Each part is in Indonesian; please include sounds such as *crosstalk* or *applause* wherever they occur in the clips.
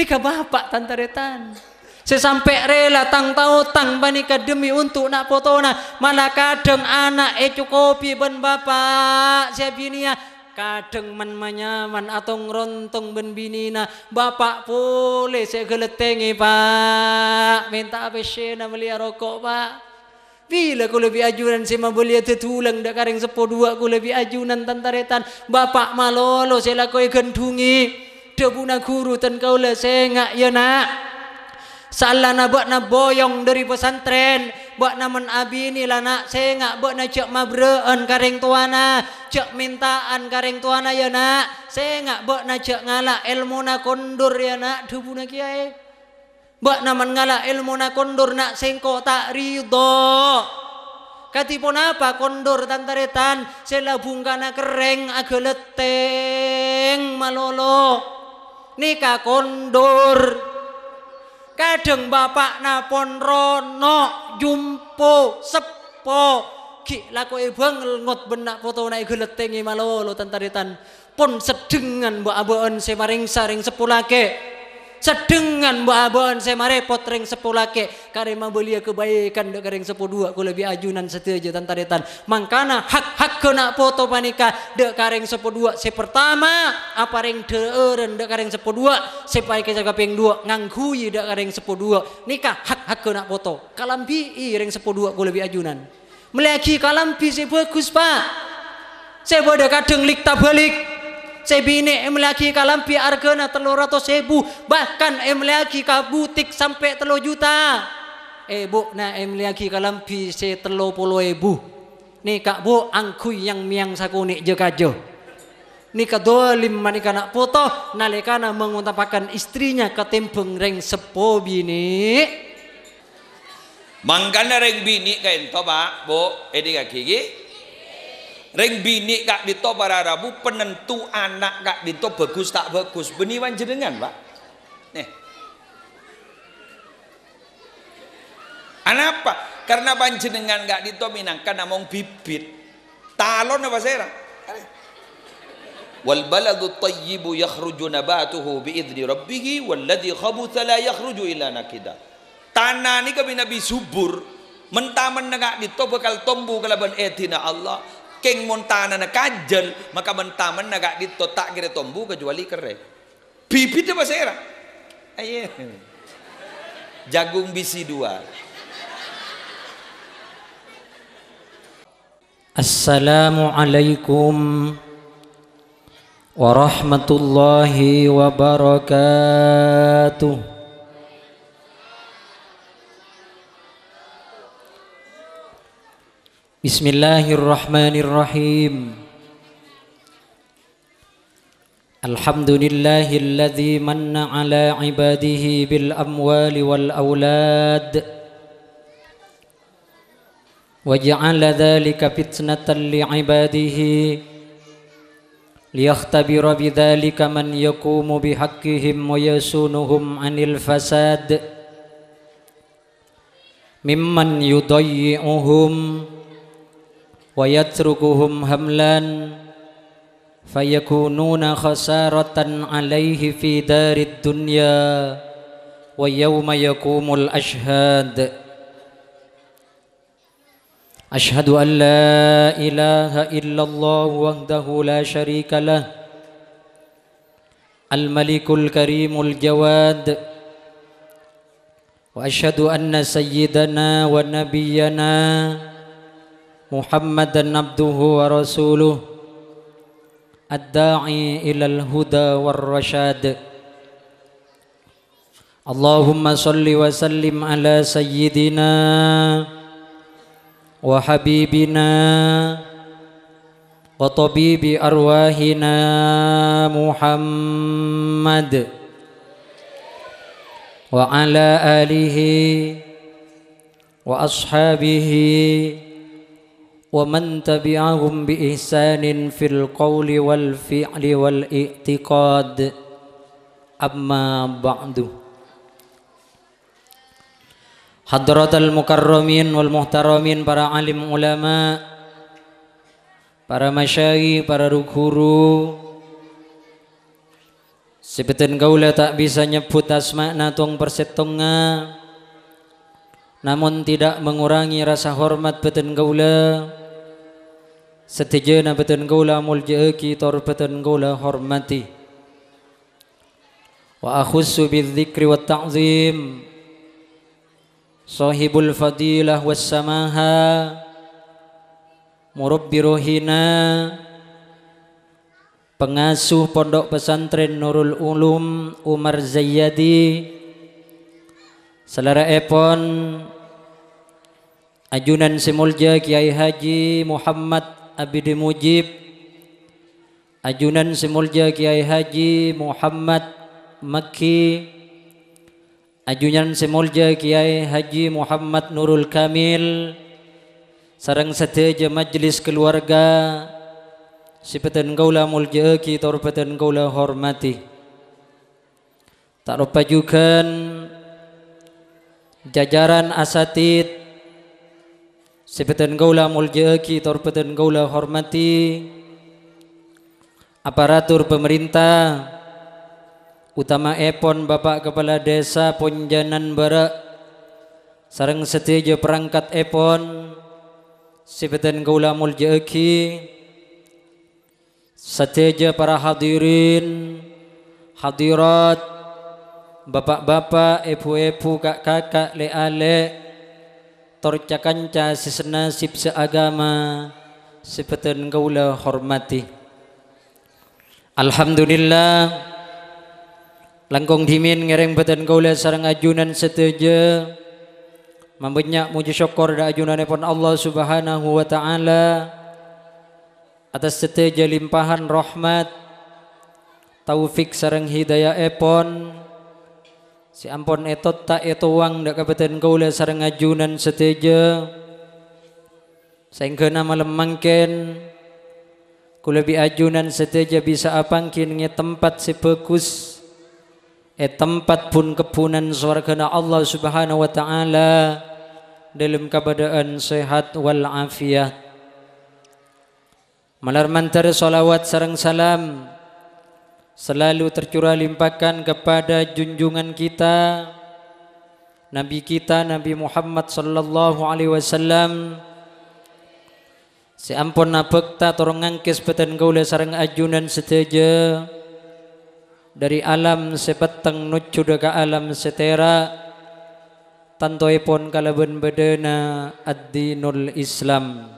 nikah bapak tantaretan. Sesampai rela tang tahu tang banika demi untuk nak potona. Malah kadang anak e cukupi ben bapak bini binia. Ya. Kadang man menyaman atau ngerontong ben binina. Bapak boleh saya geletengi pak. Minta apa nak melihat rokok pak. Bila ku lebih ajunan saya mabulia tulang dak kering sepo dua ku lebih ajunan tantaretan. Bapak malolo saya lakoi gendungi puna guru ten kaula sengak ya nak buat nak boyong dari pesantren buat nak menabi ini lah nak sengak nak cek mabrean kareng tuana cek mintaan kareng tuana ya nak sengak nak cek ngalak ilmu nak kondur ya nak puna kiai Buat nak mengalak ilmu nak kondur nak sengko tak ridho Katipun apa kondur tantaretan selabung kana kereng leteng malolo nikah kondur kadang bapak napon rono jumpo sepo ki laku ibu ngelngot benak foto naik geleting malolo tentaritan pun sedengan mbak abuan semaring saring sepulake sedengan abon saya marepot ring sepulake kare belia kebaikan dek kering sepuluh dua kau lebih ajunan setia tan taritan mangkana hak hak kena foto panika dek kering sepuluh dua saya pertama apa ring deeren dek kering sepuluh dua saya pakai ke jaga dua ngangkui dek kering sepuluh dua nikah hak hak kena foto kalam i ring sepuluh dua kau lebih ajunan melaki bi si bagus pak saya bodoh kadang lik tak balik sebini emlaki kalampi argana telur ratus ribu bahkan emlaki kabutik sampai telur juta eh bu na emlaki kalampi se telur polo ebu ni kak bu angkui yang miang sakuni je kajo ni kadolim nak foto nalekana mengutapakan istrinya ke tempeng reng sepo bini mangkana reng bini kain toba bu edi eh, kaki Ring bini Kak Dito para Rabu penentu anak Kak Dito bagus tak bagus. Beniwan jenengan, Pak. Nih. Kenapa? Karena panjenengan Kak Dito minangkan mau bibit. Talon apa saya? Wal baladu tayyibu yakhruju nabatuhu biidni rabbihi walladhi khabutha la yakhruju illa nakida. Tanah ini kami nabi subur, mentamen nengak dito bakal tumbuh kelaban etina Allah Keng montana na kajel maka mentaman na gak ditotak kira tombu kecuali kere. Bibit apa saya Aye. Jagung bisi dua. Assalamualaikum warahmatullahi wabarakatuh. بسم الله الرحمن الرحيم الحمد لله الذي من على عباده بالأموال والأولاد وجعل ذلك فتنة لعباده ليختبر بذلك من يقوم بحقهم ويسونهم عن الفساد ممن يضيعهم ويتركهم هملا فيكونون خسارة عليه في دار الدنيا ويوم يقوم الأشهاد أشهد أن لا إله إلا الله وحده لا شريك له الملك الكريم الجواد وأشهد أن سيدنا ونبينا محمدا عبده ورسوله الداعي إلى الهدى والرشاد اللهم صل وسلم على سيدنا وحبيبنا وطبيب أرواحنا محمد وعلى آله وأصحابه ومن تبعهم بإحسان في القول والفعل والإعتقاد أما بعد حضرات المكرمين والمحترمين para alim ulama para masyai para guru Sebetan kaula tak bisa nyebut asma natung persetonga namun tidak mengurangi rasa hormat beten kaula Setijana beten gula tor beten gula hormati. Wa akhussu bidzikri wat ta'zim. Sahibul fadilah was samaha. Murabbi rohina. Pengasuh pondok pesantren Nurul Ulum Umar Zayadi Selera Epon Ajunan Simulja Kiai Haji Muhammad Abidi Mujib Ajunan Simulja Kiai Haji Muhammad Makki Ajunan Simulja Kiai Haji Muhammad Nurul Kamil sarang Seteja majlis keluarga Sipetan Gaula mulja ki Torpetan Gaula hormati tak lupa juga jajaran asatid sebetan gaula muljaaki torpetan gaula hormati aparatur pemerintah utama Epon Bapak Kepala Desa Ponjanan Barak sarang setia perangkat Epon sebetan gaula muljaaki setia para hadirin hadirat bapak-bapak, ibu-ibu, kakak-kakak, le-ale, torca sesena sesenasib seagama sepeten kaula hormati Alhamdulillah langkung dimin ngereng beten kaula sarang ajunan seteje membenyak muji syukur da ajunan pun Allah subhanahu wa ta'ala atas seteje limpahan rahmat taufik sarang hidayah epon Si ampun etot tak etuang dak kau le sarang ajunan seteja. nama malam ken, kula bi ajunan seteja bisa apangkin nge tempat si pekus e tempat pun kepunan swargana Allah Subhanahu wa taala dalam keadaan sehat wal afiat. Malar mantar salawat sarang salam selalu tercurah limpahkan kepada junjungan kita Nabi kita Nabi Muhammad sallallahu alaihi wasallam Si ampun nabekta torong ngangkis beten gaula sarang ajunan seteja dari alam sepeteng nucu daga alam setera tantoipun kalaban bedena ad-dinul Islam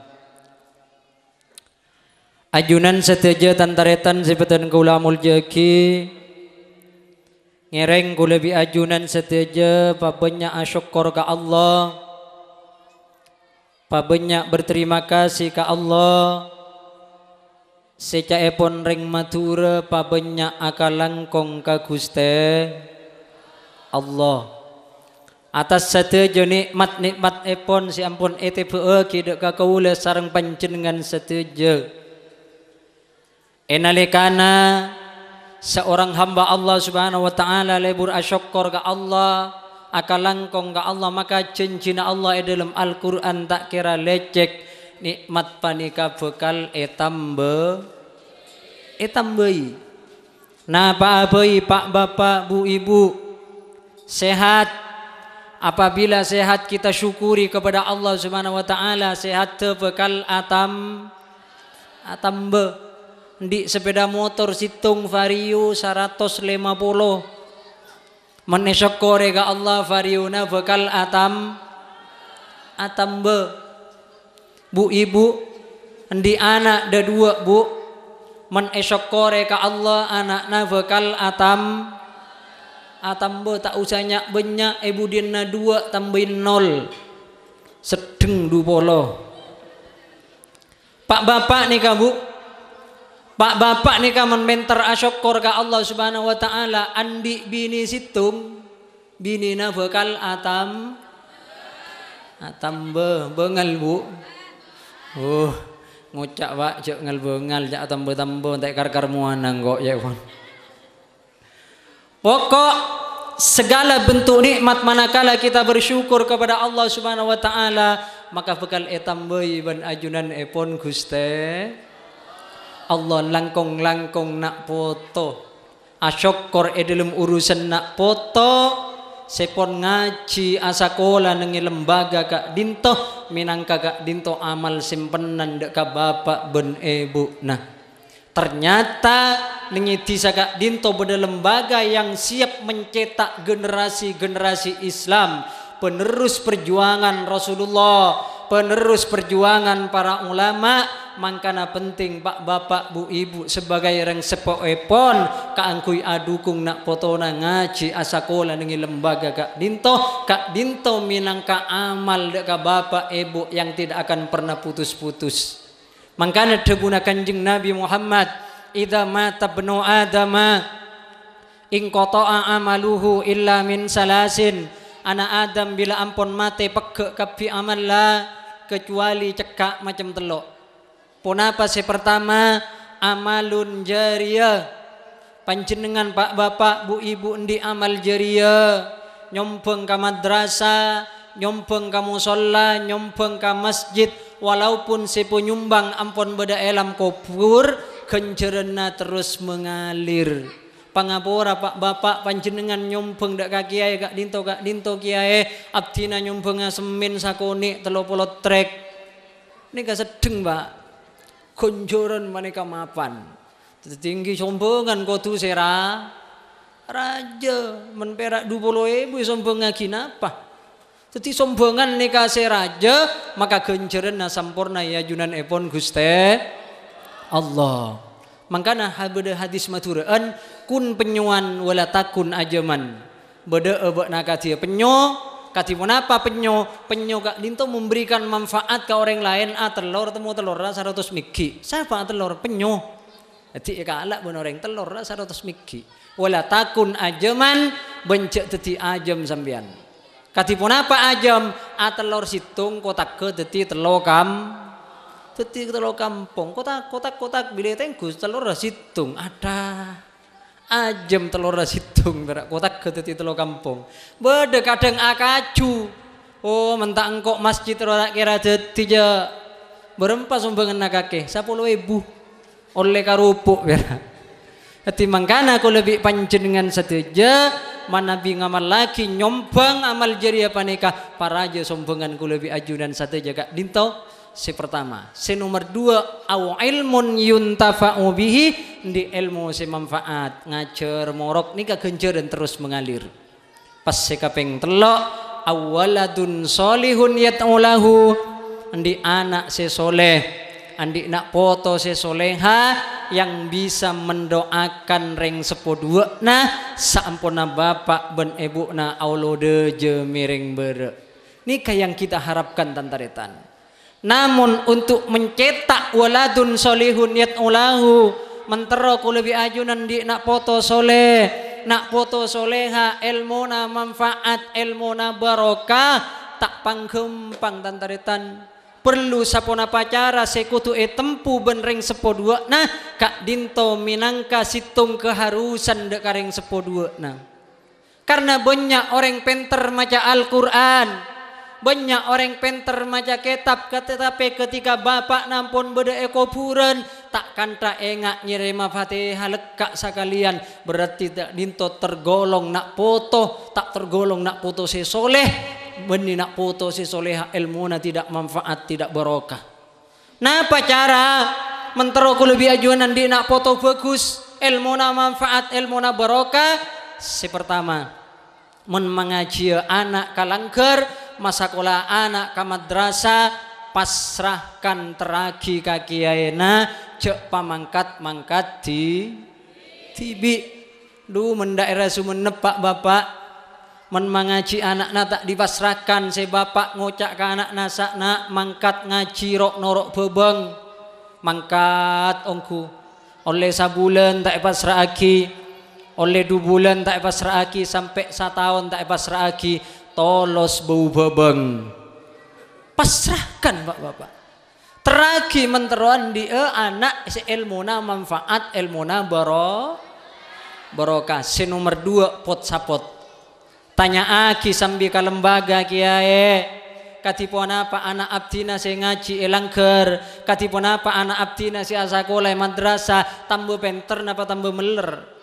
ajunan seteja tantaretan sepetan kula muljaki ngereng kula bi ajunan seteja pabanya asyukur ke Allah pabanya berterima kasih ke Allah epon ring matura akalang akalangkong ke kuste Allah atas seteja nikmat nikmat epon si ampun ete e, kidek kidak ka kaula sareng setuju seteja Enalekana seorang hamba Allah Subhanahu wa taala lebur asyakkor ke Allah langkong ke Allah maka cincina Allah dalam Al-Qur'an tak kira lecek nikmat panika bekal etambe etambei nah pak abai pak bapak bu ibu sehat apabila sehat kita syukuri kepada Allah Subhanahu wa taala sehat bekal atam atambe di sepeda motor situng vario 150 menesokore ka Allah vario na bekal atam atam be bu ibu di anak ada dua bu menesokore ka Allah anak na bekal atam atam be tak usahnya banyak ibu dina dua tambahin nol sedeng du polo pak bapak nih bu Pak Bapak nih kaman mentor asyokor ka Allah Subhanahu wa taala andi bini situm bini na bekal atam atam be bengal bu. Oh, ngucak pak cok ngal bengal cak atam be tambo tak kar kar muanang kok ya kon. Pokok segala bentuk nikmat manakala kita bersyukur kepada Allah Subhanahu wa taala maka bekal etam be iban ajunan epon guste. Allah langkong-langkong nak foto asyokor edelum urusan nak foto sepon ngaji asakola nengi lembaga kak dinto minang kak dinto amal simpenan dek kak bapak ben ibu nah ternyata nengi tisa kak dinto beda lembaga yang siap mencetak generasi-generasi Islam penerus perjuangan Rasulullah penerus perjuangan para ulama' mangkana penting pak bapak bu ibu sebagai reng sepo epon kaangkui adukung nak potona ngaji asakola dengan lembaga kak dinto kak dinto minangka amal deka bapak ibu yang tidak akan pernah putus-putus mangkana debuna kanjeng Nabi Muhammad ida mata beno adama ing qata'a amaluhu illa min salasin anak Adam bila ampun mate pegek kapi amal lah kecuali cekak macam telok Punapa si pertama amalun jariah. Panjenengan Pak Bapak, Bu Ibu di amal jariah. Nyompeng ke madrasah, nyompeng ke musalla, nyompeng ke masjid. Walaupun si penyumbang ampun beda elam kubur, kencerena terus mengalir pangapura pak bapak panjenengan nyumpeng dak kaki kiai kak dinto kak dinto kiai abdina nyumpeng semin sakoni telu trek ini gak sedeng pak konjoran maneka mapan tertinggi sombongan kotu sera raja menperak dupuluh ibu sombong lagi napa jadi sombongan neka seraja maka genjeren sampurna ya junan epon guste Allah. Makanya habeda hadis maturan kun penyuan wala takun ajaman. Beda obat nakatia dia katipun apa penyu penyu kak dinto memberikan manfaat ke orang lain ah telur temu telur rasa ah, ratus miki siapa ah, telur penyu jadi kalak pun orang telur rasa ah, ratus miki wala takun ajaman bencek teti ajam sambian katipun apa ajam ah telur situng kotak ke teti telur kam teti telur kampung kotak kotak kotak bila tenggus telur rasitung ada ajem telur situng berak kotak getuti telur kampung bede kadang akacu oh mentak engkok masjid tak kira jadi je berempat sumbangan nakake sepuluh ibu oleh karupuk *laughs* berak hati mangkana aku lebih panjenengan setuju mana bi ngamal lagi nyombang amal jariah panika para aja sombongan ku lebih ajunan satu jaga dintau si pertama si nomor dua au ilmun yuntafa'u bihi di ilmu si manfaat ngajar morok nika kagencer dan terus mengalir pas si kaping telok awaladun solihun yat'ulahu andi anak si soleh andi nak foto sesoleha yang bisa mendoakan reng dua nah saampuna bapak ben ibu na aulode je miring bere nikah yang kita harapkan retan. Namun untuk mencetak waladun solihun ulahu mentero lebih ajunan di nak foto soleh nak foto soleha ilmu na manfaat ilmu na barokah tak panggempang tantaritan perlu sapona pacara sekutu e tempu benreng sepo dua nah kak dinto minangka situng keharusan dekaring sepo dua nah karena banyak orang penter maca Al-Quran banyak orang penter maca kitab tetapi ketika bapak nampun beda ekopuran tak kanta engak nyirema fatihah lekak sekalian berarti tak dinto tergolong nak foto tak tergolong nak foto si soleh beni nak foto si soleh ilmu na tidak manfaat tidak barokah napa cara menteroku lebih ajuan nanti nak foto bagus ilmu na manfaat ilmu na barokah si pertama mun mengaji ya anak kalangker masakola anak ka madrasah pasrahkan teragi kaki ayana cek pamangkat mangkat di tibi lu mendaerah daerah Sumenep Pak Bapak men mengaji anak na tak dipasrahkan se bapak ngocak ke anak nak mangkat ngaji rok norok bebeng mangkat ongku oleh sabulan tak pasrah aki oleh dua bulan tak raki sampai satu tahun tak raki tolos bau babang pasrahkan pak bapak teragi menteruan dia eh, anak si ilmu na manfaat ilmu na baro barokah si nomor dua pot sapot tanya aki sambil ke lembaga kiai katipun apa anak abdina si ngaji elangker katipun apa anak abdina si asakola e madrasah tambah penter apa tambah meler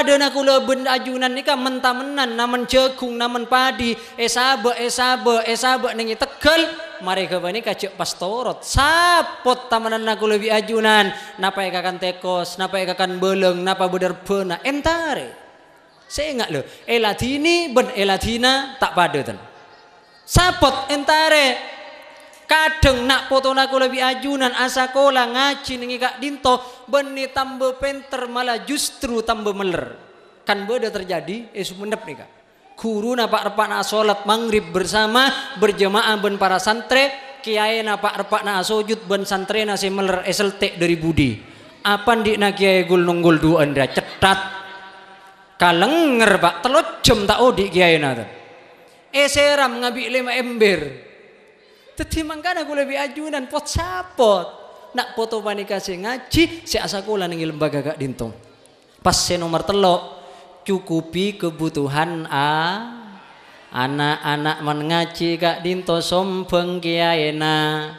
nak kula ben ayunan nika mentamenan namen jagung namen padi esabe, eh, esabe, eh, esabe eh, nengi Tegal mari bani kacuk pastorot sapot tamenan kula bi ajunan, napa kakan tekos napa kakan beleng napa bener bena entare saya enggak loh eladini ben eladina tak pada padetan sapot entare kadeng nak potona kula lebih ajunan asa kola ngaji nengi kak dinto beni tambah penter malah justru tambah meler kan beda terjadi eh sumendep nih kak guru napa repak na solat mangrib bersama berjemaah ben para santri kiai napa repak na sujud ben santri nasi meler eh, tek dari budi apa di nak kiai gul nunggul dua anda cetat kalenger pak telut jam tak odik kiai na eseram eh, ngabik lima ember jadi makan aku lebih ajunan pot sapot. Nak foto panika saya ngaji si asa kula lembaga gak dintung. Pas saya nomor telok cukupi kebutuhan a anak-anak mengaji gak dinto sombeng kiaena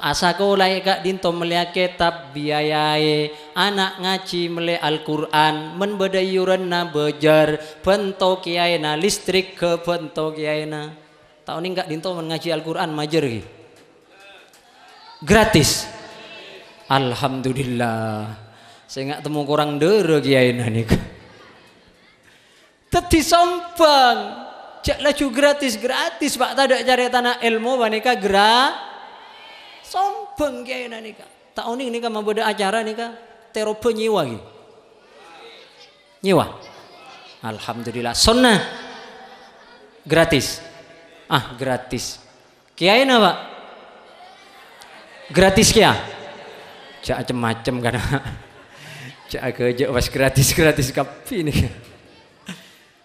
asa kulai kak dinto melihat kitab biayai anak ngaji mele Al-Quran menbedayuran na bejar bento kiaena listrik ke bentuk kiaena Tahun ini enggak dinto mengaji Al-Quran majer gitu. Gratis. Alhamdulillah. Saya enggak temu kurang dere kiai niku. Tadi sombong. Cek laju gratis gratis pak ada cari tanah ilmu wanita gra Sombong kiai nika. Tahun ini nika mau beda acara nika terobo nyewa gitu. Nyewa. Alhamdulillah sunnah gratis Ah, gratis. Kiai napa? Gratis kia? Cak macam-macam kan. *laughs* Cak gejek was gratis gratis kapi ini.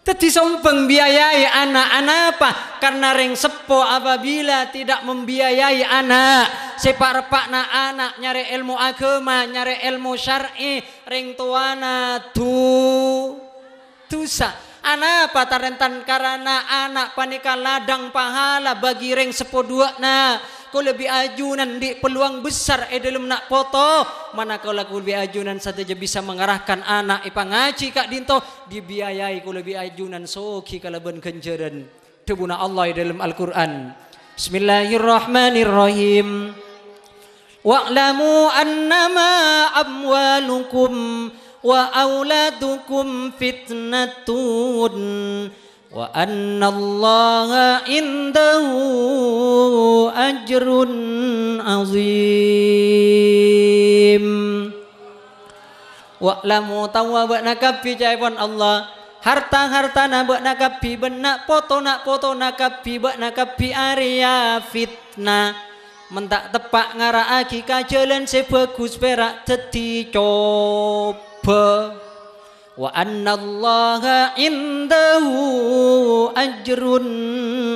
Tadi sombong biayai anak-anak apa? Karena reng sepo apabila tidak membiayai anak. Separ pakna anak nyari ilmu agama, nyari ilmu syar'i, reng tuana tu tusa Ana patarentan karena anak panika ladang pahala bagi reng sepodua na kau lebih ajunan di peluang besar edelum eh nak foto mana kau laku lebih ajunan saja bisa mengarahkan anak ipangaci kak dinto dibiayai kau lebih ajunan soki kalaban kenjeran tebuna Allah dalam Al-Quran Bismillahirrahmanirrahim Wa'lamu annama amwalukum wa auladukum fitnatun wa anna allaha indahu ajrun azim wa lamu tawa buat nakapi jaipon Allah harta harta na buat nakapi benak foto nak poto nakapi buat nakapi area fitnah mentak tepak ngara aki kajalan sebagus perak teti cop apa wa anna allaha indahu ajrun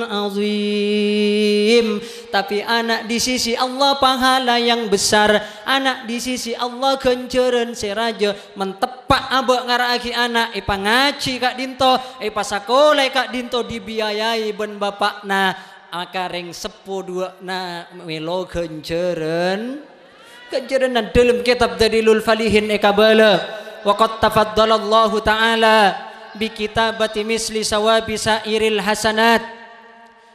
azim tapi anak di sisi Allah pahala yang besar anak di sisi Allah kenceren seraja mentepak abak ngaraki anak ipa ngaji kak dinto ipa sakole kak dinto dibiayai ben bapak nah akareng sepo dua na melo kenceren kanjaranan dalam kitab dari Falihin Ekabala waqad tafaddalallahu ta'ala bi kitabati misli sawabi sairil hasanat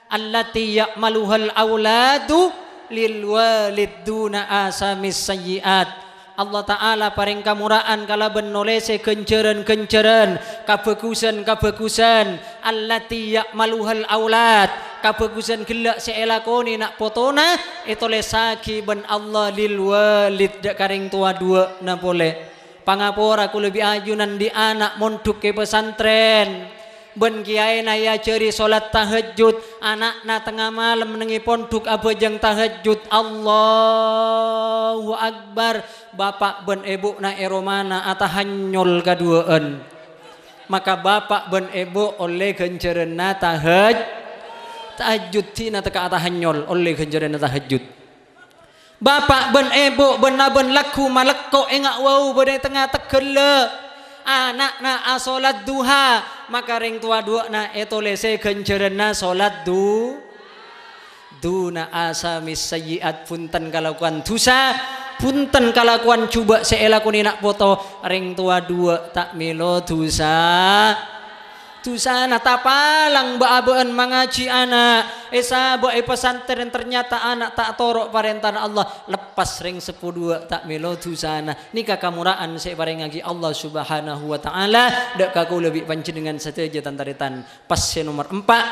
allati ya'maluhal awladu lil walid duna asamis sayyiat Allah Ta'ala paring kamuraan kala benolese kenceran-kenceran kabekusan-kabekusan allati ya'maluhal aulat kabekusan gelak seelakoni nak potona etole saki ben Allah lil walid karing tua dua na Pangapora aku lebih ajunan di anak monduk ke pesantren ben kiai naya ceri solat tahajud anak na tengah malam nengi pondok jeng tahajud Allahu Akbar bapak ben ibu na eromana hanyol kaduan maka bapak ben ibu oleh na tahaj tahajud ti na teka hanyol oleh na tahajud Bapak ben ibu ben ben laku malekko engak wau ben tengah tekele Anak na asolat duha maka ring tua dua na etolese na solat du du duna asa misajiat punten kalakuan dosa punten kalakuan coba nak foto ring tua dua tak milo dosa Susana tapalang abuan mengaji anak. Esa eh, buai eh, pesantren ternyata anak tak torok parentan Allah. Lepas ring sepuluh tak melo susana. Nikah kamuraan saya bareng lagi Allah subhanahu wa ta'ala. Dak kaku lebih panci panjenengan saja tantaritan. Pas nomor empat.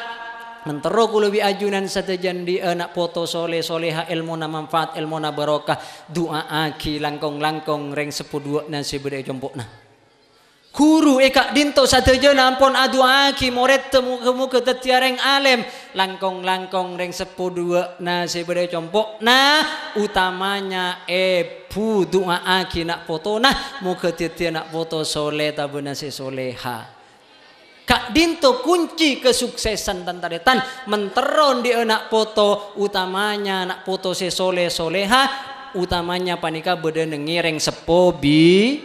Mentero aku lebih ajunan satajan di anak eh, foto soleh soleha ilmu na manfaat ilmu na barokah doa aki langkong langkong reng sepuluh dua nasi berdaya jompo nah guru eka dinto nampon adu aki moret temu kemu ketetiareng alem langkong langkong reng sepu dua na sebede compok na utamanya e dua aki nak foto nah ke tetia nak foto soleh na si soleha Kak Dinto kunci kesuksesan dan taretan menteron di anak foto utamanya nak foto se soleh soleha utamanya panika beda reng sepo bi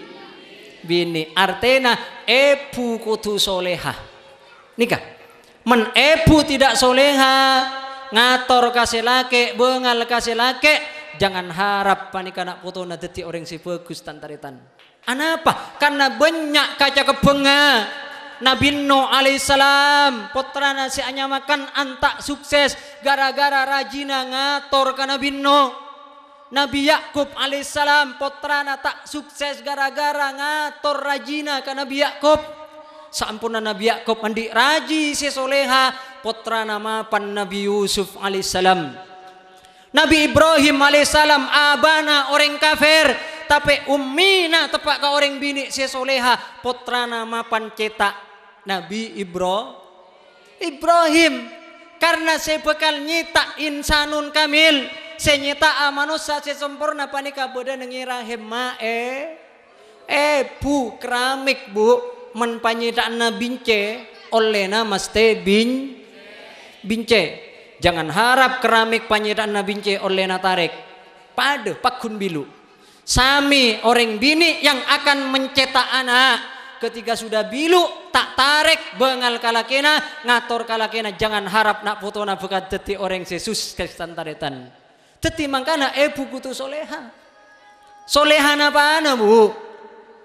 bini artena Ebu kutu soleha nikah men Ebu tidak soleha ngator laki bengal kasih laki jangan harap panik anak putu nadeti orang si bagus tantaritan anapa karena banyak kaca kebenga Nabi Nuh alaihissalam putra nasi anyamakan makan antak sukses gara-gara rajin ngator ke Nabi Nuh Nabi Yakub alaihissalam potrana tak sukses gara-gara ngatur rajina ke Nabi Yakub. Sampuna Nabi Yakub mandi raji si soleha nama pan Nabi Yusuf alaihissalam. Nabi Ibrahim alaihissalam abana orang kafir tapi ummina tepak ke orang bini si soleha nama mapan cetak Nabi Ibro Ibrahim karena sebekal nyitak insanun kamil senyata amanusa sesempurna panika boda nengira hema e e bu keramik bu men na bince olena maste bin bince jangan harap keramik na bince olena tarik padah pakun bilu sami orang bini yang akan mencetak anak ketika sudah bilu tak tarik bengal kalakena ngatur kalakena jangan harap nak foto nak bekat detik orang Yesus kestan taretan Tetimang e eh, ibu kutu soleha. Soleha napa ana bu?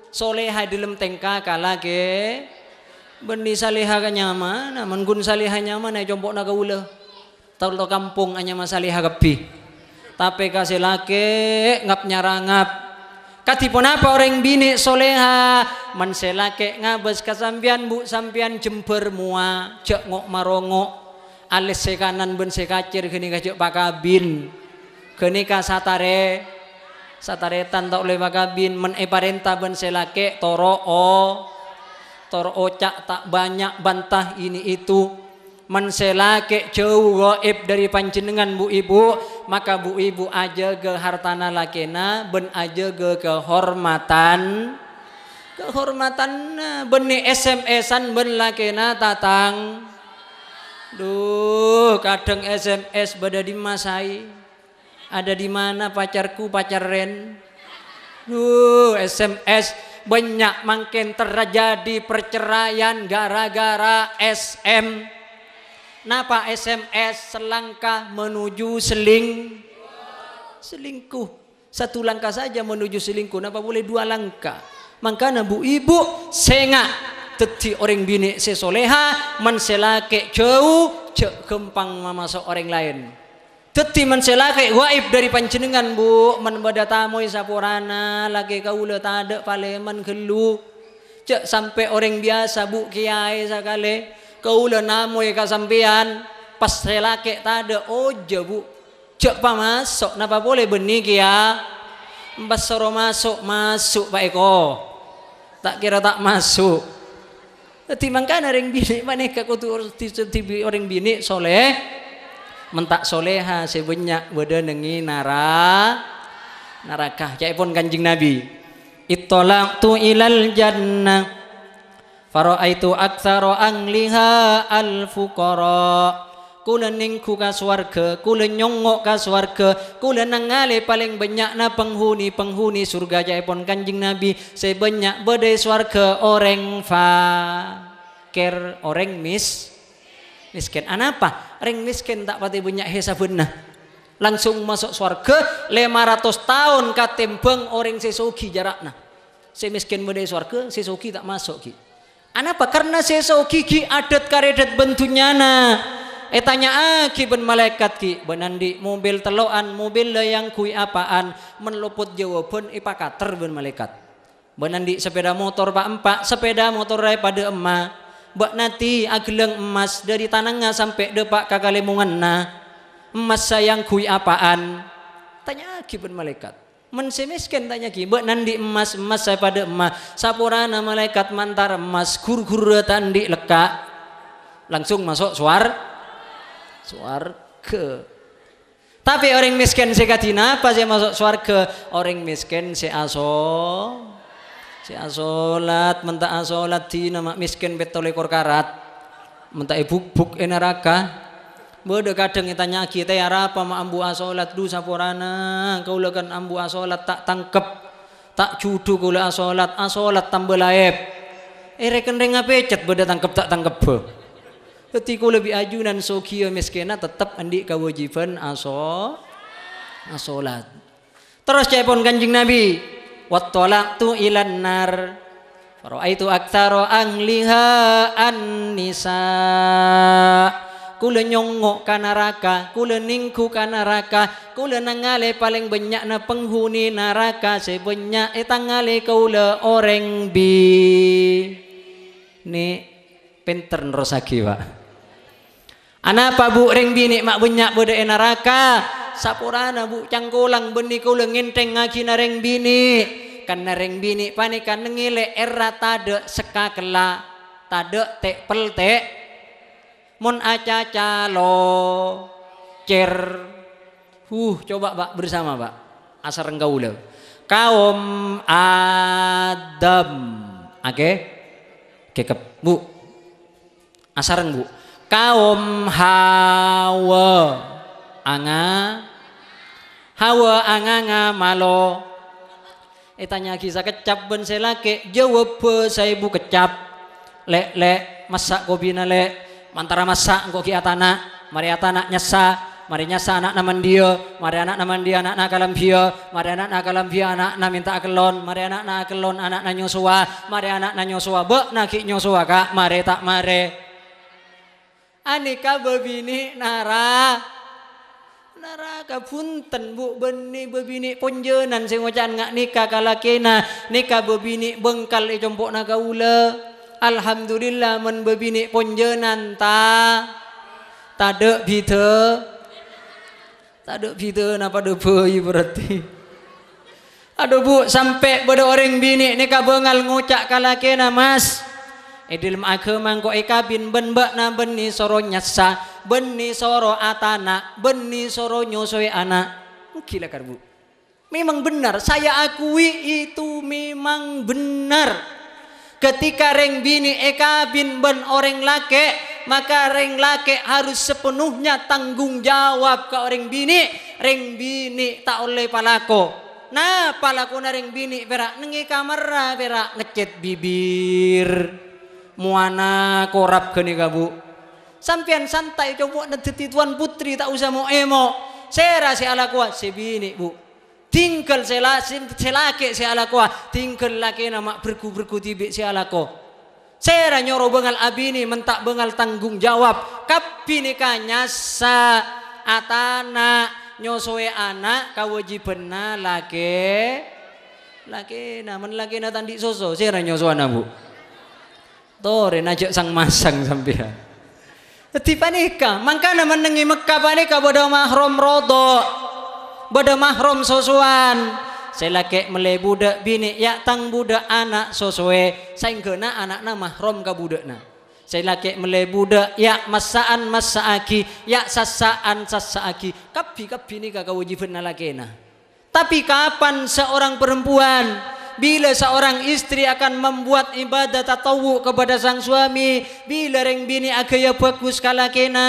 Soleha dilem tengka kala ke. Bendi saleha ka nyaman, menggun saleha nyaman ai jombok naga ula. Tau kampung anya masaleha kepi. Tapi kasih laki ngap nyarangap Katipun apa orang bini soleha Menselake ngabes kesampian bu sampian jember mua Cek ngok marongok Alis sekanan ben sekacir gini cek pakabin kenika satare satare tanda oleh magabin meneparenta eh parenta ben selake toro o toro ocak tak banyak bantah ini itu men selake jauh goib dari panjenengan bu ibu maka bu ibu aja ke hartana lakena ben aja ke kehormatan kehormatan eh, beni SMS-an ben lakena tatang Duh, kadang SMS beda dimasai. Ada di mana pacarku pacar Ren? Duh, SMS banyak makin terjadi perceraian gara-gara SM. Napa SMS selangkah menuju seling selingkuh. Satu langkah saja menuju selingkuh. Napa boleh dua langkah? Makanya bu ibu sengak teti orang bini sesoleha menselake jauh cek kempang mama seorang lain. Teti man selake waib dari pancenengan bu pada tamu sapurana lagi kau kaula tade paleman gelu cek sampai orang biasa bu kiai sakale kaula ya kasampian pas rela selake tade ojo bu cek masuk napa boleh benih kia pas soro masuk masuk pak Eko tak kira tak masuk Teti mangkana orang bini mana kakutu orang bini soleh mentak soleha sebenyak wede nengi nara narakah cai pun kanjeng nabi tu ilal jannah faro aitu aksaro angliha al fukoro kula ningku ku ka swarga kula nyongok ka swarga kula nangale paling banyak na penghuni penghuni surga jai pon kanjeng nabi sebanyak bedai swarga orang fakir orang mis miskin. Anapa? Ring miskin tak pati punya hesabunna. Langsung masuk surga 500 tahun katembang orang sesogi jarakna. Si miskin mudai surga, sesogi tak masuk ki. Anapa? Karena sesogi ki adat karedat bentunyana. Eh tanya aki ah, ben malaikat ki benandi mobil teloan mobil yang kui apaan menluput jawaban ipakater ben malaikat benandi sepeda motor pak empak sepeda motor ray pada emak Mbak nanti ageleng emas dari tanangnya sampai depak kakalemungan na. Emas sayang kui apaan? Tanya lagi pun malaikat. mensemeskan tanya lagi mbak nandi emas emas saya pada emas. Sapurana malaikat mantar emas gur kur tandi leka. Langsung masuk suar suar ke tapi orang miskin sekatina pas dia masuk suar ke orang miskin saya aso si asolat mentak asolat di nama miskin betole kor karat. mentak ibuk buk eneraka. Bodo Bode kadang kita nyaki teh apa mak ambu asolat du saporana. kau lekan ambu asolat tak tangkep tak judu kula asolat asolat tambah laep eh reken reng cat bode tangkep tak tangkep Ketika lebih aju ajunan sokio miskena tetap andik kewajiban asol asolat. Terus cepon kanjeng Nabi wattalaqtu ilan nar faraitu aktsara ahliha an-nisa' kula nyongo kanaraka, kule kula ningku kanaraka, kule kula nangale paling banyak na penghuni naraka. sebanyak etangale kula orang bi. Ni pinter nerosaki, Pak. Anapa bu reng bi mak banyak bude e naraka sapurana bu cangkulang beni kulang ngenteng ngaki nareng bini kan nareng bini panikan nengile era tade sekakela tade tek pel tek mun aca calo cer huh coba pak bersama pak asar engkau ule kaum adam oke okay? kekep bu asar bu kaum hawa anga hawa anga anganga malo eh, tanya kisah kecap ben selake jawab saya bu kecap lek lek masak kopi lek mantara masak engkau ki atana mari atana nyasa. mari nyasa anak naman dia mari anak naman dia anak nak kalam dia mari anak nak kalam dia anak nak minta kelon mari anak nak kelon anak nak nyosua mari anak nak nyosua be naki nyosua kak mari tak mare anika bebini nara neraka punten bu beni bebini punjenan sing wacan ngak nikah kalakena nikah bebini bengkal e jompok naga ula alhamdulillah men bebini punjenan ta tade bite tade apa napa debei iya berarti aduh bu sampai pada orang bini nikah bengal ngucak kalakena mas Edil ma'ake mangko eka bin ben bakna beni soro nyasa beni soro atana beni soro nyosoe ana hmm, gila karbu memang benar saya akui itu memang benar ketika reng bini eka bin ben orang lake maka reng laki harus sepenuhnya tanggung jawab ke orang bini reng bini tak oleh palako nah palako na reng bini berak nengi kamera berak ngecet bibir muana korap gini kabu sampean santai coba nedeti tuan putri tak usah mau emo Saya rasa ala kuat sebini bu tinggal saya laki, saya ala kuat tinggal laki nama berku berku tibik saya ala ko sera nyoro bengal abini mentak bengal tanggung jawab kapi kapini sa atana nyosoe anak kawajibena laki laki nama laki soso saya rasa sera anak bu Tore najak sang masang sampean. Dadi ya, panika, nama nengi Mekah panika bodo mahrom rodo. Bodo mahrom sosuan. Selake mele budak bini ya tang budak anak sosue anak nama mahrom ka Saya Selake mele budak ya masaan masaaki ya sasaan sasaaki kabbi kabbi ni ka laki na. Tapi kapan seorang perempuan bila seorang istri akan membuat ibadah tatawu kepada sang suami bila reng bini agaya bagus kalakena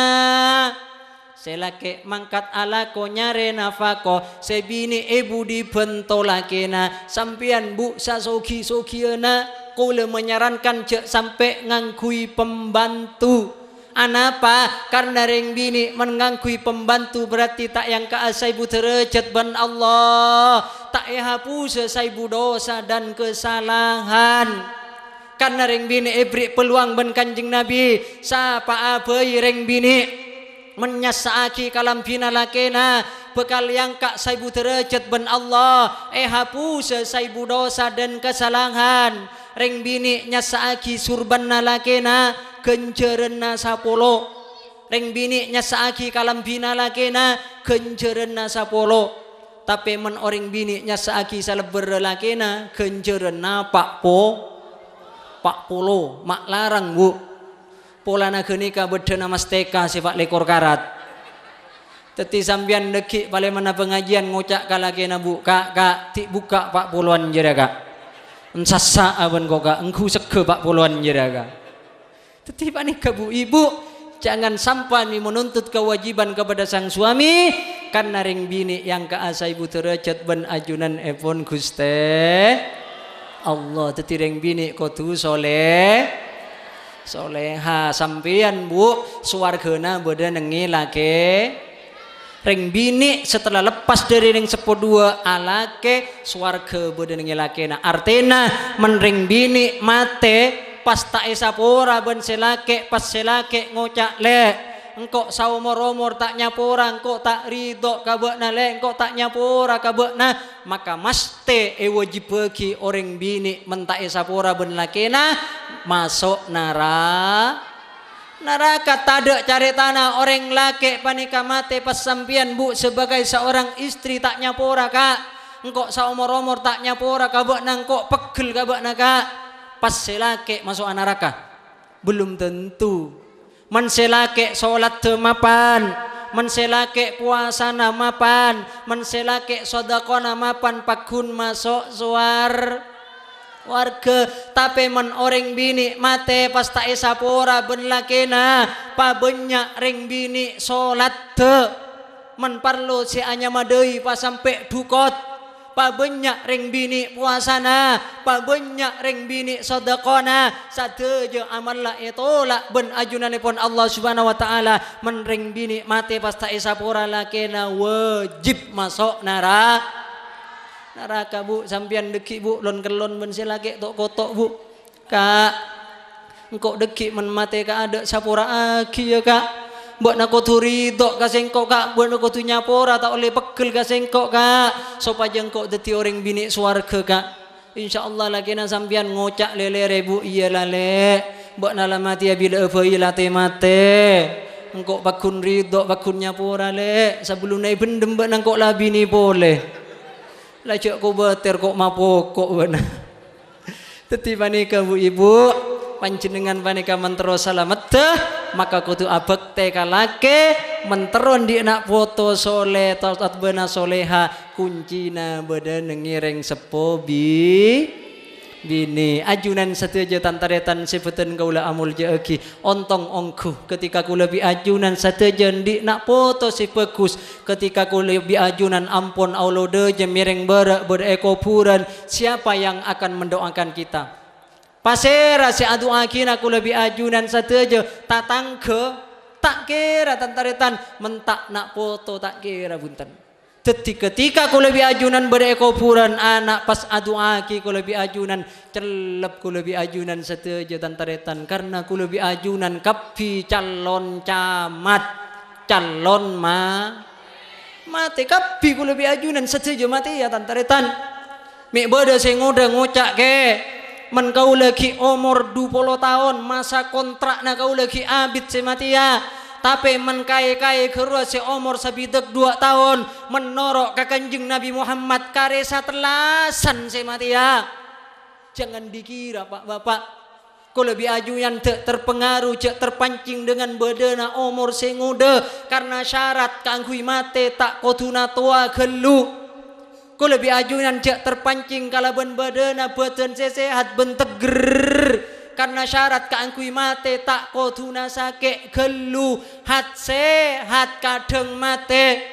Selake mangkat ala ko nyare nafako sebini ibu dibentolakena sampian bu sa sogi sogiana kule menyarankan cek sampai ngangkui pembantu anapa karena reng bini mengangkui pembantu berarti tak yang keasai buterejat ban Allah tak hapus saibu dosa dan kesalahan karena reng bini ibrik peluang ban kanjeng Nabi Siapa abai reng bini menyesaki kalam bina lakena bekal yang kak saibu derajat ben Allah eh hapus saibu dosa dan kesalahan ring bini nyasaki surban nalakena na sapolo ring bini nyasaki kalam bina lakena na sapolo tapi men oring biniknya saaki saleber lakena na pak po pak polo mak larang bu pola nagenika bedena mas teka sifat lekor karat Teti sambian deki paling mana pengajian ngocak na bu kak kak ti buka pak puluhan jera kak. Ensasa aben kok kak engku seke pak puluhan jera Tetiba nikah bu ibu. Jangan sampai menuntut kewajiban kepada sang suami kan naring bini yang keasa ibu terajat ben ajunan epon guste Allah tetiring bini kau kotu soleh soleha sampeyan bu suwargana badan nengi lake ring bini setelah lepas dari ring dua alake ke badan nengi lake nah artena menring bini mate pas tak esapura eh ben selake pas selake ngocak le engkau saumor-umor tak nyapura engkau tak ridho kabakna le engkau tak nyapura na maka maste e wajib orang bini mentak esapura eh ben lakena masuk neraka neraka tada cari tanah orang laki panika pas sambian bu sebagai seorang istri tak nyapora kak engkau saumur umur tak nyapora buat nangkok pegel buat naga pas selake masuk neraka belum tentu man selake sholat mapan man selake puasa pan man selake sodako pan pakun masuk suar warga tapi men orang bini mate pas tak isapura ben lakena pabenya ring bini sholat te men perlu si anyamadei pas sampai dukot pabenya ring bini puasana pabenya ring bini sedekona sadeje itu itulah ben ajunanipun Allah Subhanahu wa taala men ring bini mati pasta isapura lakena wajib masuk neraka neraka bu sampian deki bu lon kelon ben silake tok kotok bu kak engkau deki men mati ka ada sapura aki ya kak buat nak kau turi dok sing kok kak buat nak kau nyapora tak oleh pegel ka kak supaya engkok deti orang bini ke kak insyaallah lagi nak sambian ngocak lele rebu iya lale buat nak bila fai late iya mate engkau bakun ridok bakun nyapora le sebelum naik bendem buat kau kok ni boleh lajak kau bater kok mapok kok benar Tetipani kamu ibu panjenengan panika mentero salamet maka kudu teka lage, menteron di nak foto soleh tatat bena soleha na badan ngiring sepo bi bini ajunan setuju tantaretan sebutan kaulah amul jaegi ontong ongku ketika kula lebih ajunan aja di nak foto si pekus ketika kula lebih ajunan ampun allah deh jemiring berak berekopuran siapa yang akan mendoakan kita Pasera si adu akina aku lebih ajunan satu aja, tak tangke, tak kira tantaritan mentak nak foto tak kira bunten. Teti ketika aku lebih ajunan berekopuran anak pas adu aki aku lebih ajunan celep aku lebih ajunan satu aja tantaritan karena aku lebih ajunan kapi calon camat calon ma mati kapi aku lebih ajunan satu aja mati ya tantaritan. Mik bodoh saya ngoda ngucak ke men kau lagi umur 20 tahun masa kontrak na kau lagi abid ya, tapi men kaya kaya kerua si umur sabidek dua tahun menorok ke kanjeng Nabi Muhammad karesa telasan ya, jangan dikira pak bapak kau lebih yang tak terpengaruh tak terpancing dengan bedana umur singude karena syarat kangkui mate tak kotuna tua geluk. Kau lebih ajunan nanjak terpancing kalaban badana buatan sehat benteger karena syarat keangkui mate tak koduna sake gelu hat sehat kadeng mate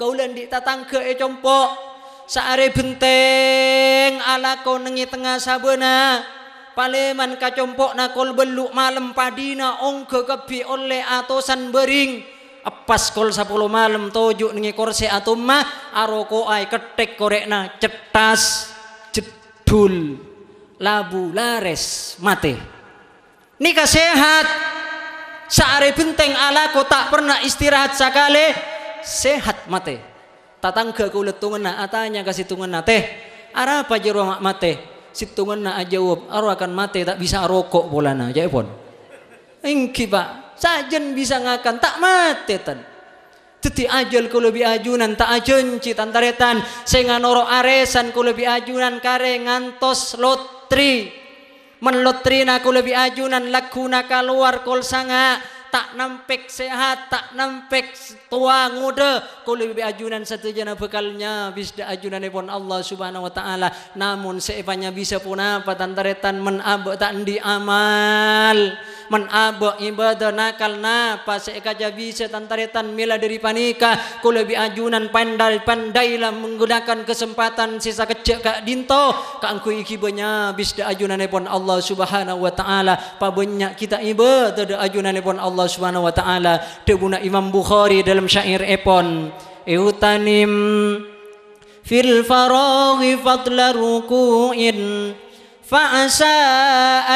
lendi tatang ke e compok saare benteng ala kau nengi tengah sabena paleman kacompok nakol beluk malam padina ongke kebi oleh atosan bering pas kol 10 malam tojuk nengi kursi atau mah aroko ai ketek korekna cetas jedul labu lares mate nikah sehat saare benteng ala ko tak pernah istirahat sekali sehat mate tatangga ku letungena atanya kasih tungena teh ara apa jero mak mate situngena Jawab. aro akan mate tak bisa rokok bolana jaipon engki pak sajen bisa ngakan tak matetan teti ajal ku lebih ajunan tak ajun citan taretan sehingga noro aresan ku lebih ajunan kare ngantos lotri menlotrina ku lebih ajunan lakuna keluar kol sanga tak nampek sehat tak nampek tua ngude ku lebih ajunan satu jana bekalnya bisda ajunan pun Allah subhanahu wa ta'ala namun seepanya bisa pun apa tantaretan menabak tak di amal man ibadah nakal napa pase kaja bisa tantaritan mila dari panika kula bi ajunan pandai lah menggunakan kesempatan sisa kecil kak dinto kangku iki benya bis de ajunan pun Allah Subhanahu wa taala pabanyak kita iba da ajunan pun Allah Subhanahu wa taala debuna Imam Bukhari dalam syair epon eutanim fil faraghi fadla ruku'in fa'asa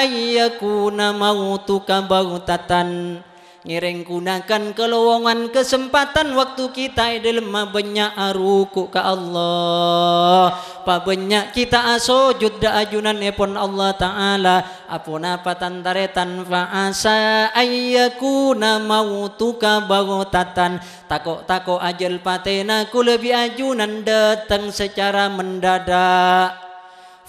ayyakuna mautuka bautatan ngiring gunakan kelowongan kesempatan waktu kita delema banyak aruku ka Allah pa banyak kita asojud da ajunan epon Allah taala apuna Faasa tanfa asa ayyakuna mautuka bagotatan tako tako ajal patena ku lebih ajunan datang secara mendadak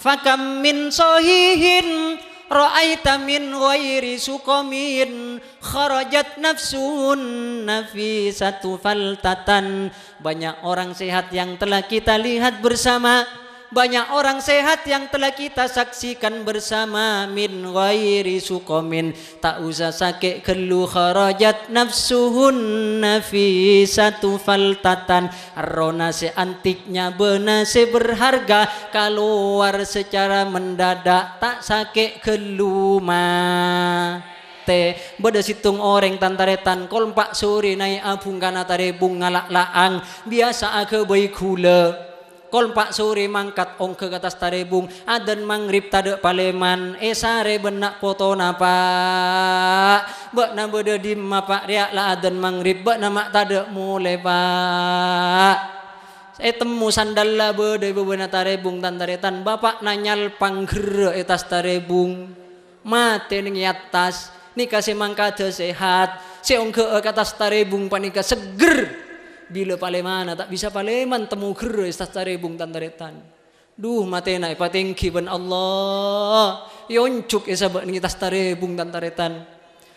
fakam min sohihin ra'aita min wairi suqamin kharajat nafsun nafisatu faltatan banyak orang sehat yang telah kita lihat bersama banyak orang sehat yang telah kita saksikan bersama min ghairi sukomin tak usah sakit kelu kharajat nafsuhun nafi satu faltatan ronase antiknya benase berharga keluar secara mendadak tak sakit kelu te bada situng orang tantaretan kolpak sore naik abung kana tare bunga laang biasa ke baik kula kol pak suri mangkat ong ke atas tarebung aden mangrib tade paleman esare eh, benak foto napa bak nama beda di mapak riak la Aden mangrib bak nama tadek mulai pak eh temu bodo bede bebena tarebung tan taretan bapak nanyal panggere etas tarebung mate ning atas nika mangkat sehat si ke atas tarebung panika seger bila palemana tak bisa paleman temu istas istastare bung tantaretan duh matena tinggi ban Allah yoncuk esa ya ba ni tastare bung tantaretan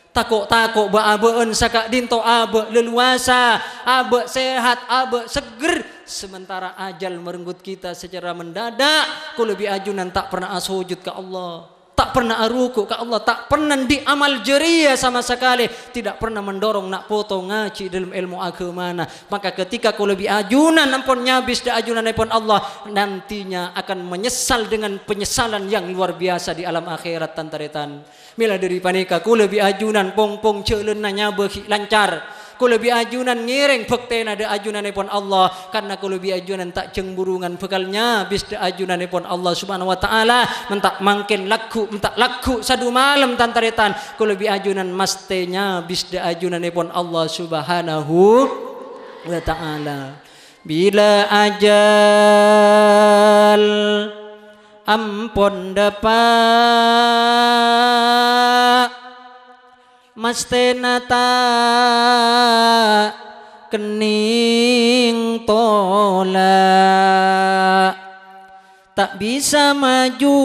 takok takok ba abeun saka dinto abe leluasa abe sehat abe seger sementara ajal merenggut kita secara mendadak ku lebih ajunan tak pernah asujud ke Allah tak pernah aruku ke Allah, tak pernah diamal jeria sama sekali, tidak pernah mendorong nak potong ngaji dalam ilmu Nah, Maka ketika kau lebih ajunan nampun nyabis da ajunan nampun Allah, nantinya akan menyesal dengan penyesalan yang luar biasa di alam akhirat tantaretan. Mila dari panika aku lebih ajunan pong-pong celenanya berhik lancar Kau lebih ajunan ngiring pekten ada ajunan pun Allah karena kau lebih ajunan tak cemburungan pekalnya bis de ajunan pun Allah subhanahu wa ta'ala mentak mangkin laku mentak laku sadu malam tantaritan Kau lebih ajunan mastenya bis de ajunan pun Allah subhanahu wa ta'ala bila ajal ampun dapat mastenata kening tola tak bisa maju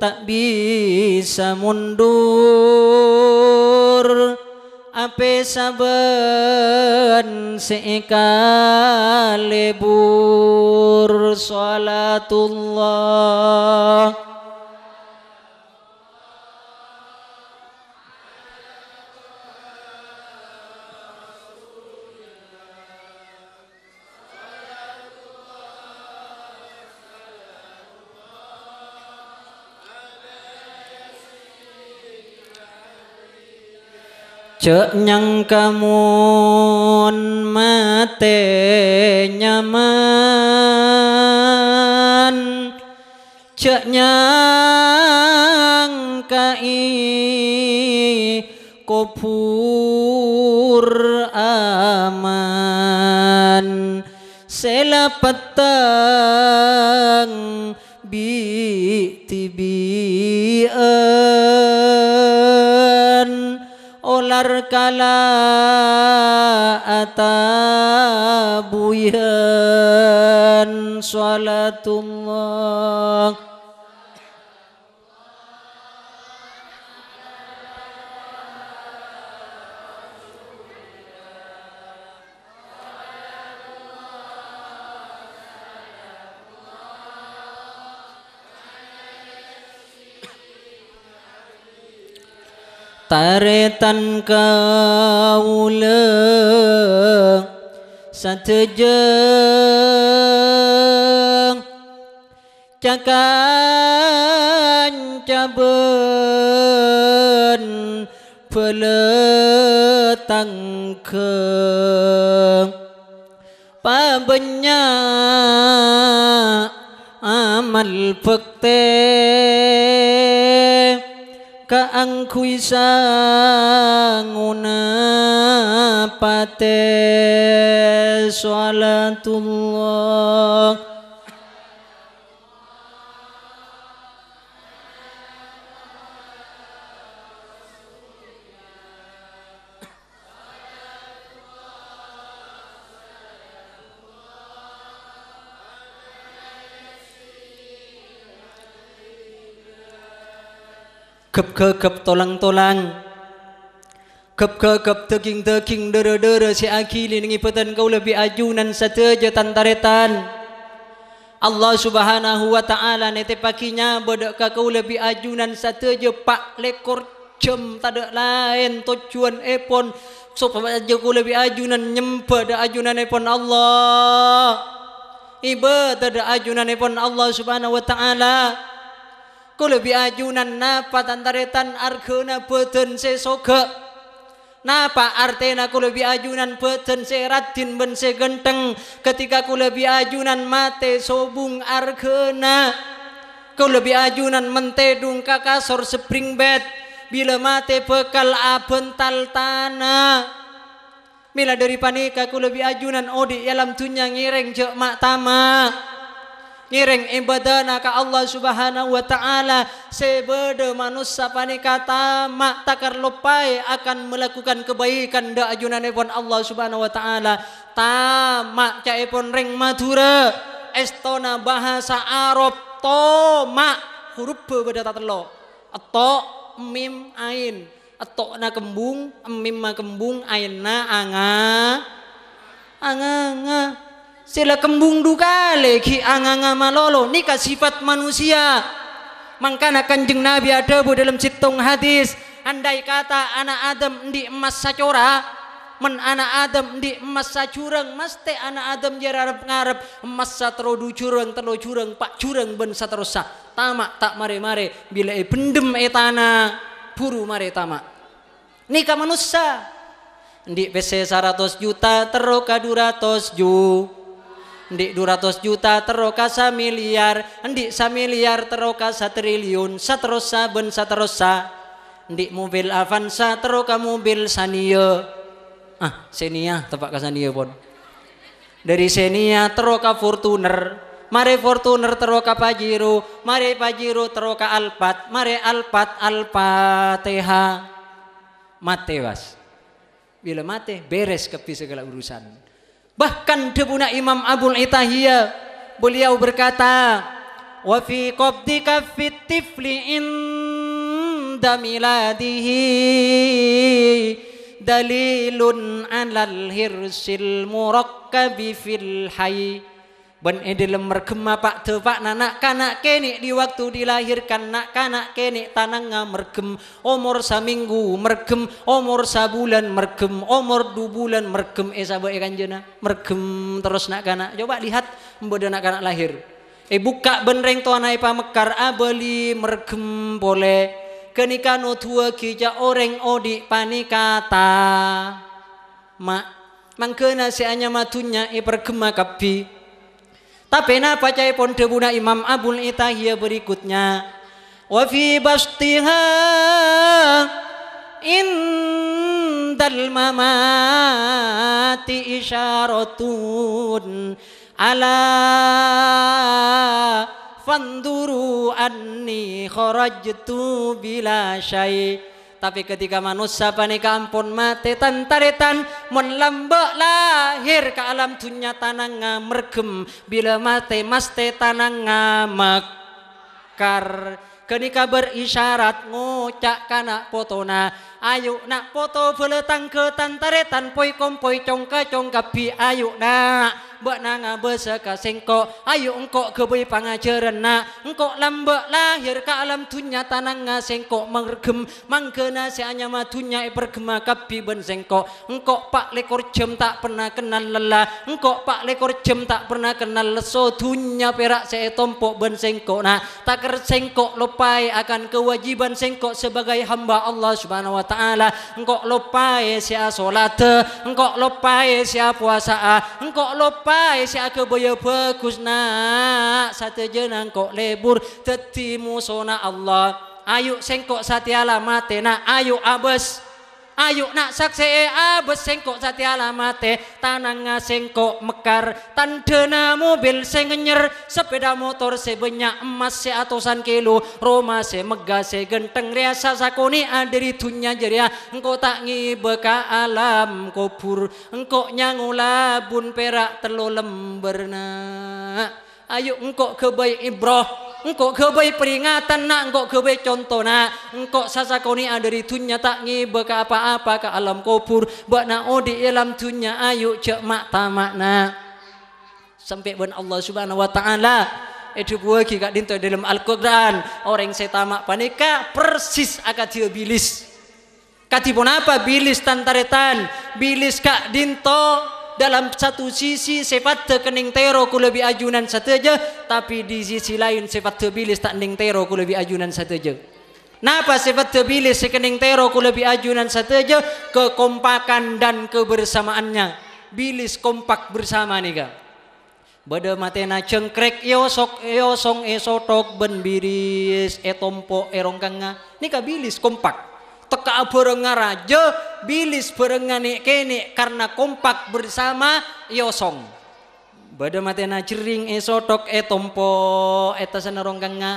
tak bisa mundur ape saben sekali bur salatullah Cek nyang mate nyaman Cek nyang kai kopur aman Selapatang bi tibian eh. kala ata buyan salatullah Paretan kau le Satejeng Cakan caben Peletang ke Pabanya Amal pekteng kaangkui sanguna pate salatullah Kep ke kep tolang tolang Kep ke kep teking teking dera dera Si akili ni ngipetan kau lebih ajunan satu je tantaretan Allah subhanahu wa ta'ala nanti pakinya Bodakah kau lebih ajunan satu je pak lekor cem Tada lain tocuan epon So aja kau lebih ajunan Nyempa da ajunan epon Allah iba Ibadah da ajunan epon Allah subhanahu wa ta'ala Kau lebih ayunan napa tantaretan argena beden soka, Napa artena lebih ayunan beden radin ben genteng. ketika kau lebih ayunan mate sobung kau lebih ayunan mentedung kakasor spring bed bila mate bekal abental tanah Mila dari panika ku lebih ajunan odi alam tunya ngireng jok mak tama ngiring ibadahna ka Allah Subhanahu wa taala sebeda manusia panika tamak takar lupai akan melakukan kebaikan da ajunanipun Allah Subhanahu wa taala tamak caipun e ring madura estona bahasa Arab tomak huruf tak tatelo atau mim ain atau na kembung mim ma kembung ain na anga anga, anga sila kembung duka lagi anganga malolo nikah sifat manusia mangkana kanjeng nabi ada bu dalam situng hadis andai kata anak adam di emas sacora men anak adam di emas sacurang mesti anak adam jararap ngarep emas satrodu curang telo curang pak curang ben satrosa tamak tak mare mare bila e pendem etana puru mare tamak nikah manusia di PC 100 juta teroka 200 juta Ndik 200 juta teroka sa miliar, ndik sa miliar teroka sa triliun, saterosa ben saterosa. Ndik mobil Avanza teroka mobil Sania. Ah, Senia tepak ka Sania pun. Dari Senia teroka Fortuner, mare Fortuner teroka Pajero, mare Pajero teroka Alphard, mare Alphard Alphard Mate was. Bila mate beres kepi segala urusan. Bahkan debuna Imam Abul Itahiyah beliau berkata, "Wa fi qabdika fit tifli inda miladihi dalilun 'alal hirsil murakkabi fil hayy." Ben edilem mergema pak pak nanak kanak kene di waktu dilahirkan nak kanak kene tananga mergem omor minggu mergem omor bulan mergem omor dua bulan mergem eh sabak ikan eh, jena mergem terus nak kanak coba lihat mbode nak kanak lahir eh buka ben reng pak mekar abali ah, mergem boleh kenika no tua kija orang odik panikata mak mangkena anya matunya eh pergema kapi Tapena pacai pon debuna Imam Abul Itahia berikutnya. Wa fi bastiha indal mamati isyaratun ala fanduru anni kharajtu bila syai' Tapi ketika manusia panika ampun mati tantaritan mun lahir ke alam dunia tanang mergem bila mati maste tanang mekar kenika berisyarat ngucak kana potona ayu nak foto beletang ke tantare tan poi kom poi congka congka bi ayu na buat nanga ngabesa ka ayu engko kebui pangajaran nak engko lambe lahir ke alam tunya tanang nga sengko mangregem mangkena seanya matunya ipergema e kapi ben sengko engko pak lekor jam tak pernah kenal lelah engko pak lekor jam tak pernah kenal leso tunya perak seetompo tompok ben sengko tak ker sengko lopai akan kewajiban sengko sebagai hamba Allah subhanahu wa ta'ala taala engkau lupa siapa solat engkau lupa siapa puasa engkau lupa sia keboyo bagus na satu jenang kok lebur tetimu sana Allah Ayuh sengkok satialah mate na ayuk abes Ayo nak sakse abes sengkok sati alamate tanang ngasengkok mekar tandena mobil sing sepeda motor sebanyak emas se atusan kilo Roma se megah se genteng riasa sakoni adiri tunya jeria engkau tak ngibeka alam kubur engkau nyangula bun perak telo lemberna ayo engkau kebaik ibroh engkau kebai peringatan nak engkau kebai contoh nak engkau sasakoni ada di tunya tak ngi beka apa-apa ke alam kubur buat nak odi alam tunya ayu cek mak tamak nak sampai ben Allah subhanahu wa ta'ala itu gua kika dinto dalam Al-Quran orang saya tamak panika persis akan dia bilis katipun apa bilis tantaretan bilis kak dinto dalam satu sisi sifat tekening tero ku lebih ajunan aja, tapi di sisi lain sifat tebilis tak ning tero ku lebih ajunan aja. Napa sifat tebilis sekening tero ku lebih ajunan sateja kekompakan dan kebersamaannya bilis kompak bersama nih kak Bada matena cengkrek yo sok yo song esotok ben biris etompo erongkanga. Nih kak bilis kompak teka bareng raja bilis bareng kene karena kompak bersama yosong ya bada matena jering esotok eh, etompo eh, etasana eh, rongganga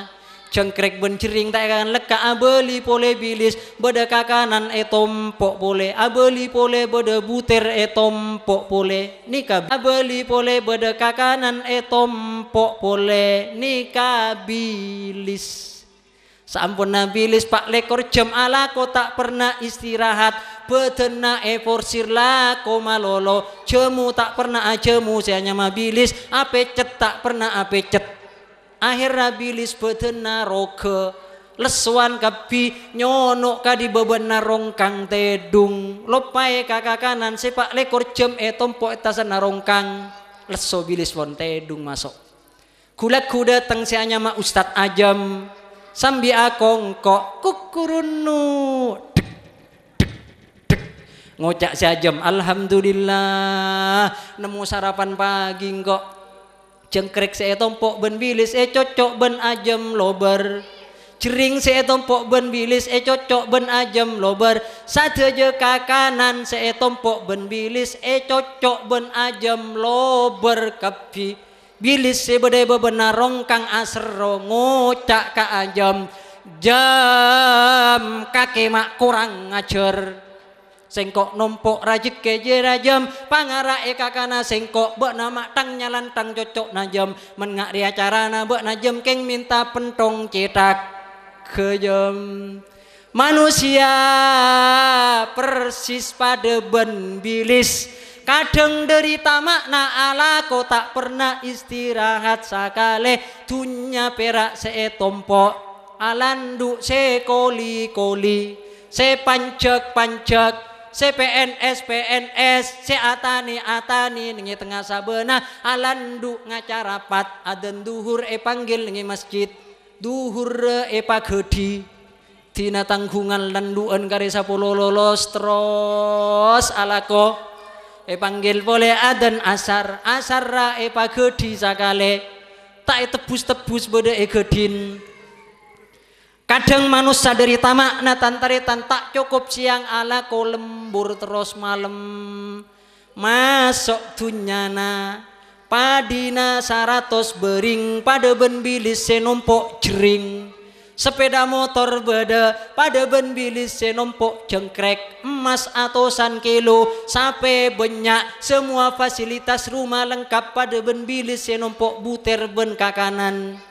cengkrek ben jering tak akan leka abeli pole bilis bada kakanan etompo pole abeli pole bada buter etompo pole nikab abeli pole bada kakanan etompo pole nikabilis bilis Sampun Nabi lis pak lekor jam ala kau tak pernah istirahat bedena e lah koma malolo, jemu tak pernah ajemu ah, seanya mabilis ape cet tak pernah ape cet akhir lis bedena roke, lesuan kapi nyono kadi bebena rongkang tedung lopai kakak kanan si pak lekor jam e eh, tompo etasan narongkang leso bilis won tedung masuk kulat kuda teng seanya ma ustad ajam sambi akongko kukurunu dek, dek, ngocak sejam, alhamdulillah nemu sarapan pagi kok jengkrek saya tompok ben bilis eh cocok ben ajem lober ciring saya tompok ben bilis eh cocok ben ajem lobar aja kakanan saya tompok ben bilis eh cocok ben ajem lober kepi bilis sebeda bebenar rongkang asro ngucak ka ajam jam kaki mak kurang ngacer sengkok nompok rajik keje rajam pangara eka kana sengkok buat nama tang nyalan tang cocok najam mengak dia carana buat najam keng minta pentong cetak kejam manusia persis pada ben bilis kadang derita makna ala kau tak pernah istirahat sakale dunya perak seetompok alandu sekoli koli koli se pancek CPNS PNS seatani atani nengi tengah sabena alandu rapat aden duhur e panggil nengi masjid duhur e pagedi tina tanggungan landuan garis sapulo lolos terus alako e panggil boleh adan asar asar ra e pagedi sakale tak tebus-tebus bode e gedin kadang manusia dari tamak na taritan tak cukup siang ala ko lembur terus malam masuk dunyana padina saratos bering pada benbilis bilis jering sepeda motor beda pada ben bilis senompok jengkrek emas atau atosan kilo sape banyak semua fasilitas rumah lengkap pada ben bilis senompok buter ben kakanan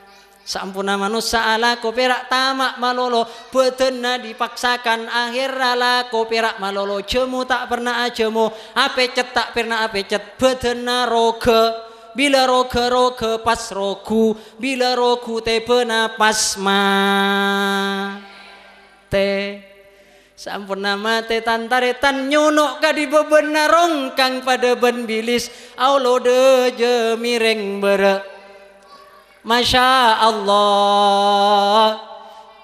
sampuna manusia ala koperak tamak malolo betena dipaksakan akhir ala koperak malolo jemu tak pernah ajemu ape cet tak pernah ape cet betena roge bila roke roke pas roku bila roku te penapas ma te sampun nama te tantare tan nyono kadi bebenarong kang pada ben bilis aulo de je mireng bere Masya Allah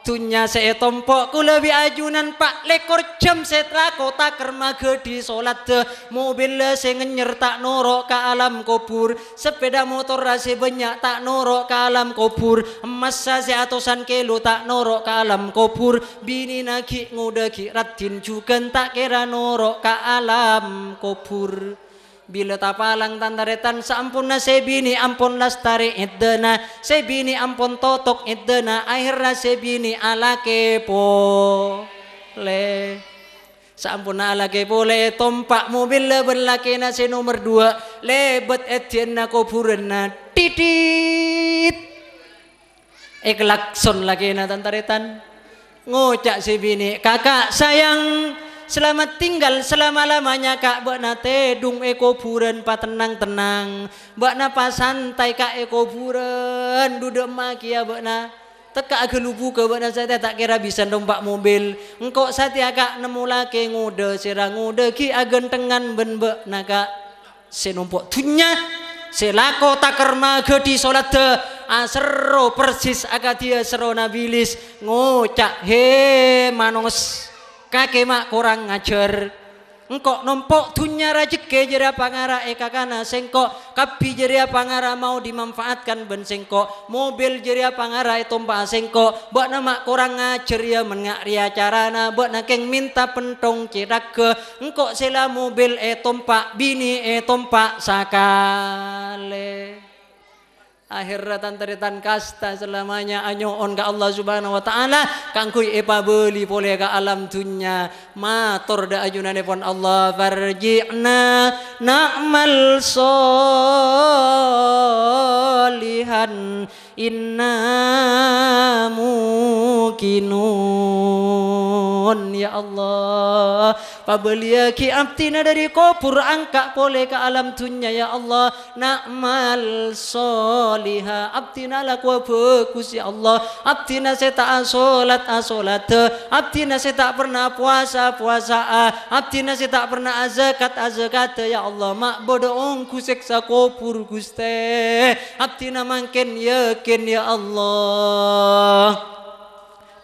Waktunya saya tompok ku lebih ajunan pak lekor jam setra kota kerma gede solat mobil saya ngenyer tak norok ke alam kubur sepeda motor rasa banyak tak norok ke alam kubur emas saya atosan kelu tak norok ke alam kubur bini nagi ngudegi ratin juga tak kira norok ke alam kubur Bila tapalang tandaretan saampun na sebini ampun lastari idena sebini ampun totok idena akhirna sebini ala kepo le saampun na ala kepo le tompak mobil le berlaki na si nomor dua lebet etien na kopuren na titit eklakson lagi na tandaretan ngocak sebini kakak sayang selamat tinggal selama-lamanya kak mbak na tedung eko buren pa tenang-tenang mbak napa santai kak eko buren duduk maki ya mbak na teka gelubu ke na saya tak kira bisa numpak mobil engkau saya kak nemu laki ngode serang ngode ki agen tengan ben na kak senumpok tunya selako takerma gedi solat de asero ah, persis akadia serona nabilis ngocak he manus kakek mak kurang ngajar engkok nompok tunya rajeke jadi apa ngara eka kana sengko kapi jadi apa ngara mau dimanfaatkan ben sengko mobil jadi apa ngara e, mbak sengko, buat nama kurang ngajar ya mengak ria carana buat nakeng minta pentong cerak ke engkok sela mobil itu e, mbak bini e tompa sakale akhiratan teretan kasta selamanya anyoon ka Allah Subhanahu wa taala kangkui epa boleh boleh ka alam dunia matur da ayunan pon Allah farji'na na'mal solihan inna mukinun ya Allah pabelia ki abtina dari kopur angka pole ke alam dunia ya Allah na'mal soliha abtina laku bagus ya Allah Abtina saya tak asolat asolat ah, Abtina saya tak pernah puasa puasa Abtina ah. saya tak pernah azakat ah, azakat ya Allah mak bodoh ongku seksa kopur guste Abtina makin yakin miskin ya Allah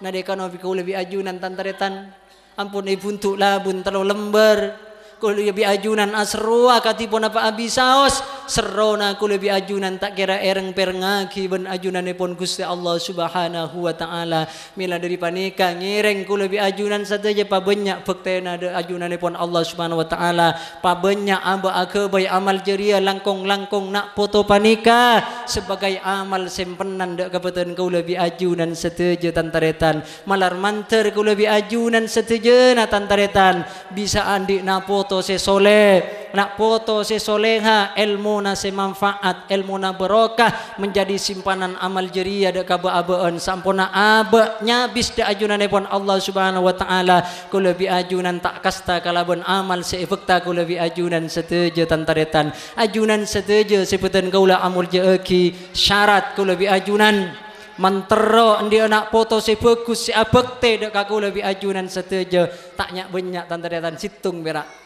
nadekano kau lebih ajunan tantaretan ampun ibu untuk labun terlalu lembar kulu ya bi ajunan asrua katipun apa abi saos serona kulu bi ajunan tak kira ereng perengaki ben ajunanipun Gusti Allah Subhanahu wa taala mila dari panika ngireng kulu bi ajunan sateja pabenyak bektena de ajunanipun Allah Subhanahu wa taala pabenyak amba akebay amal jeria langkong-langkong nak foto panika sebagai amal sempenan dak kebetulan kulu bi ajunan sateja tantaretan malar manter kulu bi ajunan sateja na tantaretan bisa andik nak foto foto si soleh nak foto si soleha ilmu na si manfaat ilmu na berokah menjadi simpanan amal jeria dek kaba abaan sampuna abe nyabis dek ajunan pun Allah subhanahu wa ta'ala ku lebih ajunan tak kasta kalabun amal si efekta ku lebih ajunan setuju tantaretan ajunan setuju sebutan kaula amul jeki syarat ku lebih ajunan mentero dia nak foto si bagus si abekte dek aku lebih ajunan setuju tak nyak benyak tantaretan situng berak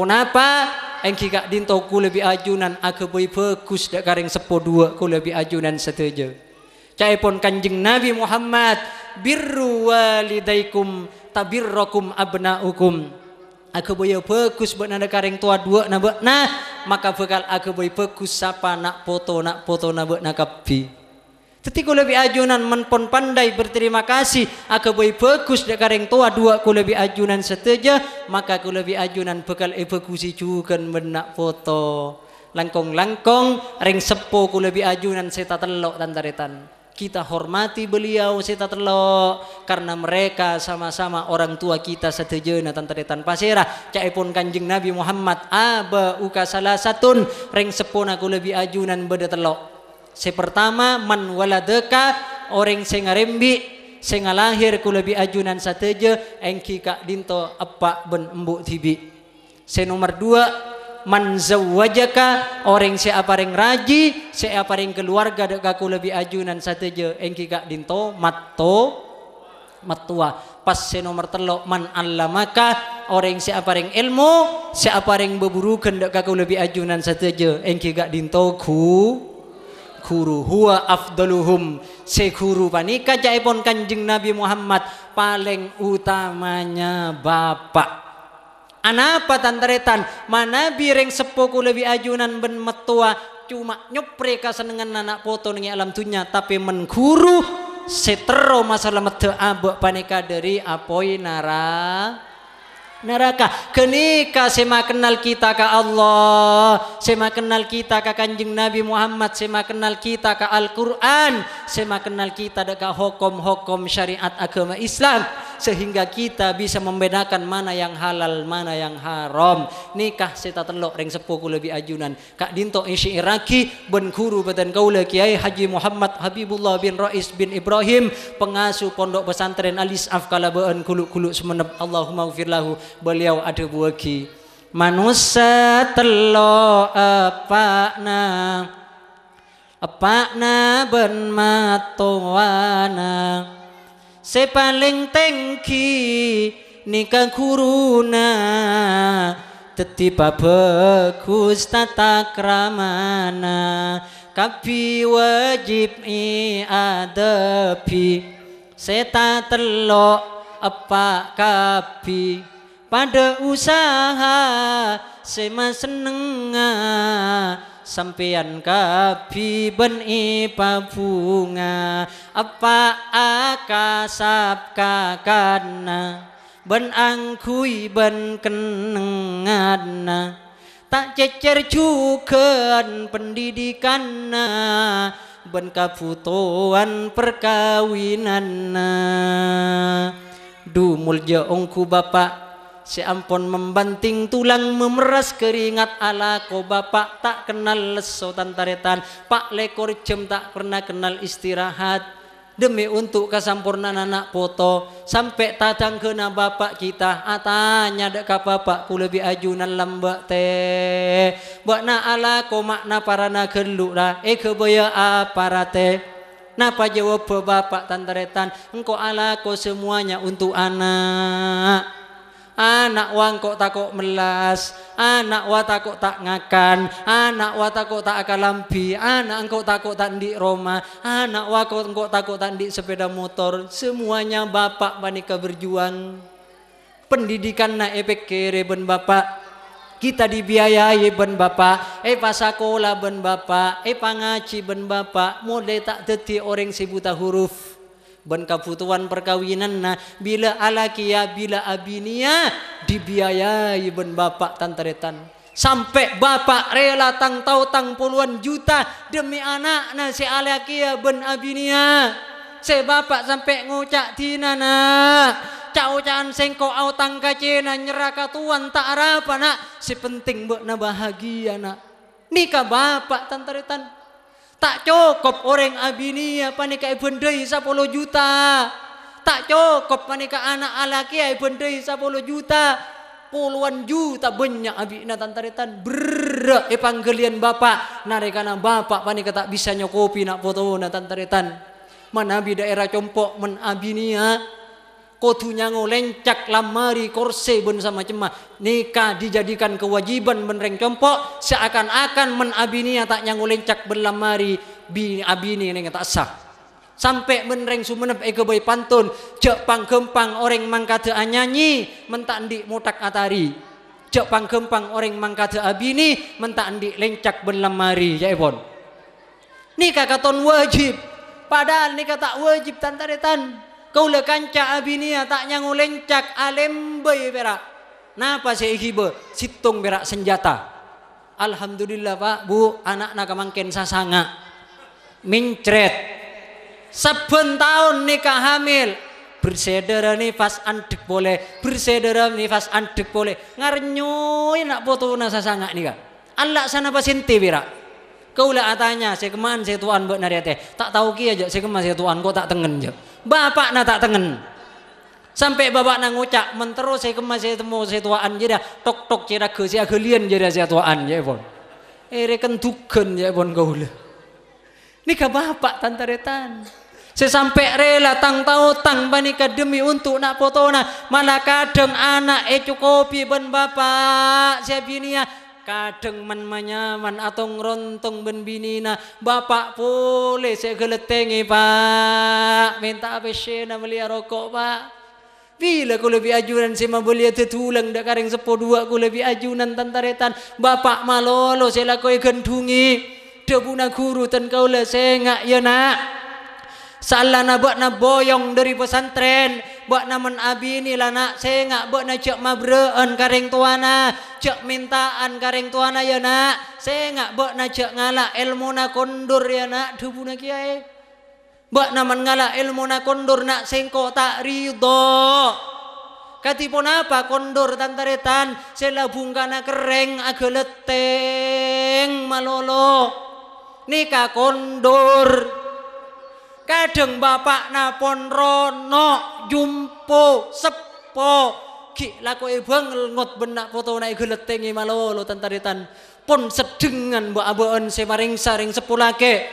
apa, engki gak dinto ku lebih ajunan aku boleh fokus dak kareng sepo dua ku lebih ajunan seteje. Cai pon kanjeng Nabi Muhammad birru walidaikum tabirrakum abnaukum. Aku boleh fokus buat dak kareng tua dua na nah maka bekal aku boleh fokus siapa nak foto nak foto na nak kapi. Tetapi lebih ajunan menpon pandai berterima kasih. Aku boy bagus dek kareng tua dua ku lebih ajunan seteja. Maka ku lebih ajunan bekal evakuasi juga menak foto. Langkong-langkong ring sepo ku lebih ajunan seta telok tantaretan. Kita hormati beliau seta telok karena mereka sama-sama orang tua kita na setejena tantaretan pasera. Cai pun kanjeng Nabi Muhammad aba uka salah satun ring sepon ku lebih ajunan beda telok Si pertama man waladeka orang sing ngarembi sing lahir ku lebih ajunan sateje engki kak dinto apa ben embuk tibi. Si nomor dua man zawajaka orang si aparing raji si ring keluarga dekaku lebih ajunan sateje engki kak dinto matto matua pas si nomor telo man maka orang si ring ilmu si ring beburu kendak aku lebih ajunan sateje engki gak ku guru huwa afdaluhum se guru panika jaipun kanjeng Nabi Muhammad paling utamanya bapak anapa tantaretan Mana biring sepuku lebih ajunan ben metua cuma nyopre kasenengan anak foto ning alam dunia tapi men guru setero masalah mete abok panika dari apoi nara neraka kenika sema kenal kita ke Allah sema kenal kita ke kanjeng Nabi Muhammad sema kenal kita ke Al-Quran sema kenal kita dengan hukum-hukum syariat agama Islam sehingga kita bisa membedakan mana yang halal mana yang haram nikah seta telok ring sepuku lebih ajunan kak dinto insi iraki ben guru beten kaula kiai haji Muhammad Habibullah bin Rais bin Ibrahim pengasuh pondok pesantren Alis Afkala been kuluk-kuluk semenep Allahumma ufirlahu beliau ada buagi manusia telok apa na apa na ben matowana Se paling tinggi nikah kuruna teti bagus tata kramana kapi wajib i adepi seta telo apa kapi pada usaha sema sampeyan kabiben ipabunga apa akasap kakana ben angkui ben kenengana tak cecer cuken pendidikanna ben kabutuhan perkawinanna dumul jaongku bapak Si ampun membanting tulang memeras keringat ala ko bapak tak kenal leso taretan. pak lekor cem tak pernah kenal istirahat demi untuk kesempurnaan anak foto sampai tatang kena bapak kita atanya dek apa bapak ku lebih ajunan lambak teh Buat na ala ko makna parana lah. eh kebaya teh? Napa jawab bapak taretan? Engkau ala kau semuanya untuk anak anak wang kok takok melas anak wa takok tak ngakan anak wa takok tak akan lampi anak engkau takok tak di rumah anak wa kok engkau takok tak di sepeda motor semuanya bapak panika berjuang pendidikan na epek kere ben bapak kita dibiayai ben bapak eh pasakola ben bapak eh pangaci ben bapak mulai tak teti orang sebuta huruf ben kebutuhan perkawinan nah bila ala kia bila abinia dibiayai ben bapak tantretan sampai bapak rela tang tau tang puluhan juta demi anak nah si ala kia ben abinia si bapak sampai ngucak tina nak nah, caucaan sengko au tangkacena nyeraka tuan tak harap nak si penting buat na bahagia nak nikah bapak tantretan Tak cukup orang abini apa nih kayak bendai 10 juta. Tak cukup panika anak alaki ay bendai 10 juta. Puluhan juta banyak abi natan taritan ber epanggelian bapak narekana bapak panika tak bisa nyokopi nak foto natan taritan. Manabi daerah compok men abinia kotunya ngolencak lamari korse ben sama cema nikah dijadikan kewajiban benreng compok seakan-akan men abini tak nyangolencak berlamari bi abini yang tak sah sampai menreng sumenep ego boy pantun jek pang gempang orang mangkade anyanyi mentak di mutak atari jek pang gempang orang mangkade abini mentak di lencak berlamari ya ibon nikah katon wajib padahal nikah tak wajib tan Kau kaula kanca abinia tak nyangu lencak alembay berak napa saya hiba situng berak senjata alhamdulillah pak bu anak nak mangken sasanga mincret saben tahun nikah hamil bersedera nifas andek boleh bersedera nifas andek boleh ngarenyoi nak foto nasa sanga nih kak Allah sana pasinti berak Kau lah atanya, saya keman saya tuan buat nariate. Tak tahu kia aja, saya keman saya tuan, kok tak tengen aja bapak na tak tengen sampai bapak na ngucak mentero saya kemas saya temu saya tuaan jeda tok tok cira ke saya kelian jeda saya tuaan ya pon ere eh, kentukan ya pon gaula ini ke bapak tante retan, saya sampai rela tang tau tang banika demi untuk nak potona malah kadang anak eh cukupi ben bapak saya bini ya kadeng man manyaman atau ngerontong ben binina bapak boleh saya geletengi pak minta apa nak melihat rokok pak bila ku lebih ajunan sema belia tetulang dak karing sepo dua ku lebih ajunan tantaretan bapak malolo saya lakoi gendungi debuna guru tan kau lah saya ngak ya nak salah nabak naboyong dari pesantren buat namun abi ini nak saya nggak buat na cek mabreon kareng tuana cek mintaan kareng tuana ya nak saya nggak buat na cek ngala ilmu na kondur ya nak dubu na kiai buat namun ngala ilmu na kondur nak sengko tak ridho Katipun apa kondur tantaretan selabung kana kereng leteng malolo nikah kondur kadang bapak napon rono jumpo sepo ki laku ibu ngelngot benak foto naik geletengi malolo tentaritan pun sedengan buah abon semaring saring sepulake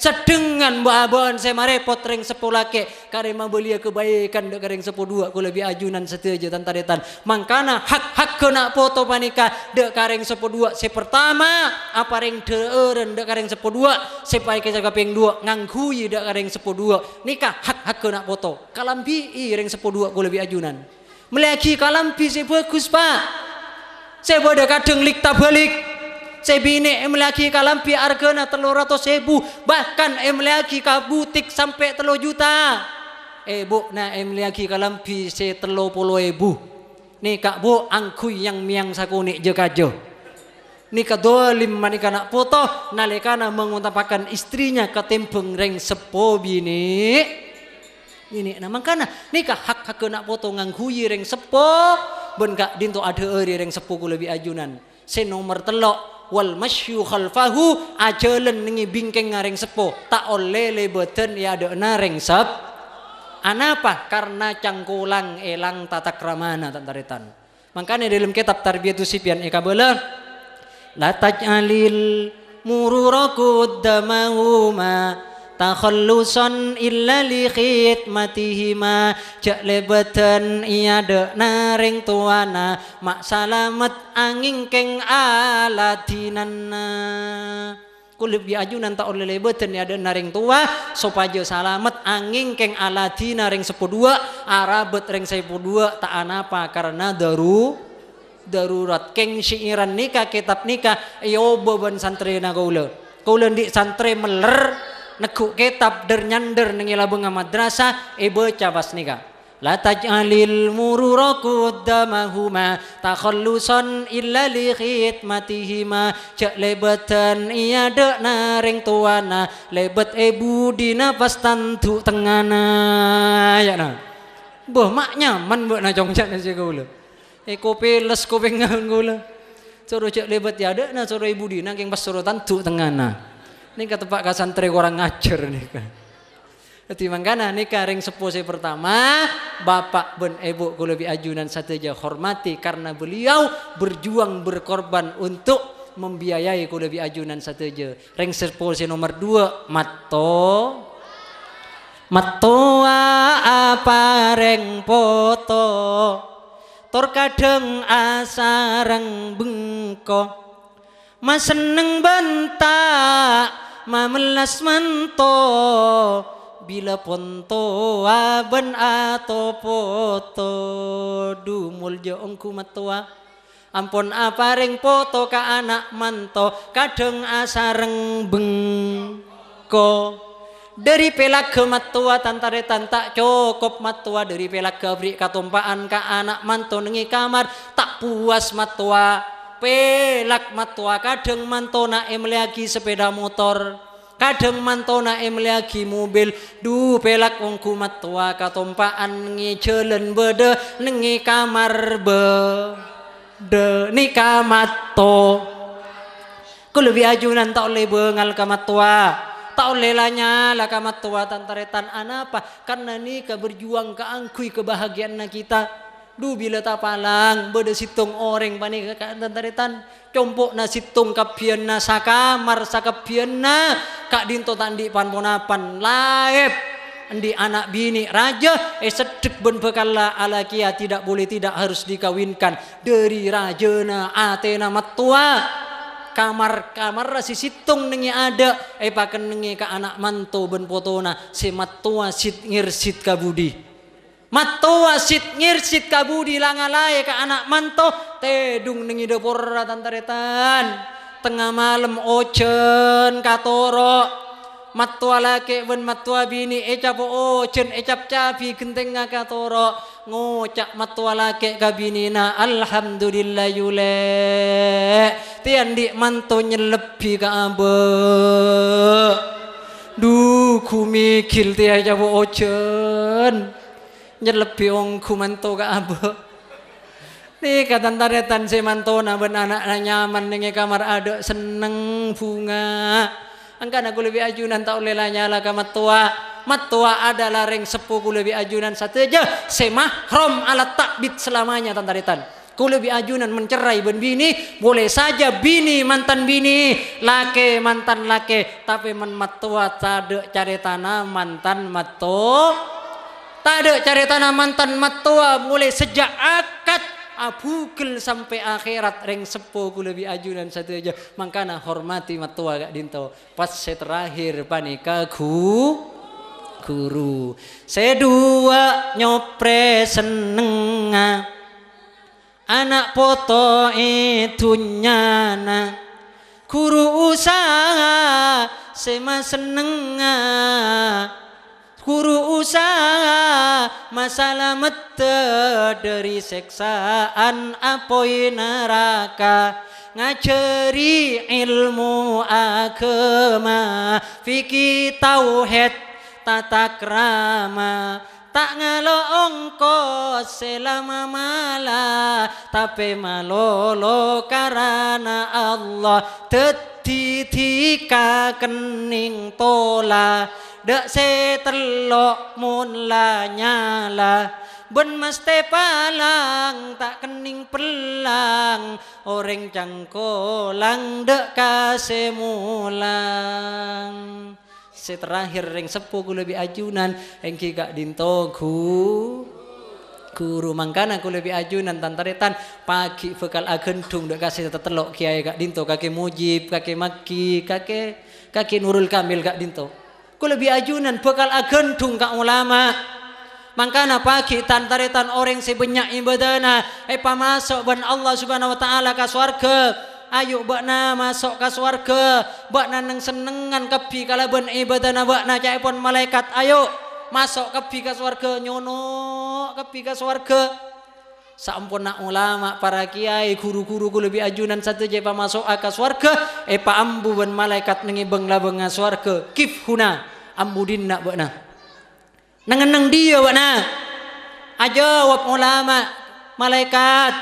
sedengan mbak abon saya marepot ring sepulake kare mabelia kebaikan dek kering sepuluh dua ku lebih ajunan setuju tanpa tadetan mangkana hak hak kena foto panika dek kering sepuluh dua saya pertama apa ring deeren dek kering sepuluh dua saya pakai kerja ping dua ngangguyi dek kering sepuluh dua nikah hak hak kena foto kalam bi ring sepuluh dua ku lebih ajunan melaki kalam se bagus pak saya bodoh kadang likta balik em lagi emlaki pi argana telur atau sebu bahkan emlaki ka butik sampai telur juta eh bu na emlaki pi se telur pulau Ebu. ni kak bu angkui yang miang sakuni je kajo ni kadolim manika nak putoh nalekana mengutapakan istrinya ke tempeng reng sepo bini ini nah ni nikah hak hak kena potong ngangkui reng sepo ben kak dinto ada eri reng sepo ku lebih ajunan se nomor telok wal masyu khalfahu ajelen nengi bingkeng ngareng sepo tak oleh lebeten ya ada naring sep anapa karena cangkulang elang tata kramana taritan makanya dalam kitab sipian Ika bela la taj'alil mururaku damahuma takhalluson illa li khidmatihima jak lebeten iya de naring tuana mak salamet angin keng aladinana kulib bi ajunan ta oleh lebeten de naring tua sopajo salamet angin keng aladina ring sepudua arabet ring sepudua tak anapa karena daru darurat keng syiiran nikah kitab nikah yo beban santri na kau lendik santri meler nekuk kitab der nyander nengi labunga madrasah e ibu cawas nika La taj'alil mururaku damahuma takhallusan illa li khidmatihima cek lebetan iya de naring tuana lebet ebu di nafas tantu tengana ya nah boh maknya nyaman buat na na nasi gula e kopi les kuping ngang gula Suruh cek lebat ya ada, na suruh ibu e di keng pas suruh tantu tengana. Ini kata Pak Kasantri orang ngajar kan. Jadi mangkana nih ring sepose pertama bapak ben ibu ku lebih ajunan aja hormati karena beliau berjuang berkorban untuk membiayai ku lebih ajunan aja. Ring sepose nomor dua matto Mattoa apa reng foto Tor kadeng reng bengkok maseneng bentak mamelas mento bila ponto aben ato poto dumul engku matua ampun apa aparing poto ka anak manto kadeng asareng bengko dari pelak ke matua tantare tantak cukup matua dari pelak gabri katumpaan ka anak manto nengi kamar tak puas matua pelak matua kadang mantona emleagi sepeda motor kadang mantona emleagi mobil du pelak ungku matua katompaan ngi jalan bede nengi kamar be de nika mato lebih ajunan tak oleh bengal kamatua tak oleh lanya lah kamatua tantaretan anapa karena nika berjuang keangkui kebahagiaan kita Duh bila tak palang beda situng orang panik kakatan tan compok na situng kapian na saka, saka sakapian na kak dinto tandi panponapan Laib di anak bini raja eh sedek ben bekala ala kia tidak boleh tidak harus dikawinkan dari raja na atena matua kamar kamar si situng nengi ada eh pakai nengi ke anak mantu ben potona si matua sit ngir sit kabudi matoa sit kabu di langalai ke anak manto tedung nengi dapur tantaretan tengah malam ocen katoro matwa laki ben matwa bini ecap ocen ecap capi genteng katoro ngocak matwa laki kabinina alhamdulillah yule tian di manto nyelepi ka abe duh kumikil tiap ocen nyelebi wong kumanto ka abo. Nih katantaretan ya, si manto na anak anak na nyaman nengi kamar adok seneng bunga. angkat aku lebih ajunan tak oleh lanyala kamar tua. Matua adalah ring sepuh ku lebih ajunan satu aja. Semah rom alat takbit selamanya tantaretan. Ku lebih ajunan mencerai ben bini, boleh saja bini mantan bini, laki mantan laki, tapi men matua tade cari tanah mantan matua cari tanaman mantan matua mulai sejak akad abu Gel sampai akhirat reng sepo ku lebih aju dan satu aja mangkana hormati matua gak dinto pas saya terakhir panikaku guru saya dua nyopre seneng anak foto itu nyana guru usaha saya seneng Guru usaha masalah mete dari seksaan apoi neraka Ngaceri ilmu agama fikih tauhid tata krama tak ngaloong ongkos selama malah, tapi malolo karena Allah tetti tika kening tola Dek setelok mun la nyala Ben meste palang tak kening pelang Orang cangkolang dek kase mulang se terakhir ring sepuh ku lebih ajunan Engki gak dintogu guru mangkana aku lebih ajunan tantaretan pagi fakal agendung dek kasih tetelok kiai gak dinto kakek mujib kakek maki kakek kakek nurul kamil gak dinto lebih ajunan bekal agendung kak ulama mangkana pagi tantaritan orang sebanyak ibadana eh pamasok ban Allah subhanahu wa ta'ala ka swarga ayo bakna masuk ke swarga bakna neng senengan kebi kalaban ibadana bakna pon malaikat ayo masuk kebi ke swarga nyono kebi ke swarga nak ulama para kiai guru-guru ku lebih ajunan satu je pa masuk aka swarga eh pa ambu ben malaikat nengi bengla benga swarga kif huna ambu dinna bakna nang dia aja wap ulama malaikat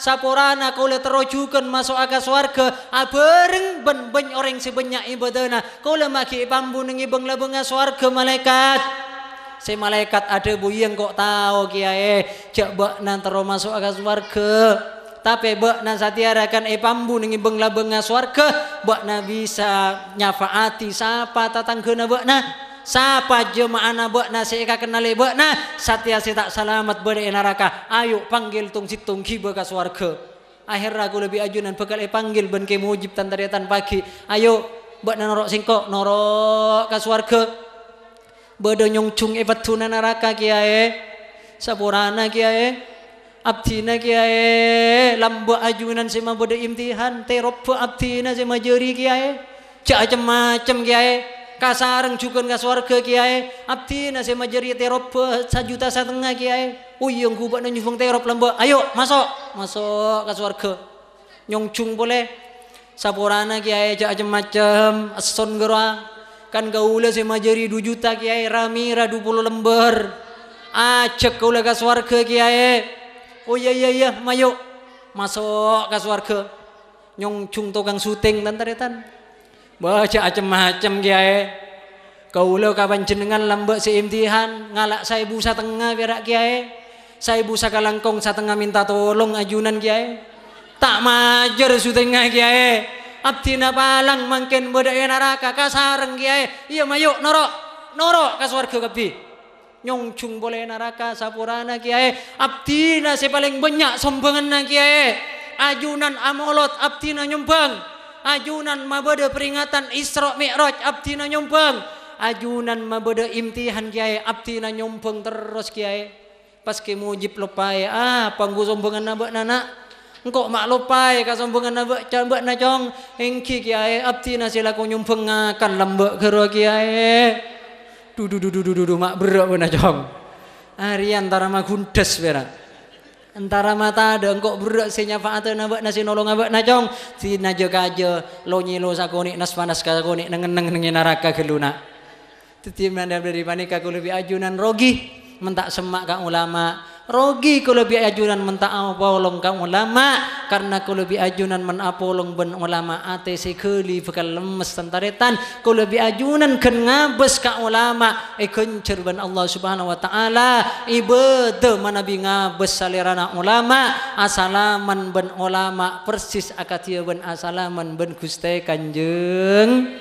sapurana kau le terojukan masuk aka swarga abereng ben ben orang sebanyak ibadana kau le maki ambu nengi bengla benga swarga malaikat si malaikat ada yang kok tahu kiai cak bak nan tero masuk akan swarga tapi bak nan kan e pambu nengi bengla benga swarga bak na bisa nyafaati siapa kena bak na Sapa jemaana buat na kenal kenali buat na satya tak selamat beri e neraka. Ayo panggil tung situng kiba ke swarga. Akhirnya aku lebih ajunan bekal e panggil ben ke mujib tan pagi. Ayo buat na norok singkok norok ke swarga. Bodo nyongcung e batuna neraka kia Sapurana kiai. Abdina e Lamba ajunan sema bodo imtihan. Teropo abdina sema jeri e Cacem macem kiai. Kasareng juga ke swarga e Abdina sema jeri teropo sajuta setengah e Uyung kubak te terop lambo Ayo masuk. Masuk ka swarga. Nyongcung boleh kia e cacem macam asun gerwa kan gaula saya majari 2 juta kiai rami ra 20 lembar acek gaula ka swarga kiai oh iya iya iya mayo masuk ka swarga nyong cung tukang syuting ya, tan taretan baca acem macam kiai gaula ka panjenengan lambek si imtihan ngalak saya busa tengah berak kiai saya busa sakalangkong satengah minta tolong ajunan kiai tak majer syutingnya kiai abdi nabalang mangkin yang neraka kasareng kiai ya. iya mayu noro norok ke kapi nyong nyongcung boleh neraka sapurana kiai ya. abdi na si paling banyak sombongan na kiai ya. ajunan amolot abdi na nyumbang ajunan mabode peringatan isra mi'raj abdi na nyumbang ajunan mabada imtihan kiai abdi na nyumbang terus kiai pas kemujib mujib ah panggu sombongan na nana engkau mak lupai kasombongan na buat can buat na cong engki kiai abdi nasi laku akan lembek kero kiai dudu dudu dudu dudu mak berak pun cong hari antara mak gundes berak antara mata ada engkok berak si atau na buat nasi nolong abak na cong si naja kajo lo nyilo sakoni nas panas sakoni nengen nengen neraka geluna beri dari aku lebih ajunan rogi mentak semak kak ulama Rogi kalau bi ajunan apa ulang kau ulama karena kalau bi ajunan menapolong ben ulama ate sekali bekal lemes tentaretan kalau bi ajunan ken ngabes ka ulama e cerban Allah Subhanahu wa taala ibede manabi ngabes salerana ulama asalaman ben ulama persis akatia ben asalaman ben kustai Kanjeng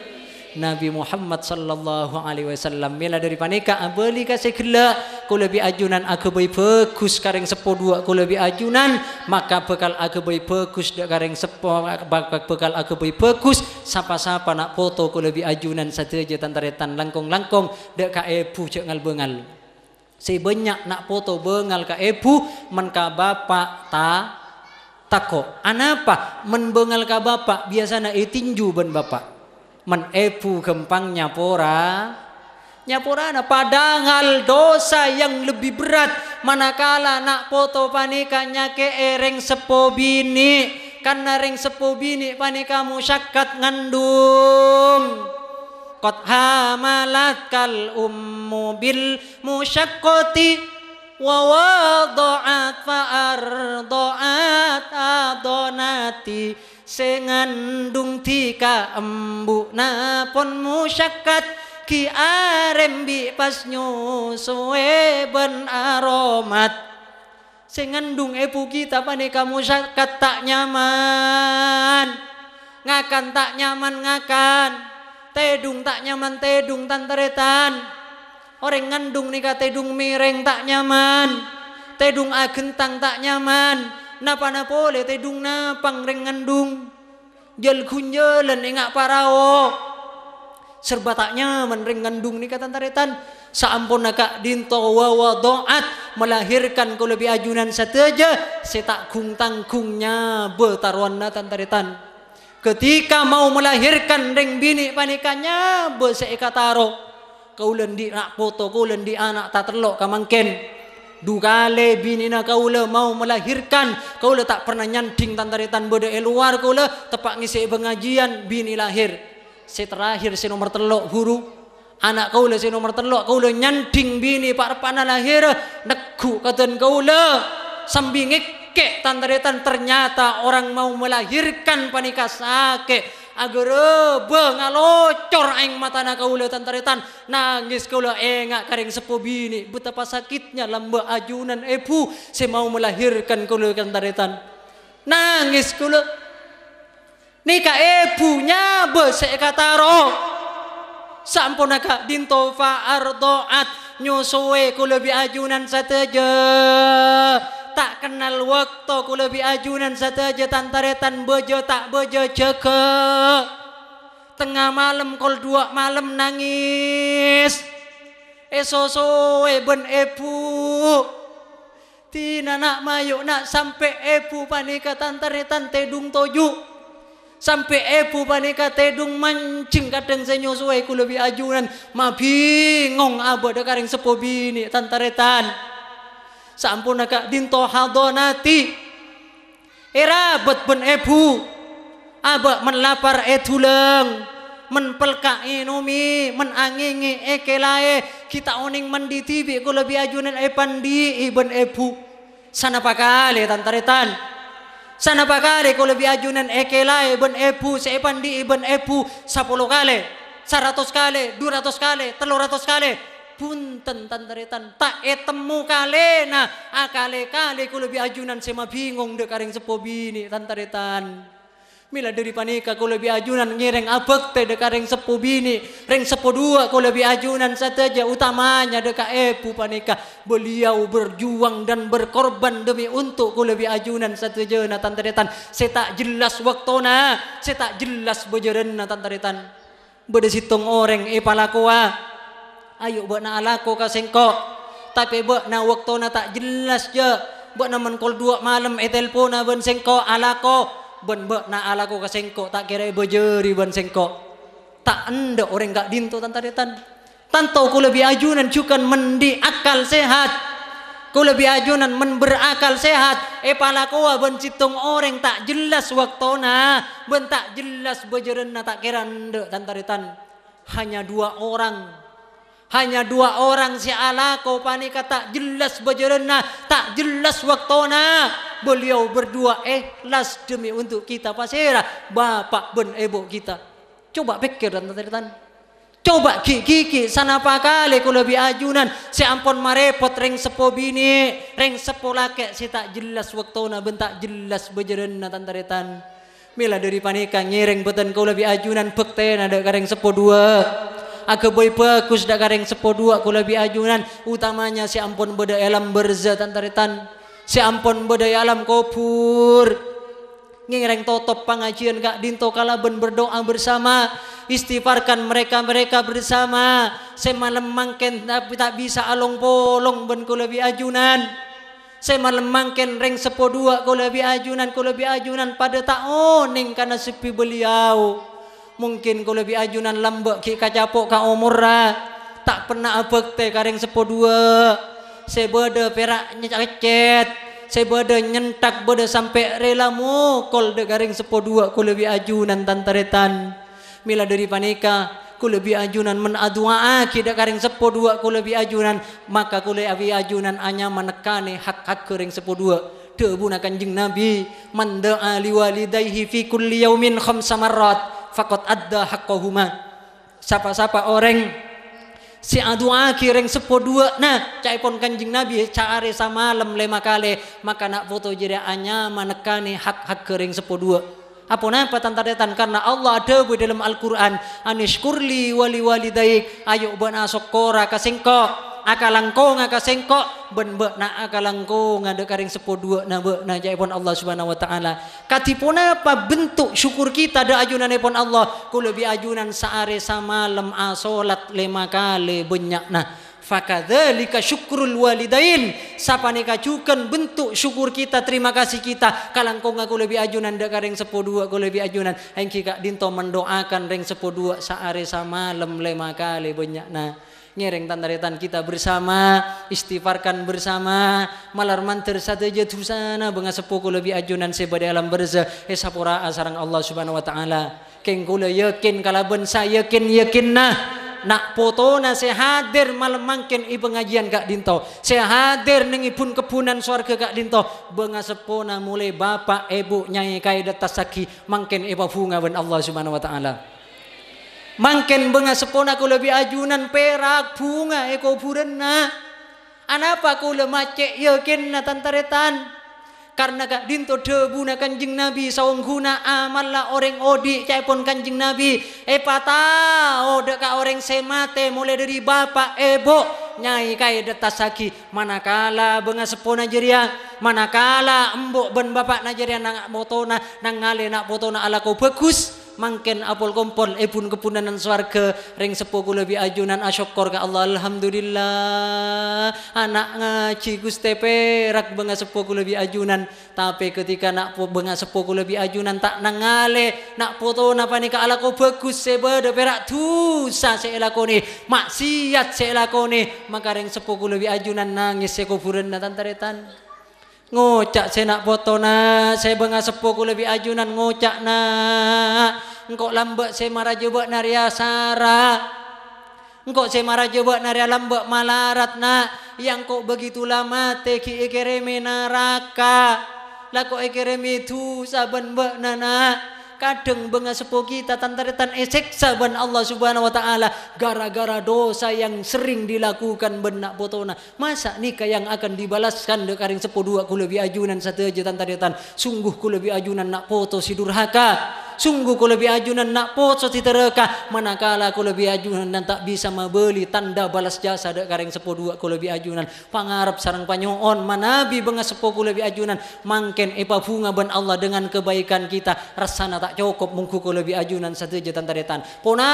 Nabi Muhammad sallallahu alaihi wasallam mila dari panika abeli ah, kasih gila, ku lebih ajunan aku bayi bagus karing sepo dua ku lebih ajunan maka bekal aku bayi bagus karing sepo bekal aku bayi bagus sapa-sapa nak foto ku lebih ajunan sateja tantaretan langkong-langkong dek ka ebu cek ngal bengal si nak foto bengal ka ebu men ka bapak ta tako anapa men bengal ka bapak biasana itinju ben bapak Menepu gempang nyapora nyapurana padangal dosa yang lebih berat manakala nak foto panikanya ke ereng sepo bini karena ring sepo bini panika musyakat ngandung kot hamalat kal ummu bil musyakoti wa wada'at fa arda'at adonati sengandung tika embu napon musyakat ki arembi pas nyusue aromat sengandung epu kita paneka musyakat tak nyaman ngakan tak nyaman ngakan tedung tak nyaman tedung tanteretan orang ngandung nika tedung miring tak nyaman tedung agentang tak nyaman napa-napa le te dungna pangreng ngandung jel kunjelan engak parao serba taknya dung ngandung ni kata taretan saampun kak dinto doat melahirkan ku lebih ajunan se setak kung tangkungnya betaruanna tantaretan ketika mau melahirkan reng bini panikannya be taro kau lendi nak foto kau lendi anak tak terlok kamangken Dugale binina le mau melahirkan kau le tak pernah nyanding tantaritan bode luar kaula tepat ngisi pengajian bini lahir si terakhir si nomor telok huru anak kau le si nomor telok kau le nyanding bini pak repana lahir neku kau le sambil ngekek tantaritan ternyata orang mau melahirkan panikah sakit agere bengalocor aing matana kaula tantaretan nangis kaula engak eh, karing sepo bini betapa sakitnya lamba ajunan ibu, saya mau melahirkan kaula tantaretan nangis kaula nikah epunya kata kataro sampun agak dinto ardoat nyusue kau bi ajunan saja tak kenal waktu ku lebih ajunan saja tantaretan bejo tak bejo jaga tengah malam kol dua malam nangis esoso eben epu tina nak mayu nak sampai epu panika tantaretan tedung toju sampai epu panika tedung mancing kadang senyo suai ku lebih ajunan ma bingung abad karing sepo bini tantaretan saampunaka dinto era erabet ben ebu aba tulang edulang pelka inumi menangingi kelae kita oning bi ko lebih ajunan e pandi iben ebu sana pakale tantaretan sana pakale ko lebih ajunan kelae ben ebu seepandi iben ebu sepuluh kali seratus kale dua kale kali kale ratus kali punten tantaritan tak etemu kalena akale kale ku lebih ajunan sema bingung dek kareng sepo bini tantaritan Mila dari panika ku lebih ajunan ngireng abek teh deka kareng sepu bini Reng sepu dua ku lebih ajunan saja utamanya deka epu panika beliau berjuang dan berkorban demi untuk ku lebih ajunan na natan saya tak jelas waktu saya tak jelas bojoren na taritan beda situng orang epalakua ayo buat na alako ka sengko tapi buat na waktu na tak jelas je buat na menkol dua malam eh telpon na ben singko alako ben buat na alako ka sengko tak kira bejeri ben sengko tak enda orang gak dinto tantaritan Tanto ku lebih ajunan cukan mendi akal sehat ku lebih ajunan men berakal sehat e pala koa ben citung orang tak jelas waktu na, ben tak jelas na tak kira ndek tantaritan hanya dua orang hanya dua orang si ala kau panika tak jelas bajarana, tak jelas waktona. Beliau berdua ikhlas eh, demi untuk kita pasirah Bapak ben ibu kita. Coba pikir dan tante Coba gigi sana pakali ku lebih ajunan si ampun marepot reng sepo bini reng sepo laki si tak jelas waktona bentak jelas bajarana tante retan. Mila dari panika ngiring beten kau lebih ajunan bekten ada kareng sepo dua. Aku boy pakus dak kareng sepo dua aku lebih ajunan utamanya si ampun beda alam berza tantaritan si ampun beda alam kopur ngereng totop pengajian gak dinto kala ben berdoa bersama istifarkan mereka mereka bersama semalam mangken tapi tak bisa alung polong ben ku lebih ajunan semalam mangken reng sepo dua ku lebih ajunan ku lebih ajunan pada tak oning karena sepi beliau mungkin kau lebih ajunan lembek ki kacapok ka umurra tak pernah abek teh karing sepo dua sebede perak nyecet sebede nyentak bede sampai rela mukol de karing sepo dua kau lebih ajunan tantaretan mila dari panika ku lebih ajunan men adua ah, kidak karing sepo dua ku lebih ajunan maka ku lebih ajunan hanya menekani hak hak kering sepo dua debu na kanjeng nabi man da'a liwalidayhi fi kulli yaumin khamsa marrat fakot adda hakkohuma siapa-siapa orang si adu akireng sepo dua nah cai pon kanjing nabi caare sama lem lema kale maka nak foto jadi anya manekane hak hak kering sepo dua apa napa tantaretan karena Allah ada di dalam Al-Qur'an anis kurli wali wali walidaik ayo bana sokora kasingko akalangko ngaka sengko ben be na akalangko ngada karing sepo dua na be na jaipon Allah subhanahu wa ta'ala katipuna apa bentuk syukur kita de ajunan ipon Allah ku lebih ajunan saare sama lem asolat lima kali banyak. na fakadzalika syukrul walidain sapa cukan bentuk syukur kita terima kasih kita kalangko ngaku lebih ajunan dak reng sepo dua aku lebih ajunan engki kak dinto mendoakan ring sepo dua saare lem lema kali banyak na nyereng tandaretan kita bersama, istighfarkan bersama, malar manter sateja bunga bengasepuku lebih ajunan sebade alam berza esapura eh, asarang ah, Allah Subhanahu wa taala. kengkula yakin kalaban saya yakin yakin nah nak potona saya hadir malam mangkin i pengajian kak dinto saya hadir neng pun kebunan suarga kak dinto bengasepona mulai bapa ibu nyai kai datasaki mangkin ibu funga ben Allah subhanahu wa ta'ala Mangken bunga sepona ku lebih ajunan perak bunga eko kuburenna. Anapa kula macek yakin na tantaretan. Karena kak dinto na kanjeng Nabi saung guna amal lah orang odi cai pon kanjeng Nabi. Eh patah oh, oda deka orang semate mulai dari bapak ebo eh, nyai kai detasaki manakala bunga sepona jeria manakala embok ben bapak najeria nang botona nang ngale nak botona ala kau bagus mangken apol kompon ebun eh, kepunanan swarga ring sepuh kula bi ajunan asyukur ah, ka Allah alhamdulillah anak ngaji Gusti perak benga sepuh kula bi ajunan tapi ketika nak benga sepuh kula bi ajunan tak nangale nak foto napa ni ka ko bagus sebeda perak dosa lakoni, maksiat lakoni, maka ring sepuh kula bi ajunan nangis kuburan natan teretan ngocak saya nak foto na, saya bengah sepuku lebih ajunan ngocak na, engkau lambat saya marah jebak naria sara engkau saya marah jebak naria lambat malarat na, yang kau begitu lama teki ikeremi naraka lah kau ikeremi tu saban bak nana kadang benga sepuh kita tantaritan esek saban Allah subhanahu wa ta'ala gara-gara dosa yang sering dilakukan benak potona masa nikah yang akan dibalaskan dekaring sepuh dua ku lebih ajunan satu aja tantaritan sungguh ku lebih ajunan nak foto si durhaka sungguh ku lebih ajunan nak poso teraka manakala ku lebih ajunan dan tak bisa membeli tanda balas jasa dak kareng sepo dua ku lebih ajunan pangarap sarang panyoon manabi benga sepo ku lebih ajunan mangken epa bunga ban Allah dengan kebaikan kita rasana tak cukup mungku ku lebih ajunan satu jatan taretan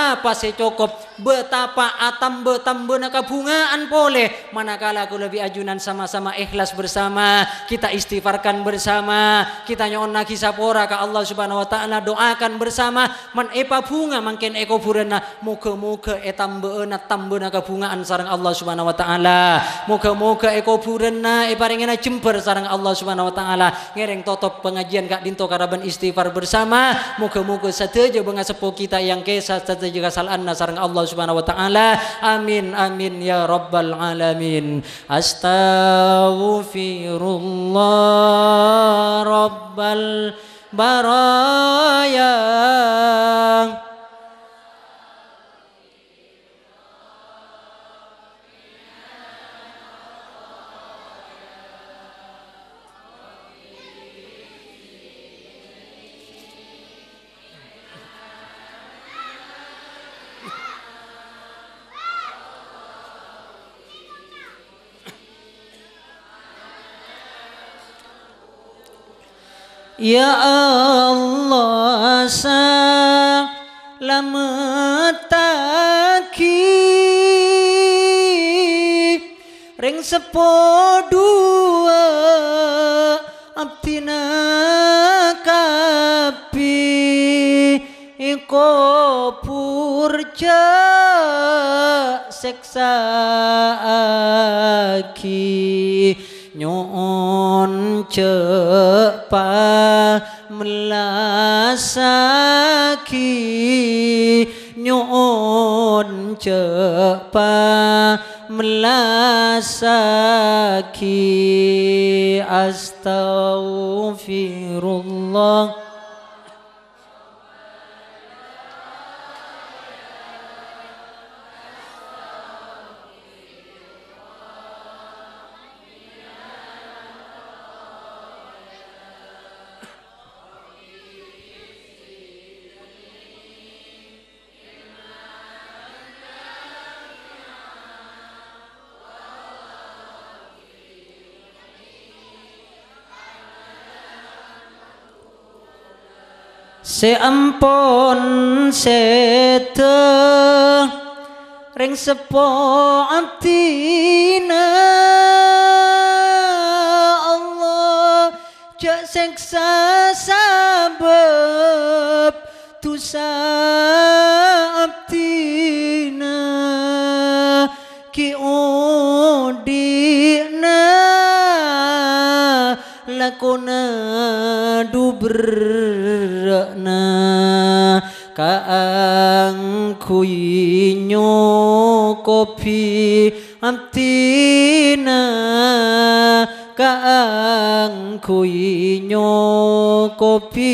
apa se cukup betapa atam betam benaka bungaan pole manakala ku lebih ajunan sama-sama ikhlas bersama kita istighfarkan bersama kita nyoon nagisa sapora ka Allah subhanahu wa ta'ala doa akan bersama man epa bunga mangkin eko burana moga-moga etambeuna tambeuna kabungaan sarang Allah Subhanahu wa taala moga-moga eko burana e jember sarang Allah Subhanahu wa taala ngereng totop pengajian kak dinto karaban istighfar bersama moga-moga sadeja bunga sepuh kita yang kesa kasal anna sarang Allah Subhanahu wa taala amin amin ya rabbal alamin astaghfirullah rabbal alamin yang Ya Allah selamataki Ring sepodua abdina kapi Iko purja seksa aki nyuun cepa melasaki nyuun cepa melasaki astaghfirullah Seampun seda ring sepo atina Allah jak seksa sabab tusa abdina ki odina lakona dubrana kang kuinyo kopi antina kang kuinyo kopi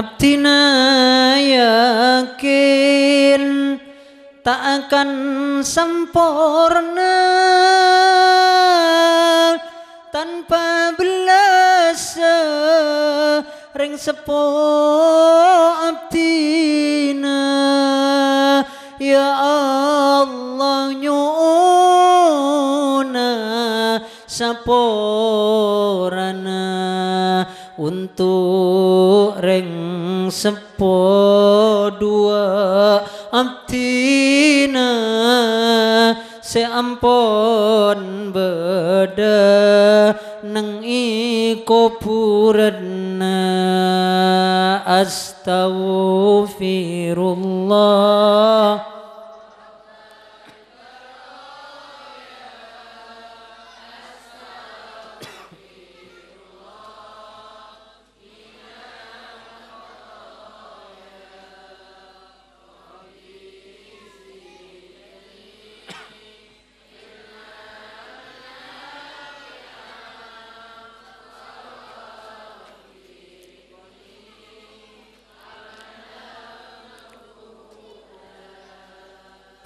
Abdina yakin tak akan sempurna tanpa belas ring sepuh abdina ya Allah nyuna sempurna untuk ring sepo dua antina, seampon beda neng iko purana astaghfirullah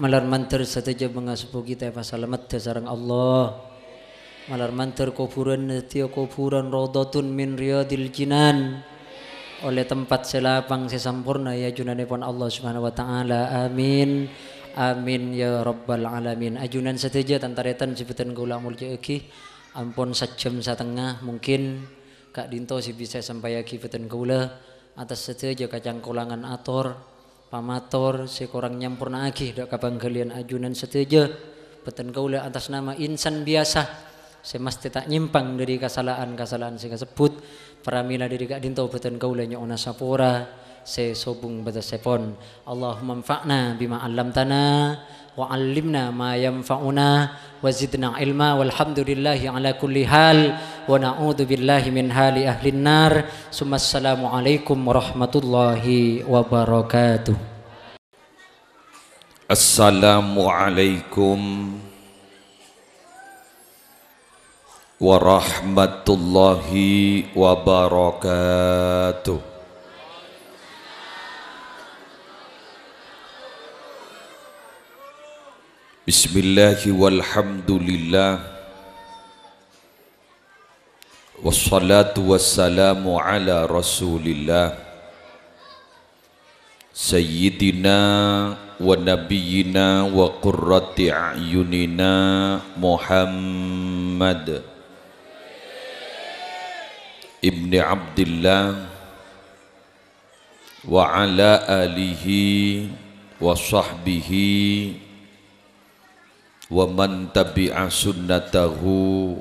Malar mantar sateja mengasupu kita apa salamat sarang Allah. Malar mantar kufuran tiok kufuran Rodotun min riyadil jinan. Oleh tempat selapang sesampurna ya Pon Allah subhanahu wa ta'ala. Amin. Amin ya rabbal alamin. Ajunan sateja tantaretan sibutan Gula mulja eki Ampun sajam satengah mungkin Kak Dinto sih bisa sampai lagi beten kula atas sateja kacang kolangan ator pamator sekorang nyampurna agih dak kapanggalian ajunan seteja peten kaula atas nama insan biasa semas tak nyimpang dari kesalahan-kesalahan sing sebut peramila diri kak dinto peten kaula nyona sapura se sobung batas sepon Allahumma fa'na bima alam tanah وعلمنا ما ينفعنا وزدنا علما والحمد لله على كل حال ونعوذ بالله من حال أهل النار ثم السلام عليكم ورحمة الله وبركاته السلام عليكم ورحمة الله وبركاته بسم الله والحمد لله والصلاة والسلام على رسول الله سيدنا ونبينا وقرة أعيننا محمد ابن عبد الله وعلى آله وصحبه wa man tabi'a sunnatahu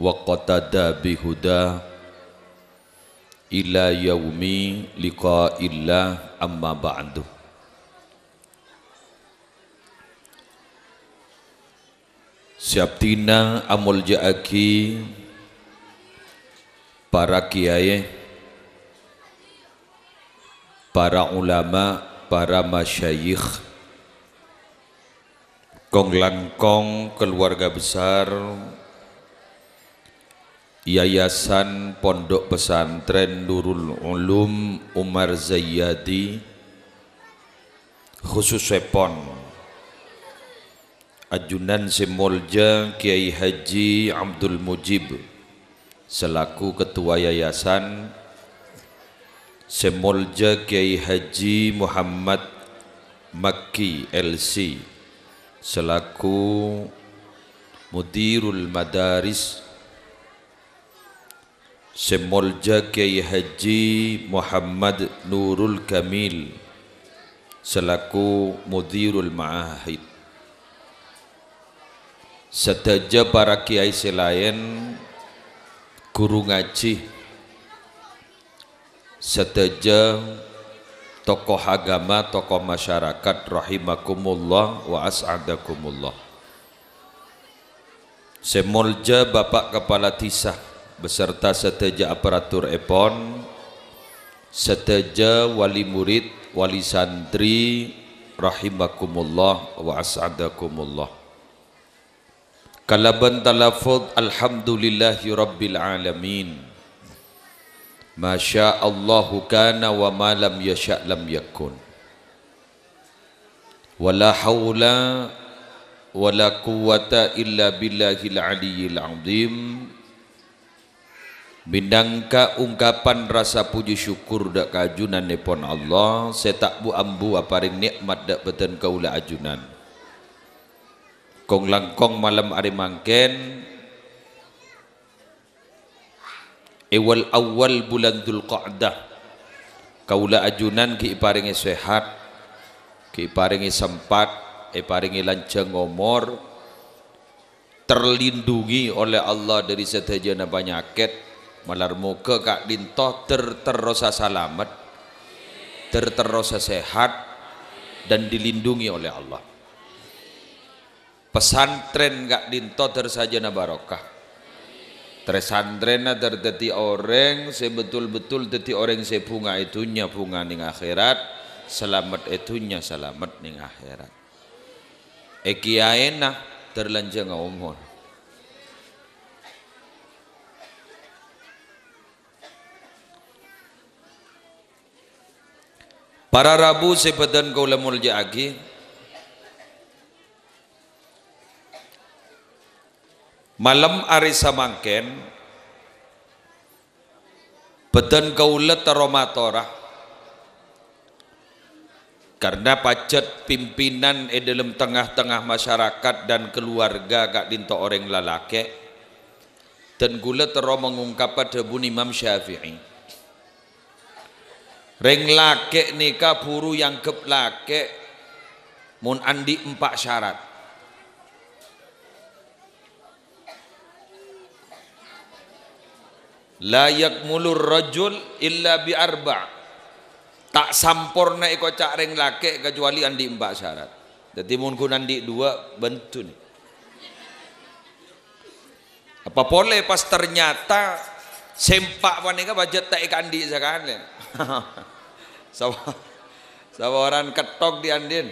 wa qatada bihuda ila yaumi liqa'illah amma ba'du Siaptina amul jaaki para kiai para ulama para masyayikh Kong Langkong keluarga besar Yayasan Pondok Pesantren Nurul Ulum Umar Zayyadi khusus Sepon Ajunan Semolja Kiai Haji Abdul Mujib selaku Ketua Yayasan Semolja Kiai Haji Muhammad Makki LC selaku Mudirul Madaris Semolja Kiai Haji Muhammad Nurul Kamil selaku Mudirul Ma'ahid Sedaja para kiai selain guru ngaji Sedaja tokoh agama, tokoh masyarakat rahimakumullah wa as'adakumullah. Semolja Bapak Kepala Tisah beserta seteja aparatur Epon, seteja wali murid, wali santri rahimakumullah wa as'adakumullah. Kalaban talafud alhamdulillahirabbil alamin. Alhamdulillahirabbil alamin. Masya Allah, kana wa ma lam yasha lam yakun. Wala haula wala quwwata illa billahil aliyyil azim. Bindangka ungkapan rasa puji syukur dak kajunan nepon Allah, tak bu ambu apa ring nikmat dak beten kaula ajunan. Kong langkong malam ari mangken, Ewal eh, awal bulan Dhul Qa'dah Kaula ajunan ki iparingi sehat Ki iparingi sempat Iparingi lancang umur Terlindungi oleh Allah dari setajana penyakit Malar muka kak dintoh terterosa salamat Terterosa sehat Dan dilindungi oleh Allah Pesantren kak dintoh tersajana barokah Tres handrena terdeti orang sebetul-betul deti orang sebunga itunya e bunga ning akhirat selamat itunya e selamat ning akhirat. Eki aena terlanjang umur. Para Rabu kau kaulamul jaagi malam hari samangken beden kaulet teromatorah karena pacet pimpinan e dalam tengah-tengah masyarakat dan keluarga kak dinto orang lalake dan gula terom mengungkap pada bun Imam Syafi'i Reng lake nikah buru yang kep lake mun andi empat syarat. la yakmulur rajul illa bi arba tak sampurna iko cak ring laki kecuali andi empat syarat jadi mungkin andi dua bentu nih apa boleh pas ternyata sempak wanita budget tak ikandi sekarang *laughs* sawaran ketok di andin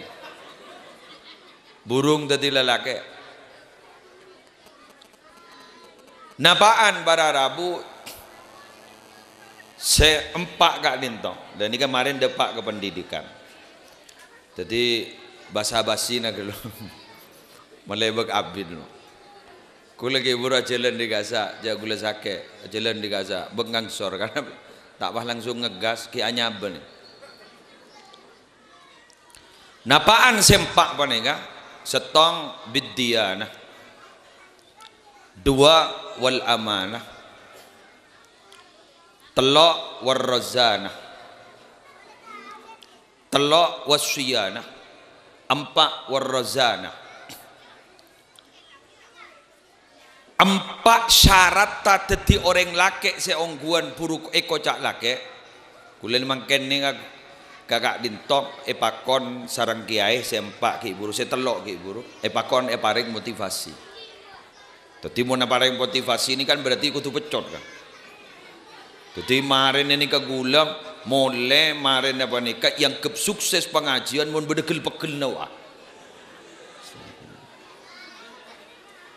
burung tadi lelaki napaan para rabu Saya empat kat dinto. Dan ini kemarin depak ke pendidikan. Jadi bahasa basi nak *laughs* dulu. Melebek abin dulu. Kula ke ibu jalan di Gaza, jauh gula sake, jalan di Gaza, bengang sor. *laughs* Karena tak pas langsung ngegas, ki anya ni. Napaan sempak panika? Setong bidia nah. Dua wal amanah. telok warzana, telok wasyianah empat warzana, empat syarat tak teti orang laki seongguan buruk eh cak laki kulen mangken ni kakak dintok epakon sarang kiai sempak ki se telok ki buru epakon epareng motivasi tetapi mau e motivasi ini kan berarti kutu pecot kan jadi marin ini kegulam, mulai marin apa kak yang sukses pengajian mun bedegel pegel nawa. Ah.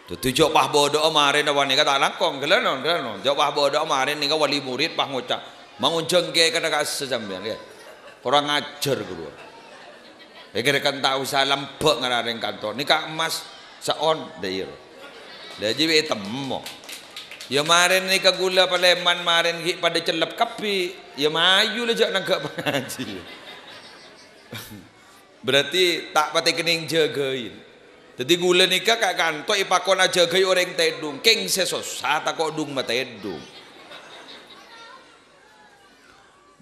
Tutu jauh pah bodoh oh marin apa kak tak langkong gelanon gelanon. jauh pah bodoh oh marin kak wali murid pah ngucap mengunjung ke kena kasih sejambian ya Orang ngajar gua. Pikir eh, kan tahu salam bek ngarang kantor. kak emas saon dia Jadi temu. Ya marin ni ke gula man marin hik pada celap kapi. Ya mayu lejak nagak pengaji. *laughs* Berarti tak pati kening jagain. Jadi gula nikah kak kantor ipakon aja gay orang tedung. King sesosat kok dung matedung.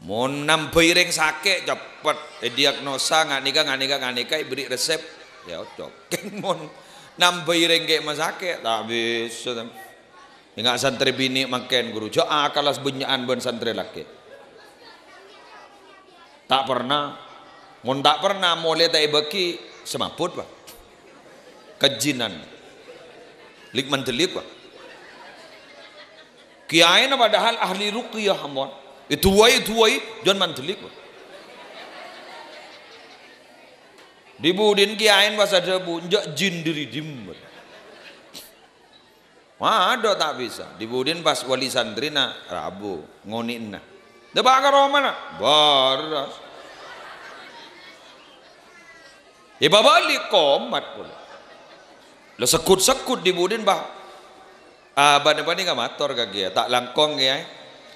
Mau enam piring sakit cepat. eh, diagnosa nggak nikah nggak nikah nggak nikah beri resep ya cocok. *laughs* Mon mau enam piring kayak tak habis. Tapi. Ingat santri bini makan guru. Jaa ah, kalas an ben santri laki. Tak pernah. Mun tak pernah mulai tak ibaki semaput pak. Kejinan. Lik mendelik pak. Kiai padahal ahli ruqyah amon. Itu wai itu wai jangan mendelik pak. Dibudin Kiai bahasa debu njak jin diri dimber. Mado tak bisa. Dibudin pas wali santrina Rabu ngoninna. Debakar mana? Baras. Iba ya, balik komat pula. Lo sekut-sekut dibudin bah. Ah, bani-bani gak mator kaki ya. Tak langkong ya.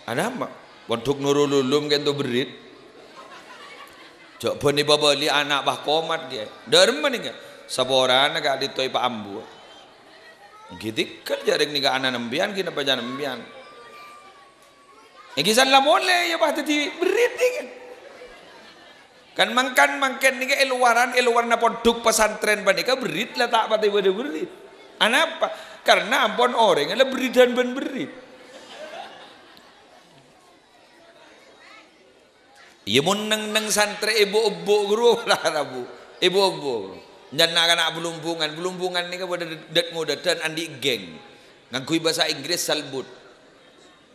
Ada apa? Untuk nurululum kan tu berit. Cok bani iba anak bah komat dia. Derman ni kan? Saborana gak ditoi pak ambu. Gitu kerja rek niga anak nembian kita baca nembian. Egi salah boleh ya pasti tadi berit kan. mangkan mangken niga eluaran eluaran produk pesantren panika berit lah tak pati pada berit. Anapa? Karena ampon orang lah berit dan ben berit. Iya mun neng neng santre ibu ibu guru lah rabu ibu ibu dan anak-anak belumbungan belumbungan ini kepada kan dedet dan andi geng ngakui bahasa Inggris salbut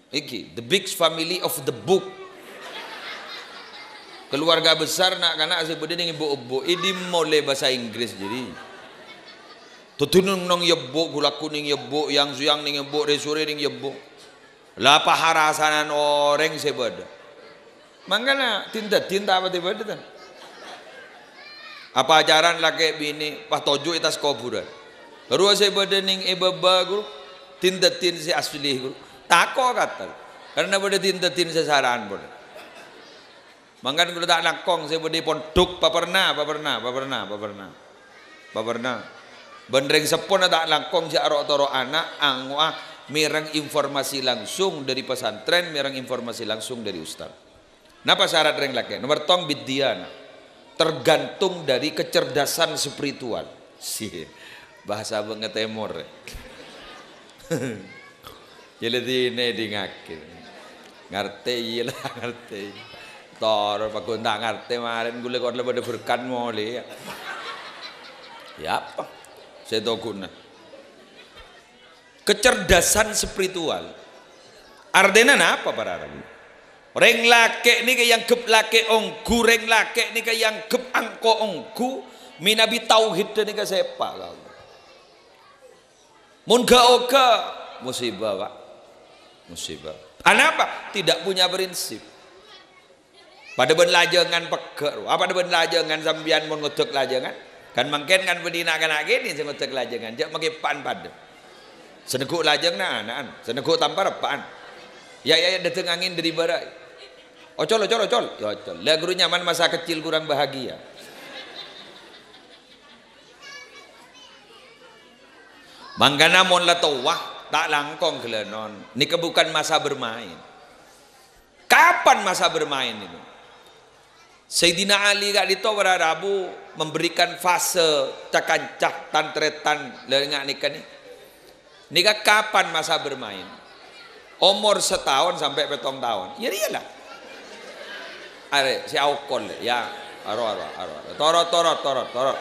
iki the big family of the book keluarga besar nak kana sebut ini ibu ibu ini mulai bahasa Inggris jadi tutunung nong yebuk gula kuning yebuk yang suyang ning yebuk resore ning yebuk lah paharasanan orang sebeda mangkana tinta tinta apa tiba-tiba apa ajaran laki bini pas tojo itu kuburan. Ruas ibadening iba eh, guru tindatin si asli guru. Tako kata. Karena pada tindatin sesaran pada. Mangkan kalau tak nakong saya pada pondok pernah, apa pernah, apa pernah. Bendreng sepon tak nakong si arok toro anak angwa mirang informasi langsung dari pesantren mirang informasi langsung dari ustaz. Napa syarat reng laki? Nomor tong bidiana tergantung dari kecerdasan spiritual. Sih, bahasa banget emor. *laughs* Jadi ini ngakir. Ngerti iya *laughs* ngerti. Tor pak tak ngerti kemarin gue lekor lebih ada berkat Ya apa? Saya tahu guna. Kecerdasan spiritual. Ardenan apa para Arab? Reng lakek ni ke yang gep lakek ongku Reng lakek ni ke yang gep angko ongku Minabi tauhid ni ke sepa Mun ga oka Musibah pak Musibah Kenapa? Tidak punya prinsip Pada ben lajangan peker Apa ada ben lajangan sambian mun ngutuk lajangan Kan mungkin kan berdina kan lagi ni Saya ngutuk lajangan Jika makin pan pada Seneguk lajang na, na, na. Seneguk tanpa repan Ya ya ya datang angin dari barai Ocol, oh, ocol, ocol. Ya ocol. Lah guru nyaman masa kecil kurang bahagia. Mangkana mon latawah tak langkong kelenon. ini kebukan masa bermain. Kapan masa bermain ini? Sayyidina Ali gak ditawar Rabu memberikan fase cakancah tantretan lengak nikah nih. Nikah kapan masa bermain? Umur setahun sampai petong tahun. Ya iyalah are si awkol ya aro aro aro torot torot torot torot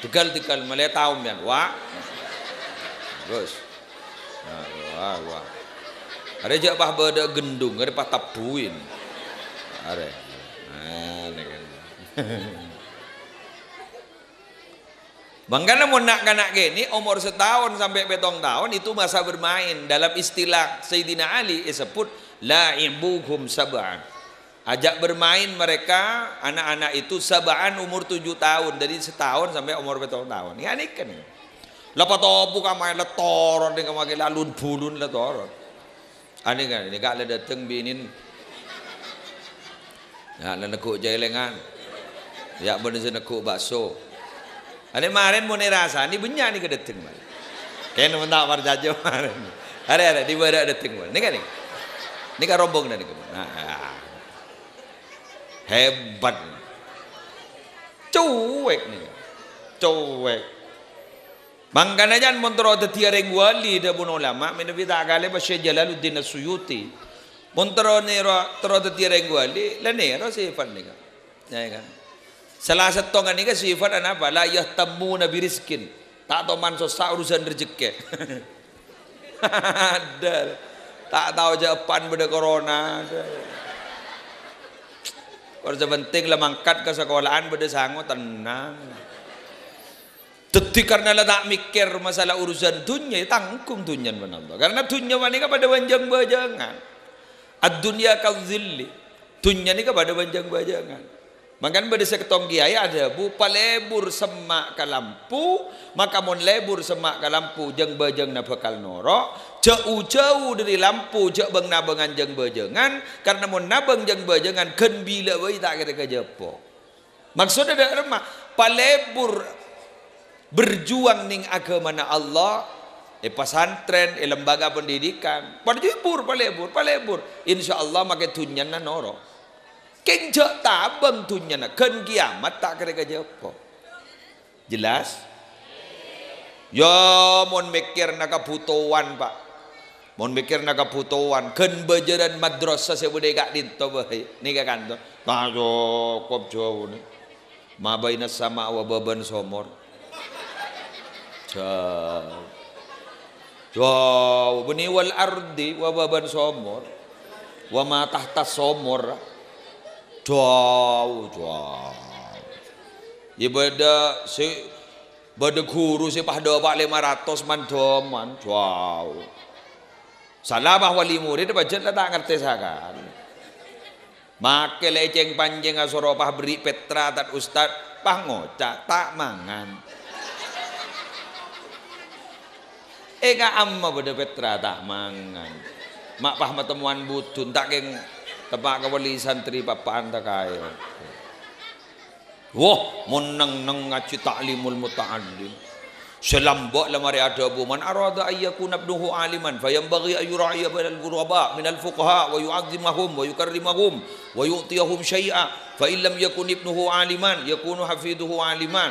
tegal tegal melihat tahu mian wa terus nah, wah wah ada jak pah beda gendung ada pah tapuin ada nah, kan. *laughs* Bangkana mau nak kanak gini umur setahun sampai petong tahun itu masa bermain dalam istilah Sayyidina Ali disebut la'ibuhum sab'an Ajak bermain mereka anak-anak itu sabaan umur tujuh tahun dari setahun sampai umur betul tahun. Ya ini kan. Lepas topu kamai letoron dengan makai lalun bulun letoron. Ah, ini kan ini gak ada dateng binin. Ya ada nekuk jelengan. Ya bener sih nekuk bakso. Ah, ini kemarin mau rasa ini benya nih kedateng. Kayaknya mentak marjajo kemarin. Ada ada di ada dateng. Ini kan ini. Ini kan rombong dan ini. Nah, ya. hebat cuek nih cuek Bangkan aja pun terus ada tiaring wali dia pun ulama Mena pita akali pas Syed Jalaluddin Suyuti Pun terus ada tiaring wali Lah ni ada sifat ni kan Ya, ya kan Salah satu ni kan sifat dan apa La yahtamu nabi rizkin Tak tahu man sosak urusan rezeki *laughs* Ada Tak tahu je apaan benda corona Ada Orang sepenting lemangkat ke sekolahan sanggup tenang. Tetapi karena lah tak mikir masalah urusan dunia, ya tanggung dunia menambah. Karena dunia mana pada banjang bajangan. Ad dunia kau zilli. Dunia ni kan pada banjang bajangan. Maka pada seketong kiai ada bu palebur semak kalampu, maka mon lebur semak kalampu. jeng bajang na bekal norok, jauh-jauh dari lampu jauh beng nabengan jeng bejengan karena mau nabeng jeng bejengan ken bila bayi tak kata kejepo maksudnya ada remah palebur berjuang ning agama na Allah eh pesantren eh lembaga pendidikan palebur palebur palebur Allah makai tunyan na noro kenjak tabang tunyan na ken kiamat tak kata kejepo jelas Ya mon mikir nak kabutuhan pak Mun mikir naga putuan, ken bejeran madrasah sebude kak dinto ini Nika kan Nah cukup jauh nih. Ma sama wababan somor. Jauh. Jauh. Beni wal ardi wa somor. Wa tahta somor. Jauh, jauh. Ibadah si Bada guru si pahdo pak lima ratus man doman. Jauh. Salabah wali murid bajen tak ngerti sakan. Make leceng panjang asoropah beri petra tat ustad pah ngocak tak mangan. Eka eh, amma beda petra tak mangan. Mak pah matemuan butun tak keng tepak kewali santri papaan anda kaya. Wah, meneng neng ngaji taklimul muta'alim. selambat lah mari ada bu man arada ayyakun abduhu aliman fayambaghi ayura'iya bil ghuraba min al fuqaha wa yu'azzimahum wa yukarrimahum wa yu'tiyahum syai'a fa illam yakun ibnuhu aliman yakunu hafiduhu aliman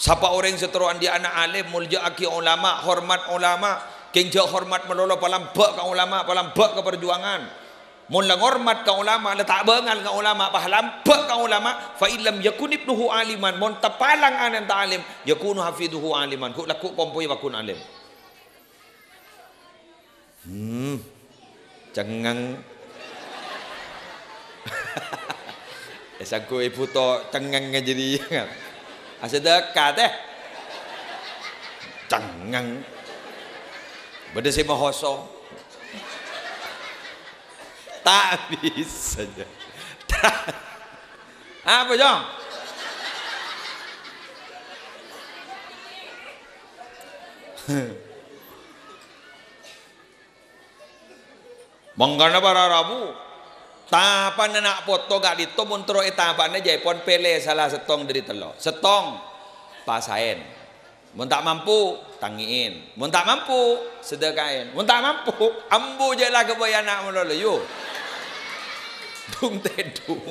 Sapa orang seteruan dia anak alim mulja aki ulama hormat ulama kenja hormat melolo palam bak ka ulama palam bak ka perjuangan mun la hormat ka ulama la tak bengal ka ulama apa lampak ka ulama fa illam yakun ibnuhu aliman mun tapalang anan ta alim yakunu hafiduhu aliman ku lakuk pompoi bakun alim hmm cengang *laughs* esaku ibu to cengang ngajadi kan kan? asa dekat eh cengang Benda saya mahu tak bisa ya. apa jong Mengkana para rabu Tapa nak foto gak itu muntro etapannya eh, jaipon pele salah setong dari telo setong pasain Mun tak mampu, tangiin. Mun tak mampu, sedekain, Mun tak mampu, ambu je lah ke boya nak melolo yo. Dung *laughs* tedung.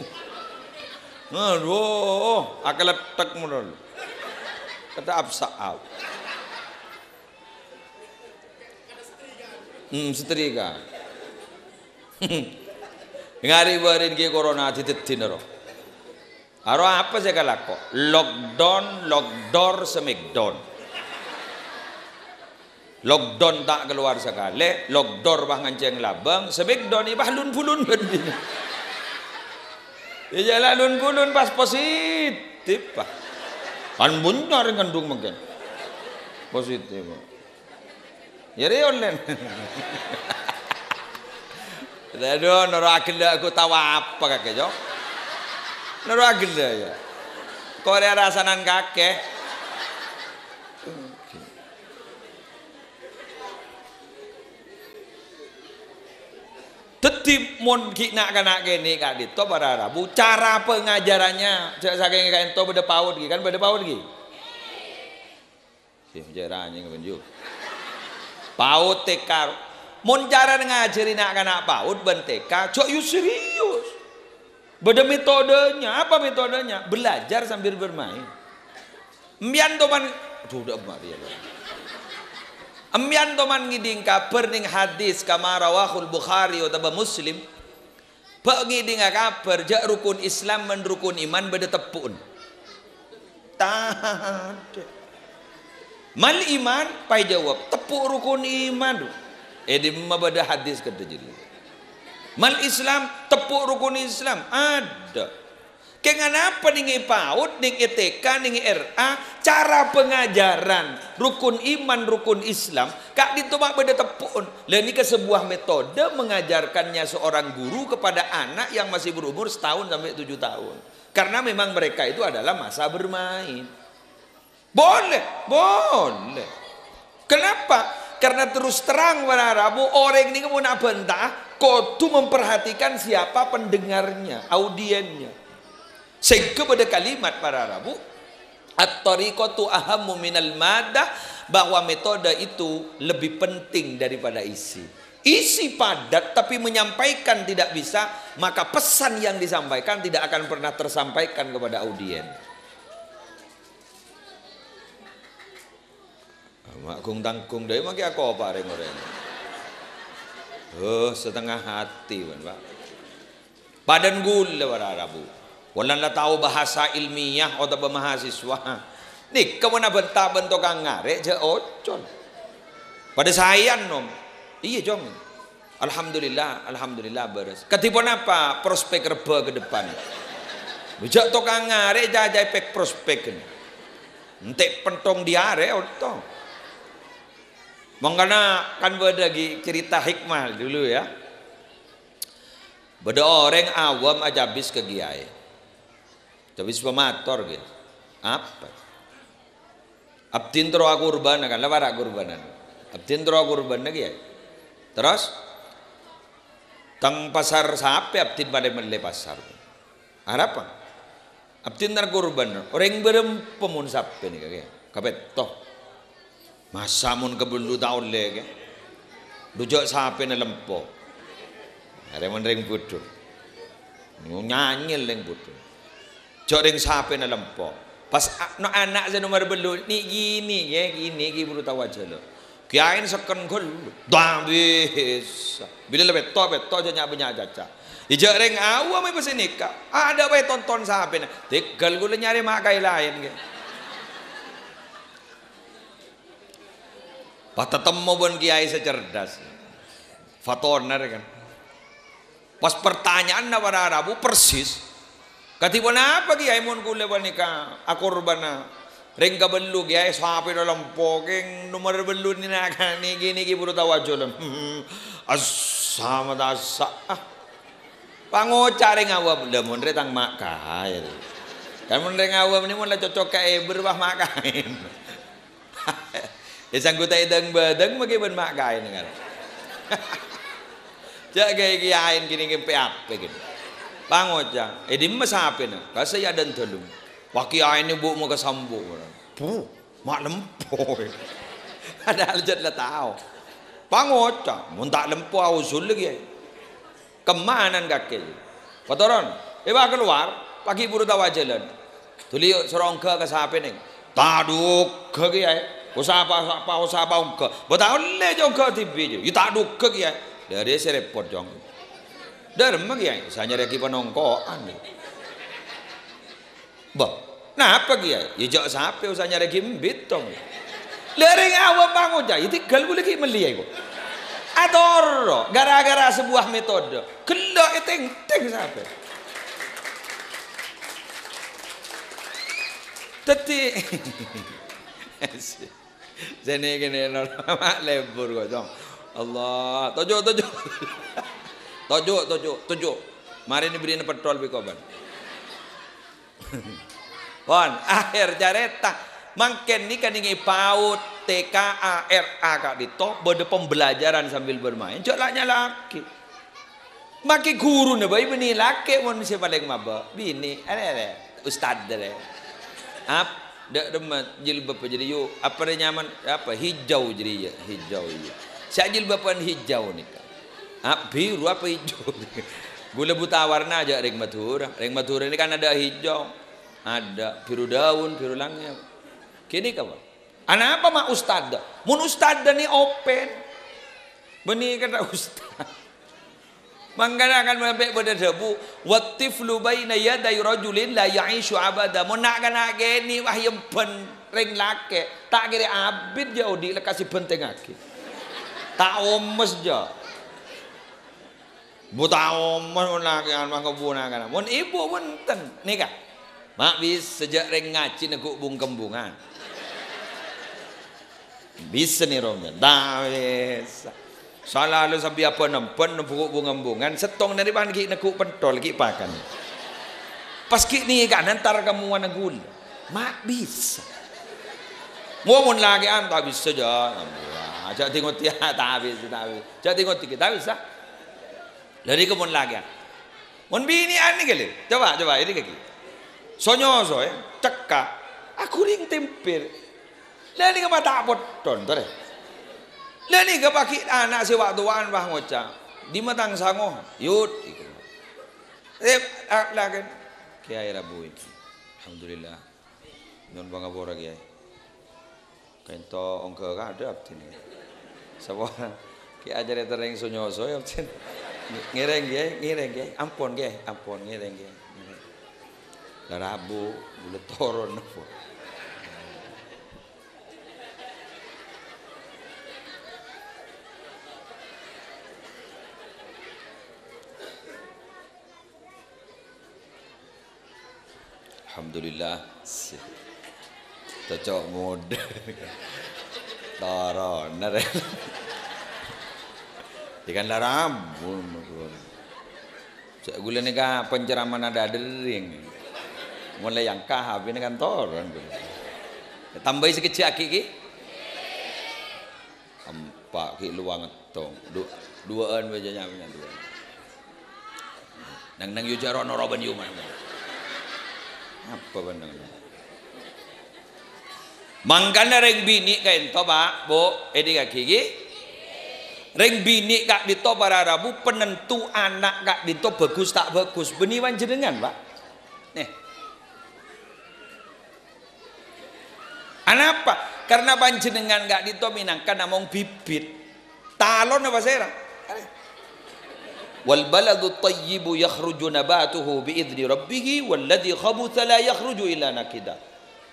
akal oh, akan ah, letak melolo. Kata absa'ab. Hmm, setrika. *laughs* Ngari barin ke corona titetin roh. Aro apa saya kalako? Lockdown, lockdoor, semikdown lockdown tak keluar sekali lockdown bah nganceng labang sebik doni bah lun pulun berdina *laughs* ya jalan lun pulun pas positif bah kan buncar kandung mungkin positif ya online len Aduh, *laughs* nora aku tahu apa kakek jo? Nora agenda ya. Korea rasanan kakek. tetip mun kina kena kene ka dito para Rabu cara pengajarannya saking ka ento beda paut gi kan beda paut gi sih cara anjing benjuk paut tekar mun cara ngajari nak kana paut teka cok you serius beda metodenya apa metodenya belajar sambil bermain mian topan aduh udah mari ya. Amyan to man ngiding ka perning hadis kama rawahul Bukhari atau Muslim. Pak ngiding ka per ja rukun Islam men rukun iman beda tepun. Tad. Mal iman pai jawab tepuk rukun iman. Edi eh, mabada hadis kata jeli. Mal Islam tepuk rukun Islam. Ada. Kengan apa nih PAUD, nih ETK, nih RA, cara pengajaran rukun iman, rukun Islam, kak ditomak beda tepun. Ini ke sebuah metode mengajarkannya seorang guru kepada anak yang masih berumur setahun sampai tujuh tahun. Karena memang mereka itu adalah masa bermain. Boleh, boleh. Kenapa? Karena terus terang pada Rabu orang ini mau bentah, kau tuh memperhatikan siapa pendengarnya, audiennya. Sehingga kepada kalimat para Rabu At-tariqatu ahammu minal madah bahwa metode itu lebih penting daripada isi. Isi padat tapi menyampaikan tidak bisa, maka pesan yang disampaikan tidak akan pernah tersampaikan kepada audiens. Ah, Makung tangkung dari maki aku apa reng Oh setengah hati, pak. Badan gula para Rabu. Wala tahu bahasa ilmiah o mahasiswa. Ni, kamu na benta-bento kang ngare, eh? ocon. Oh, Pada saya nom. Iya jong. Alhamdulillah, alhamdulillah beres. Ketipu apa prospek reba ke depan. Bejak to kang ngare eh? jajai pek prospek ni. Entek pentong diare eh? otong. Oh, Mengkana kan lagi cerita hikmah dulu ya. Beda orang awam aja bis ke giai. Tapi sepemator gitu. Apa? Abdin tro aku urban kan, lebar aku urbanan. Abdin tro aku lagi ya Terus tang pasar sapi abdin pada mele pasar. Harapan. Abdin tar kurban. Orang berem pemun sapi nih kayak. kabet toh. Masa mun kebun lu tahun le kayak. Dujak sapi ne lempo. Ada yang ring Nyanyi leng budu. Jaring ring sape na lempo. Pas no anak saya nomor belu ni gini ya, gini ki buru tawa jelo. Kiain seken gol, dambis. Bila lebet to beto jo nyabe nyajaca. Ijak ring awam mai pesen nikah. Ada wae tonton sape na. Tegal gula nyari makai lain ke. Patatemu pun kiai secerdas. Fatoner kan. Pas pertanyaan nawar Arabu Rabu persis, Katibana pagi ay mon kule Akur akurbana ringka bellu gya sapi dalam pokeng nomor bellu ni nakani *laughs* gini gini buru tawa jolam *laughs* asama dasa ah. pango cari ngawa belum mon retang makai kan mon ngawa ni mon la cocok kai berubah makai *laughs* ya sanggutai deng bedeng magi ben kan? Jaga cak gaya gaya gini gini pe Bang aja. Eh di masa apa ni? Kasi ya dan telung. Waki ayah ni buk muka sambung. Puh, mak lempoh. *laughs* Ada alat lah tahu. Bang aja. Muntak lempoh usul lagi. Kemanan kaki. Kotoran. Iba eh, keluar. Pagi buru tawa jalan. Tuli seorang ke ke sapa ni? Taduk ke ke ya? Usah apa usah apa usah apa ke? Betul leh jauh ke tipi je. Itaduk ke ke ya? Dari serepot jangan. Dharma kiai, saya nyari ki penongkoan. Ba, napa kiai? Ya jok sape usah nyari ki mbit tong. Lering awak bangun jai, itu gal boleh ki meliai ko. Ador, gara-gara sebuah metode. Kelo eteng teng sape. Tati. Sene kene nol mak lebur ko jong. Allah, tojo tojo. *laughs* tujuh tujuh tujuh mari beri ini diberi petrol bikoban *laughs* Pon, akhir jareta mungkin ini kan ingin paut TKA RA kak dito bode pembelajaran sambil bermain cok laknya laki maki guru nih bayi bini laki mon misi paling maba bini Ada-ada ustad dere ap dak demat jilbab jadi yuk apa nyaman apa hijau jadi ya hijau ya jilbab jilbaban hijau nih Ah, biru apa hijau? *laughs* Gula buta warna aja ring madura. Ring madura ini kan ada hijau, ada biru daun, biru langit. Kini kau, Anak apa mak ustad? Mun ustad ini open. Beni kata *laughs* ustad. Mangkana akan sampai pada debu. naya dari rojulin lah yang isu abada. Mau nak kena geni wah yang pen ring lake. Tak kira abid jauh di lekasi benteng aki. Tak omes jauh buta omon unakan mah kebunakan mun ibu wonten nikah mak bis sejak reng ngaji neguk bung kembungan bisa nih romnya dah bisa salah lu sampai apa nempen nebuk bung kembungan setong dari pan ki neguk pentol ki pakan pas ki nih kan ntar kamu mana gun mak bisa ngomong lagi an tak bisa aja aja tengok tiap *laughs* tak bisa tak bisa aja tengok tak bisa Lari ke pun lagi. Mon bi ni ani kele. Coba coba ini kaki. Sonyo soy, eh? cekka. Aku ring tempir. Lari ke mata apot ton tore. Lari ke paki anak si waktu an bah moca. Di matang sango yut. Eh ah, lagi. Kiai rabu itu. Alhamdulillah. Nun bangga bora kiai. Kento ongke ada abtin. Sabo. Kiai ajar tereng sonyo soy ya, abtin. Ngireng ge ngireng ge Ampun ge ampun ngireng nggih. Rabu, Buletoro nopo. Alhamdulillah cocok mode taro nere. Ikan larabun. Segulanya oh, kan penceraman ada dering. Mulai yang kahab ini kantor. Kan. Tambahi sekecil aki ki. Empat ki luang tong. Dua an baca nyamnya dua. Nang nang yujaro noroban yuma. Apa benang? Mangkana reng bini kain toba bo edi kaki ki. Ring bini kak dito para Rabu penentu anak kak dito bagus tak bagus beniwan jenengan pak. Nih. Kenapa? Karena panjenengan gak dito minangkan namong bibit. Talon apa saya? wal baladu tayyibu yakhruju nabatuhu biizni rabbihi walladhi khabutha la yakhruju ila nakida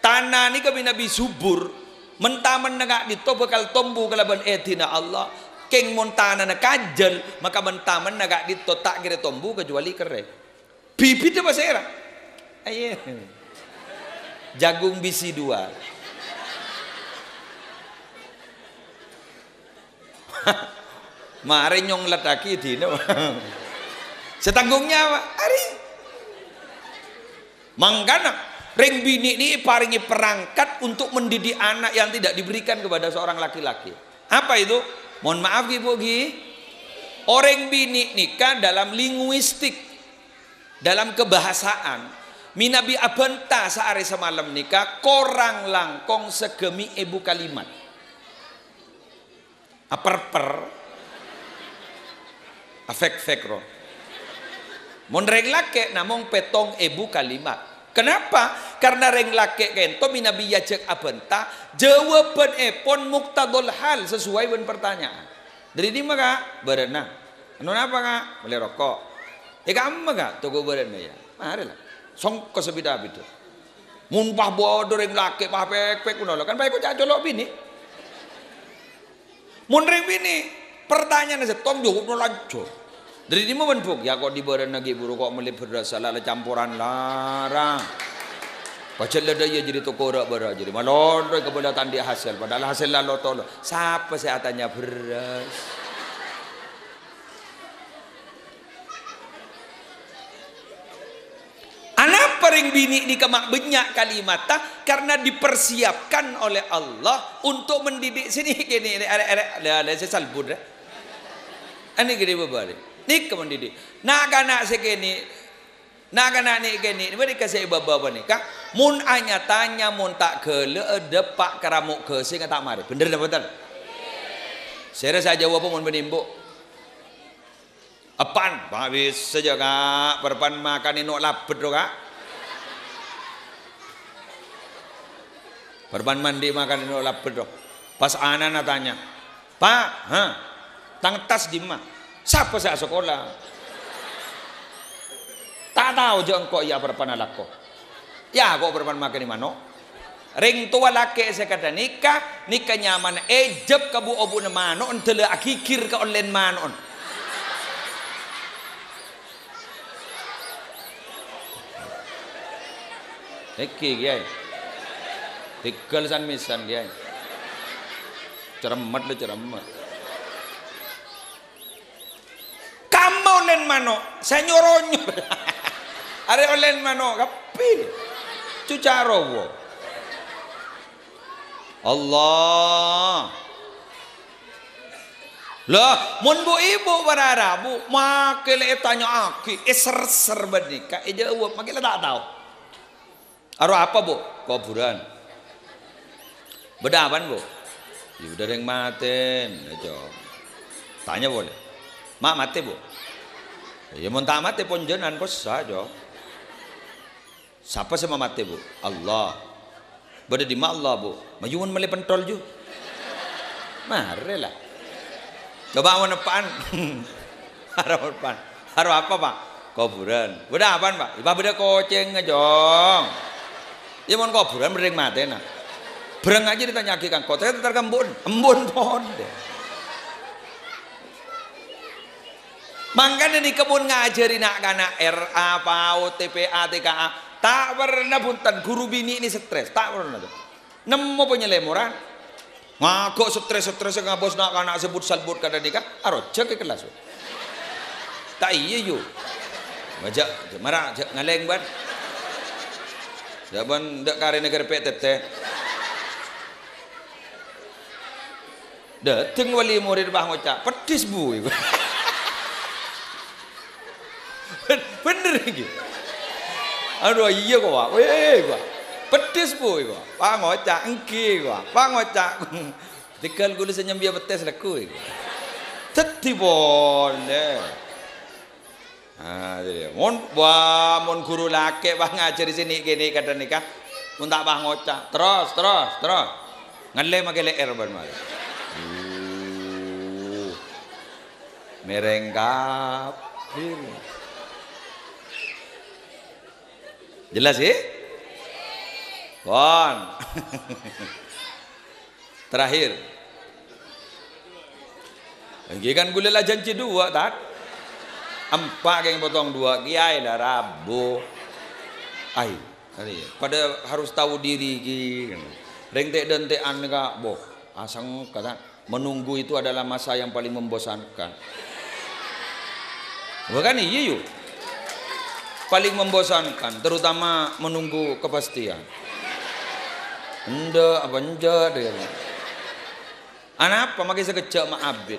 tanah ini kami nabi subur mentah menengah dito bakal tumbuh kalaban etina Allah Keng montana na kajal maka bentaman naga dito tak kira tombu kecuali kere tuh apa era ayo jagung bisi dua *laughs* mare nyong di, no *laughs* setanggungnya apa hari mangkana Ring bini ini paringi perangkat untuk mendidik anak yang tidak diberikan kepada seorang laki-laki. Apa itu? Mohon maaf Ibu Gi. Orang bini nikah dalam linguistik, dalam kebahasaan. Minabi abenta sehari semalam nikah, korang langkong segemi ibu kalimat. per Afek-fek roh. Mun reng lake namong petong ibu kalimat. Kenapa? Karena reng laki kento minabi yajak abenta jawaban epon mukta hal sesuai dengan pertanyaan. Dari ini maka berenang. Anu apa kak? Boleh rokok. Ya amma kak? toko berenang ya. Mari lah. Song sebida itu. Munpah bawa reng laki pah pek pek kuno kan baik kau jolok bini. Mun reng bini pertanyaan saya tom jawab nolancur. Dari di men puk ya kok diberen lagi buru kok melipir rasa lala campuran larang. Baca lada ya jadi toko rak bara jadi malon doi kebelatan dia hasil padahal hasil lalu tolo. Siapa saya tanya beras? Anak pering bini di kemak benyak kalimata karena dipersiapkan oleh Allah untuk mendidik sini *laughs* gini ada ada ada saya salbud. Eh. Ini gede berbalik nik ke nak di. Nak segini, sekini. Nak ni kini. Ini beri kasih bapa ni kak, Mun anya tanya mun tak kele depak keramuk ke sing tak mari. Bener dah betul. Saya rasa jawab pun menimbuk. Apan, habis saja kak. Perpan makan ini nak lapet tu kak. Perban mandi makan ini lapar tu. Pas anak tanya, Pak, ha, tang tas di mana? Siapa saya sekolah? Tak tahu juga engkau ia berpana laku Ya, kau berpana makan di mana? Ring tua laki saya kata nikah, nikah nyaman ejep eh, ke bu obu ne on tele akikir ke online mana on? kiai. Tikel san misan kiai. ceremat le ceremat. olen mano nyoronyo. *laughs* are olen mano kapil cucarowo Allah lah mun bu ibu pada bu make tanya aku, eser eh, serba badika eja eh, jawab make tak tahu Aro apa bu kuburan beda bu ya udah yang maten nah, tanya boleh mak mati bu Ya mun tak mati pun jenan kok saja. Siapa sama mati bu? Allah. Bada di mana bu. Majuan malah pentol ju. Marilah. Coba awan depan. Harap *laughs* depan. Harap apa pak? Kuburan. Beda apa pak? Iba beda koceng ngejong. Ya mau kuburan mereka mati nak. Bereng aja ditanya kan. Kau tetar kembun. Embun pon deh. Makanya di kebun ngajari nak kana RA, PAUD, TPA, TKA. Tak pernah punten guru bini ini stres, tak pernah tuh. Nemu penyelemuran. ngaco stres-stres yang bos nak kana sebut salbut kada nikah, arojak ke kelas. Tak iya yo. Majak marah ngaleng ban. Jaban dak karene kerpet teteh. Dateng wali murid bah ngocak, pedis bu. *laughs* bener iki aduh iya kok eh gua, pedes bu, gua, pak ngocak engki gua, pak ngocak *laughs* tekan kulo senyembia pedes leku iku dadi boleh Ah, jadi iya, iya. mon wah mon guru laki wah di sini gini, kata nikah mun tak bah ngocak terus terus terus ngeleh make leh ban mal, mereng Jelas ya? Kon. *laughs* Terakhir. Ini kan gula lah janji dua tak? Empat yang potong dua kiai lah rabu. Ai, pada harus tahu diri ki. Rengtek dentek aneka boh asang kata menunggu itu adalah masa yang paling membosankan. *laughs* Bukan iya yuk paling membosankan terutama menunggu kepastian ndak apa ndak dia anak apa makin sekejap mak abid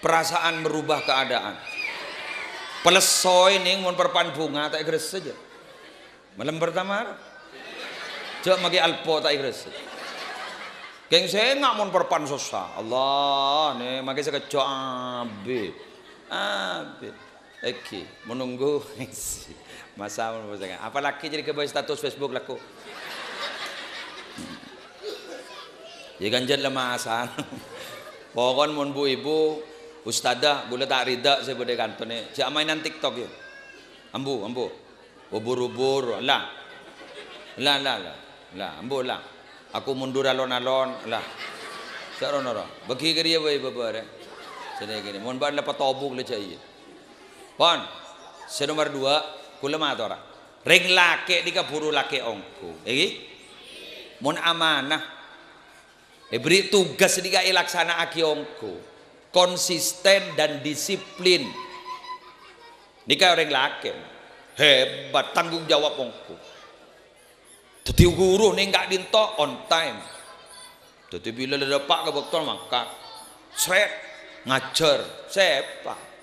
perasaan merubah keadaan pelesoi nih mau perpan bunga tak igres saja malam pertama jok makai alpo tak igres Geng saya nggak mau perpan susah Allah nih makai sekejap abid abid Okey, menunggu *laughs* masa menunggu. Apa laki jadi kebaik status Facebook laku? Hmm. Ya ganjat lemah asan. Ha? *laughs* Pokon mun bu ibu ustada boleh tak rida saya boleh kantor ni. Siapa mainan TikTok ya. Ambu, ambu. Ubur-ubur lah. Lah lah lah. Lah ambu lah. Aku mundur alon-alon lah. Sarono ro. Bagi ke dia bai bapa re. Eh? Sedek ini. Mun ban lepas tobuk le cai. Pon. senomor dua, kula atau orang. Ring laki nika buru laki ongku. Iki mun amanah. Diberi eh, tugas nika laksana aki ongku. Konsisten dan disiplin. Nika orang laki. Hebat tanggung jawab ongku. Jadi guru nih nggak dinto on time. Jadi bila ada pak kebetulan mangkat, seret ngajar sepak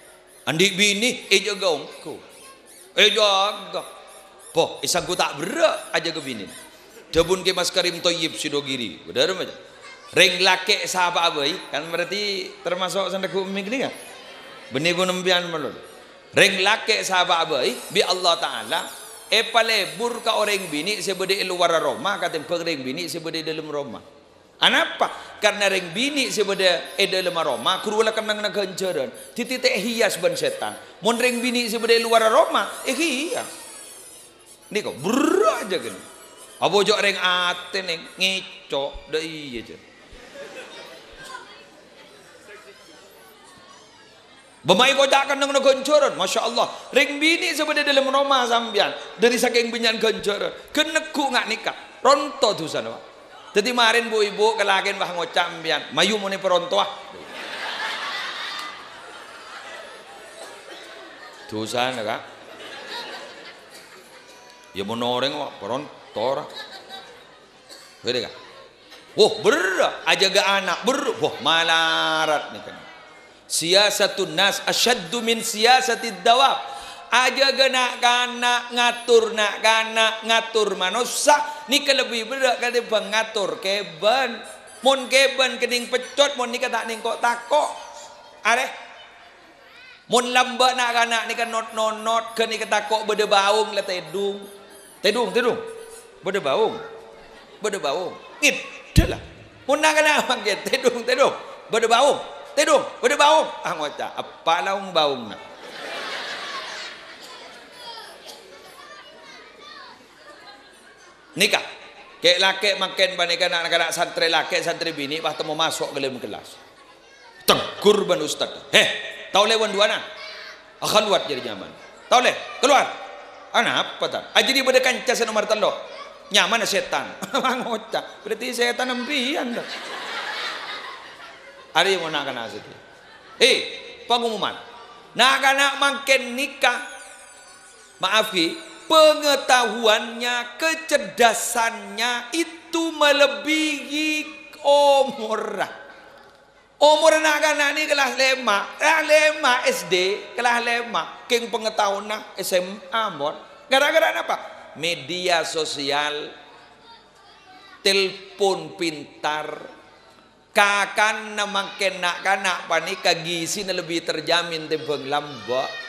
Andik bini eh jaga engkau. Eh jaga. Poh, isangku eh, tak berak aja ke bini. Debun ke mas karim toyib sidogiri. Benar macam. Ring lakek sahaba abai. Kan berarti termasuk sandaku umi gini kan? Bini ku nembian malul. Ring lakek sahaba abai. Bi Allah Ta'ala. Epa eh, lebur ka orang bini sebeda luar rumah. Katim pekering bini sebeda dalam Roma. Anapa? Karena reng bini sebeda eda lema Roma, kuruala kanang na ganjaran. Titi teh hias ban setan. Mon reng bini sebeda luar Roma, eh hias. Niko ber aja kan. Abu jok reng ate neng ngeco dah iya aja. Bemai kocak kanang na ganjaran, masya Allah. Reng bini sebeda dalam Roma sambian dari saking benyan Kena ku ngak nikah, ronto tuh sana. Pak. Jadi marin bu ibu kelagen bah ngocak ambian. Mayu muni perontoh, Dosa ya, kak. Ya mau noreng wak perontor. Gede kak. Wah ber aja ga anak ber. Wah malarat nih kan. Siasatun nas asyaddu min siyasatid dawab aja genak kana ngatur nak kana ngatur manusia ni kelebih berat kata pengatur keben mon keben keding pecut mon ni kata ning kok takok areh mon lamba nak kana ni kan not not not ke ni kata kok beda baung le tedung tedung tedung beda baung beda baung ngit dalah mon nak kana panggil *laughs* tedung tedung beda baung tedung beda baung ah ngocak apa laung baung nak nikah ke laki makin banyak anak-anak santri laki santri bini pas temu masuk ke dalam kelas tegur ban ustaz heh tau lewan dua anak akhaluat jadi nyaman tau leh keluar anak apa tak aja ah, dia berdekan casan umar tanda nyaman lah setan mangoca *laughs* berarti setan nampian dah hari mau nak kena sedih eh pengumuman nak anak makin nikah maafi pengetahuannya, kecerdasannya itu melebihi umur. Umur anak-anak ini kelas lima, kelas lima SD, kelas lima, king pengetahuan SMA mon. Gara-gara apa? Media sosial, telepon pintar, kakan nama kenak kanak panik kagisi lebih terjamin tebeng lambok.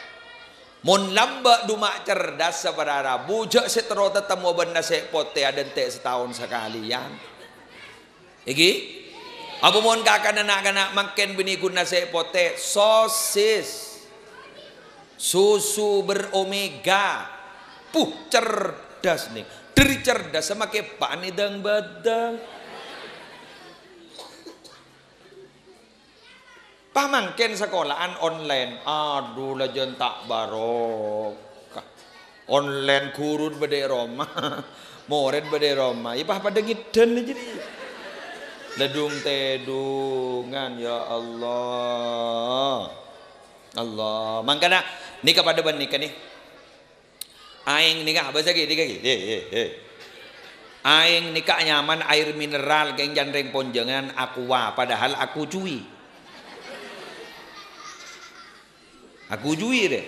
Mun lamba duma cerdas sabarara, bujak si teror tetamu benda si pote aden tek setahun sekali yang. Iki? Apa mun kakak anak kanak makin bini guna si pote? Sosis. Susu beromega. Puh, cerdas nih. Dari cerdas sama kepan ni dang badang. Paman pamangkin sekolahan online aduh lajen tak barok, online kurun bede Roma *laughs* moren bede Roma ipah iya, pada ngiden jadi ledung tedungan ya Allah Allah mangkana nikah pada ban nikah nih aing nikah apa saja, nikah gini aing nikah nyaman air mineral keng jandreng ponjengan aqua padahal aku cuy aku jui dia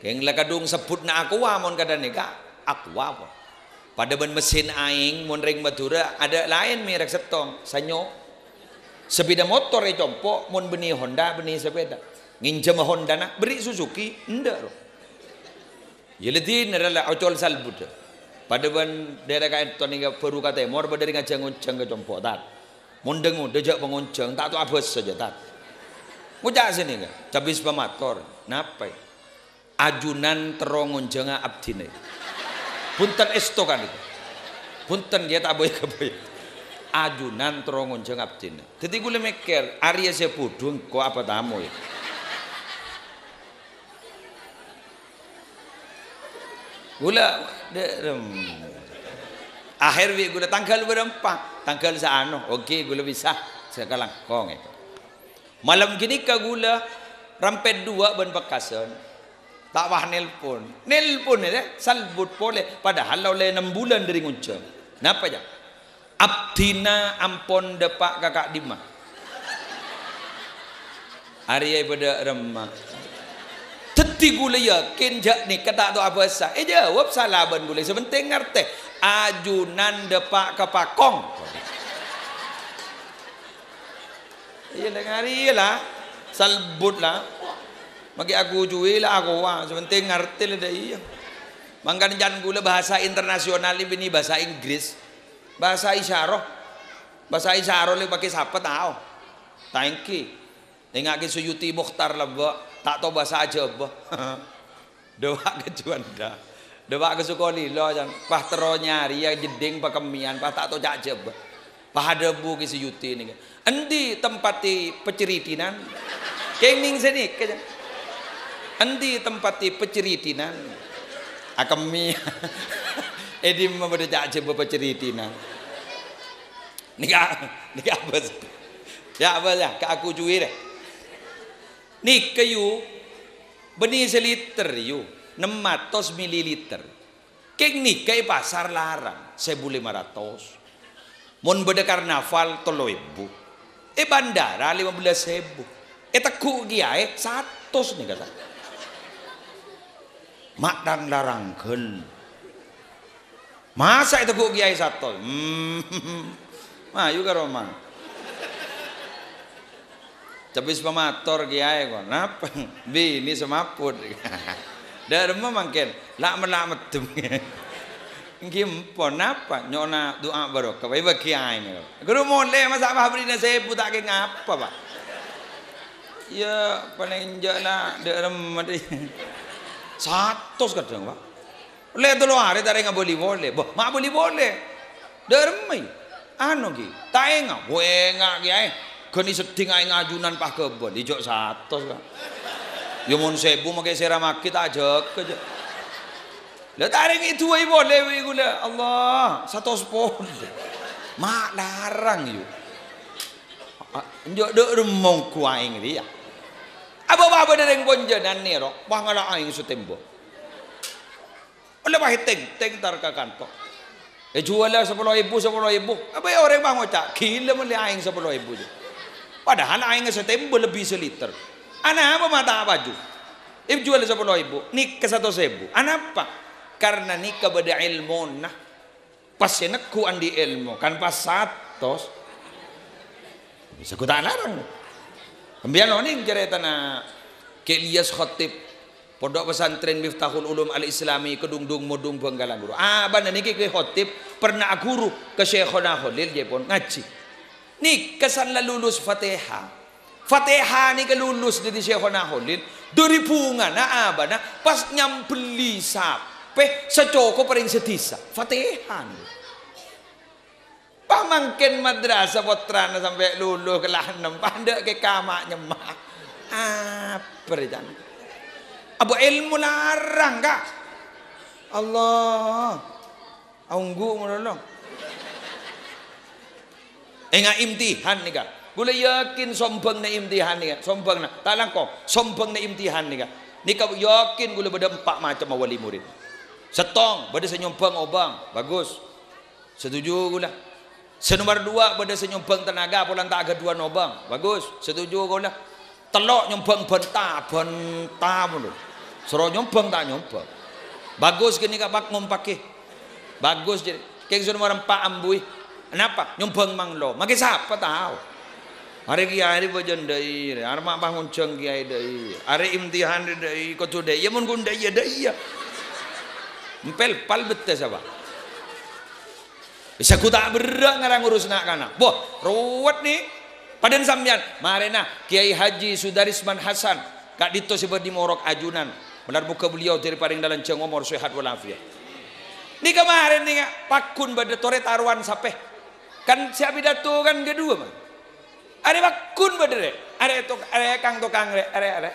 yang lah kadung sebut nak aku mon kada ni kak aku apa pada ben mesin aing mon ring madura ada lain merek setong sanyo sepeda motor ya compo mon beni honda beni sepeda nginjem honda nak beri suzuki ndak roh yeledi nerala ocol salbut pada ben daerah kain tuan ingat baru kata mor pada ringa jangun jang ke compo tak mon dengu dejak pengunceng tak tu abes saja tak Mujah sini, cabis pematur. napa ya? ajunan terongon jenga abdine punten esto kan punten dia ya tak boleh *laughs* kebaya. ajunan terongon jenga abdine jadi gue mikir Arya sepudung kok apa tamu ya Gula akhir wi gula tanggal berempat tanggal seano. oke gula bisa sekarang. kong itu malam kini kagula rampet dua ben pekasan tak wah nelpon nelpon ni eh, salbut boleh. padahal lawle 6 bulan dari ngunca napa je? abdina ampon depak kakak dima hari ai pada rema teti gule yakin ja ni kata tu apa sa eh jawab salah ben gule sebenteng ngarte ajunan depak ke pakong ya, Iyalah ngari iyalah salbut lah bagi aku cuy lah aku wah sebentar ngerti lah iya mangkan jangan gula bahasa internasional ini bahasa Inggris bahasa isyarah bahasa isyarah lu pakai siapa tahu thank you Nengak ke suyuti mukhtar leba tak tahu bahasa aja bah doa kejuan dah, doa ke lo jang pah teronya ria jeding pakemian pah tak tahu cak jeb. pah debu suyuti nih endi tempati peceritinan? Kening sini endi tempati peceritinan? akemi *laughs* edi membaca jebol peceridinan nikah nikah bos ya apa ya ke aku cuwi deh kayu benih seliter yu 600 mililiter keng nih kayak pasar larang sebu 500 mon beda karnaval tolo ibu eh bandara 15 ribu eh tekuk dia eh satu nih kata mak dang darangken masa itu kuk kiai satu hmm mah juga Roma tapi sepamator kiai kok bini semaput *laughs* dari rumah makin, lak melak *laughs* ngim ponapa nyona doa barokah wai ba kiai me guru mon le masa apa beri na saya buta ke ngapa ba ya paling jak na de remadi satu kadang ba le dulu are dari ngabo li bole ba ma bo li bole de remai anu ki tae nga we nga ki ai geni sedinga ai ngajunan pak kebon di jok satu ka ya, yo mon sebu make seramak kita ajek ke lah tak ada itu ai bot lewe gula. Allah, satu sepon. Mak larang yo. Ah, Njok dok remong ku aing dia. Ya. Apa apa ada yang bonjo dan ni ro, bah ngala aing su tembo. Oleh teng teng tar ka kanto. Eh jual lah sepuluh ibu sepuluh ibu. Apa yang orang bangun cak? Kila mula aing sepuluh ibu tu. Padahal aing setembo lebih seliter. Anak apa mata baju? Ibu jual sepuluh ibu. Nik ke satu sebu. Anak apa? karena nikah beda ilmu nah pas ya ku andi ilmu kan pas satos bisa ku tak larang kemudian ini cerita na Kelias Khotib Pondok pesantren Miftahul Ulum Al Islami kedung-dung Kedungdung Mudung penggalan Guru. Ah, nih niki ke khotib pernah guru ke Syekhona Khalil dia pun ngaji. nih kesan lulus Fatihah. Fatihah ni ke lulus di Syekhona Khalil dari nah abah bana ah. pas nyambeli sapi kabeh secoko paring sedisa. Fatihan. Pamangkin madrasah potrana sampai lulu lahan 6 pandek ke kamak nyemak. Apa jan. Abu ilmu larang kak. Allah. Aunggu menolong. Enggak imtihan nih kak. Gula yakin sombong na imtihan nih kak. Sombong na. Talang kok, Sombong na imtihan nih kak. Ni yakin gula berdempak macam wali murid. Setong pada senyumpang obang. Oh, Bagus. Setuju gula. Senumar dua pada senyumpang tenaga pulang tak ada dua nobang. Bagus. Setuju gula. Telok nyumpang benta benta mulu. Seru nyumpang tak nyumpang. Bagus gini kak pak ngumpaki. Bagus jadi. Kek senumar empat ambui. Kenapa? Nyumpang mang lo. Maki siapa tahu? Hari kiai hari bajan dai, hari mak bangun ceng kiai dai, hari imtihan dai, kau tu dai, ya mungkin dai ya dai ya empel pal bete siapa bisa ku tak berat ngarang urus nak kana boh ruwet ni padan sambian marena lah, kiai haji sudarisman hasan kak dito si di morok ajunan benar muka beliau daripada yang dalam ceng umur sehat walafiat ni kemarin ni pakun pada tore taruan sape kan siapa datu kan kedua mah ada pakun pada re ada itu ada kang tukang re ada ada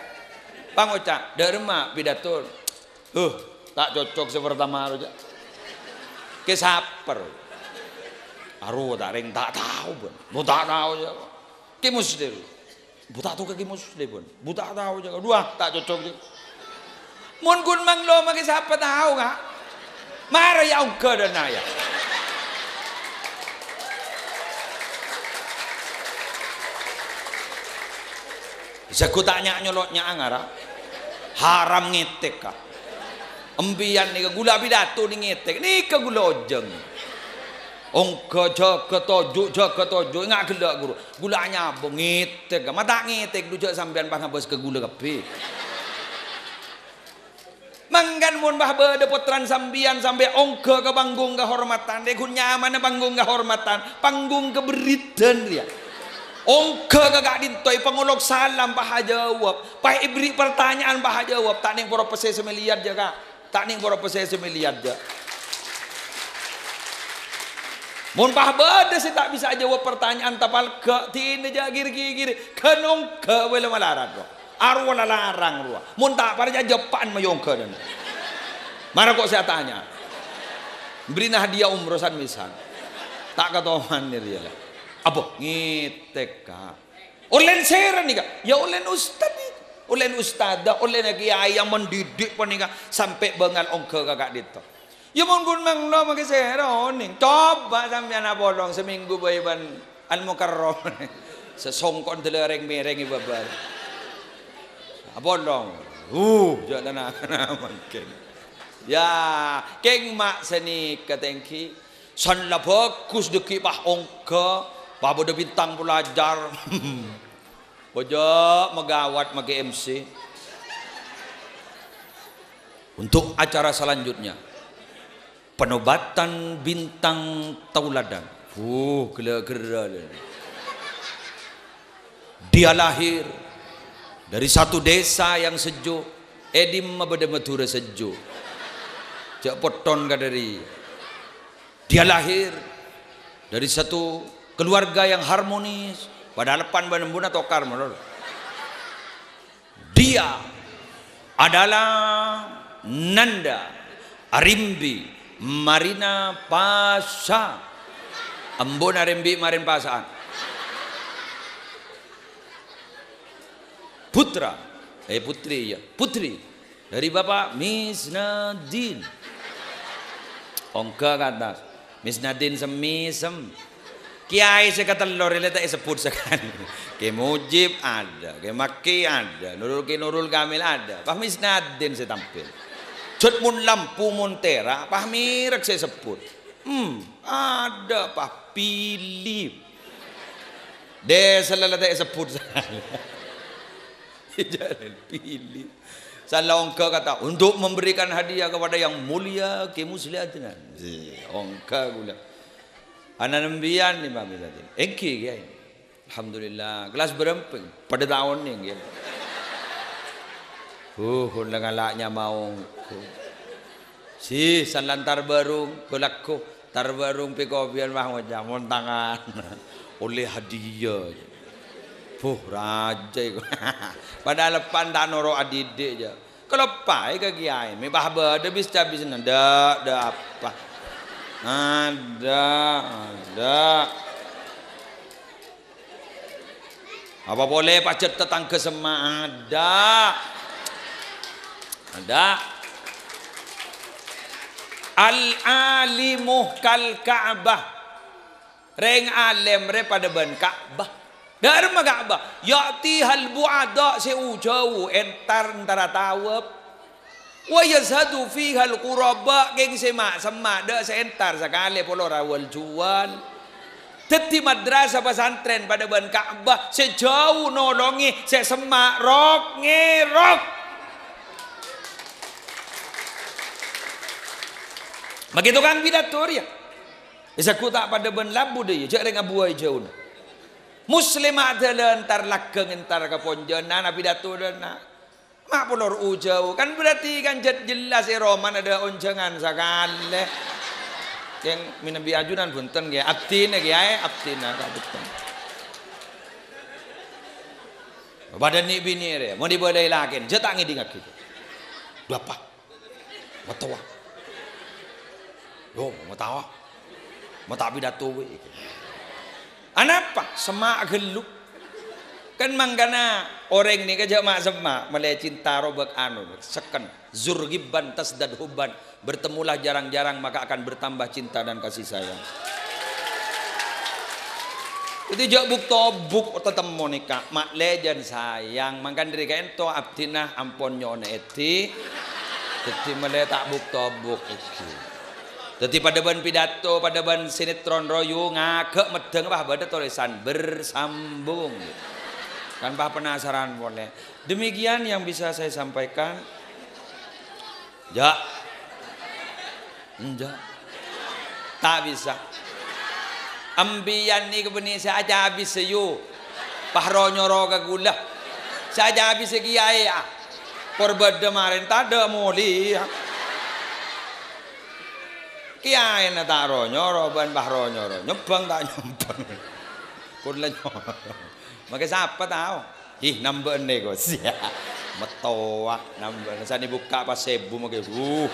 bang oca derma pidato uh tak cocok si pertama karo ke saper. Aru tak ring tak tahu, pun. Buta tahu ya. ke musdir. buta tuh tahu ke musdir, pun. Buta tahu ya. Dua ah, tak cocok. Mun kun manglo maki siapa tahu kak? Mara ya uga dan ya. Jago tak nyak angara, Haram ngetik kak. Embian ni ke gula pidato ni ngetek. Ni ke gula ojeng. Ongka je ke tojuk je ke tojuk. Ingat gelak guru. Gula nyabu ngetek. Ma tak ngetek tu je sambian bahan bos ke gula kepi. Mangan mun bah bade putran sambian sampai ongke ke panggung kehormatan. Dia kun nyaman panggung kehormatan. Panggung keberitan dia. Ongke ke gak dintoi pengulok salam bah jawab. Pak ibri pertanyaan bah jawab. Tak ning poro pese semeliat je kak. ning para pesese miliar ja Mun bade si tak bisa jawab pertanyaan tapal ke tine ja giri giri kenung ke wala malarat kok. Arwa larang ruah. Mun tak parja jepan mayong ke dan. Mara kok saya tanya. Beri hadiah nah umrosan misal. Tak ketoman ni dia. Apa? Ngitek kak. Ulen seran ni kak. Ya ulen ustad ni. oleh ustaz oleh lagi ayam mendidik pun ni sampai bengal ongke kakak dito ya mun gun manglo mage sehero ni coba sampean abolong seminggu baiban al mukarram *laughs* sesongkon delereng mereng ibu bar abolong ah, uh jo dana *laughs* mungkin ya keng mak seni katengki san la bagus deki bah ongke babo de bintang belajar *laughs* Bojo megawat mage MC. Untuk acara selanjutnya. Penobatan bintang tauladan. Uh, gela Dia lahir dari satu desa yang sejuk. Edim mabede matura sejuk. Cek poton kadari. Dia lahir dari satu keluarga yang harmonis pada lepan benembuna tokar menurut dia adalah Nanda Arimbi Marina Pasa Embun Arimbi Marin Pasaan putra eh putri ya putri dari bapak Miss Nadine ongka kata Miss Nadine semisem Kiai saya kata lo rela tak sebut sekali. *laughs* Ke Mujib ada, ke Maki ada, Nurul ke Nurul Kamil ada. Pahmi Isnaddin saya tampil. Cut mun lampu mun tera, pahmi rek saya sebut. Hmm, ada pah pilih. Desa lala tak sebut sekali. *laughs* Jalan pilih. Salah ongka kata untuk memberikan hadiah kepada yang mulia ke muslihatnya. Ongka gula. Anak Ananambian ni bami tadi. Engki ya Alhamdulillah. Kelas berempeng. Pada tahun ni engki. Huh, kau dengan laknya mau. Si, salan tarbarung. Kau laku. Tarbarung pi kopian mah macam. tangan. Oleh hadiah. Huh, raja. Padahal lepan tak noro adidik je. Kelepai ke kiai. Mibah berada bisa-bisa. Dah, dah apa. Ada, ada. Apa boleh pacet tetang ke semua? Ada. Ada. Al-alimuh kal Ka'bah. Reng alim re pada ben Ka'bah. Dar ma Ka'bah. Ya ti hal bu'ada se si u jauh entar entar tawab wa yazhadu fiha al-quraba geng semak semak dak sentar sakale polo rawal juan Teti madrasah pesantren pada ban Ka'bah sejauh nolongi se semak rok ngerok. Begitu kan pidato ya. Bisa ku tak pada ban labu deh ya. Cek ring abu ai jauh. Muslimat dah lentar lakeng entar ke ponjana na pidato dah nak. Maklur ujau kan berarti kan jelas ya Roman ada onjangan sekali. Yang minabi ajunan bunten ya eh, abtin ya nah, abtin tak bunten. Badan ni bini ya, mau dibodai lakin, jetak ngidi ngak gitu. Berapa? mau tawa, mau Matabi datu. Anapa? Semak geluk kan mangkana orang ni kerja mak sama mulai cinta robek anu seken zurgiban dan huban bertemulah jarang-jarang maka akan bertambah cinta dan kasih sayang itu jauh buk tobuk tetemu nikah mak lejan sayang mangkan diri kain to abdinah ampon nyone eti jadi mulai tak buk itu jadi pada ban pidato, pada ban sinetron royu ngake medeng bah ada tulisan bersambung tanpa penasaran boleh. Demikian yang bisa saya sampaikan. Ya. Enggak. Tak bisa. Ambian ni kebeni saja habis seyu. Pahro nyoro ke gula. Saja habis sekiai. Perbeda ah. marin tak ada muli. Ah. Kiai na tak ro nyoro ban pahro nyoro. Nyebang tak nyebang. Kurla nyoro. Maka siapa tahu? Ih, nambah negos ya. Metoak nambah. Saya buka pas sebu maka uh.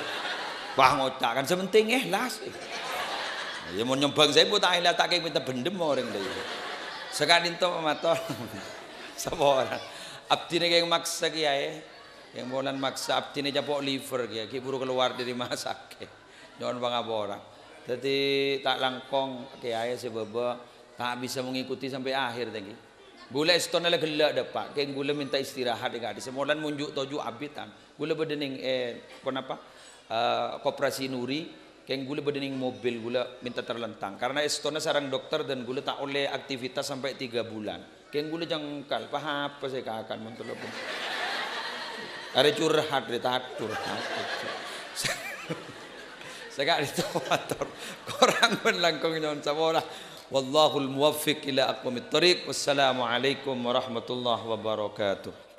Wah ngotak kan sementing eh las. Ya mau nyumbang sebu tak ilah tak kita bendem orang deh. Sekarang itu toh sapa orang. Abdi yang maksa kiai. Yang bolan maksa abdi ini japok liver kiai. Ki buru keluar dari masak. Jangan bangga orang. Jadi tak langkong kiai sebab tak bisa mengikuti sampai akhir tadi. Gula istana lah gelak dapat. Keng gula minta istirahat dekat. Semolan munjuk tuju abitan. Gula berdening eh kenapa? Uh, eh, koperasi Nuri keng gula berdening mobil gula minta terlentang. Karena istana sarang dokter dan gula tak oleh aktivitas sampai tiga bulan. Keng gula jengkal. Paham apa saya kakan pun. Ada curhat dia tak curhat. *laughs* Saya kak itu motor. Korang pun langkong nyon sama orang. والله الموفق إلى أقوم الطريق والسلام عليكم ورحمة الله وبركاته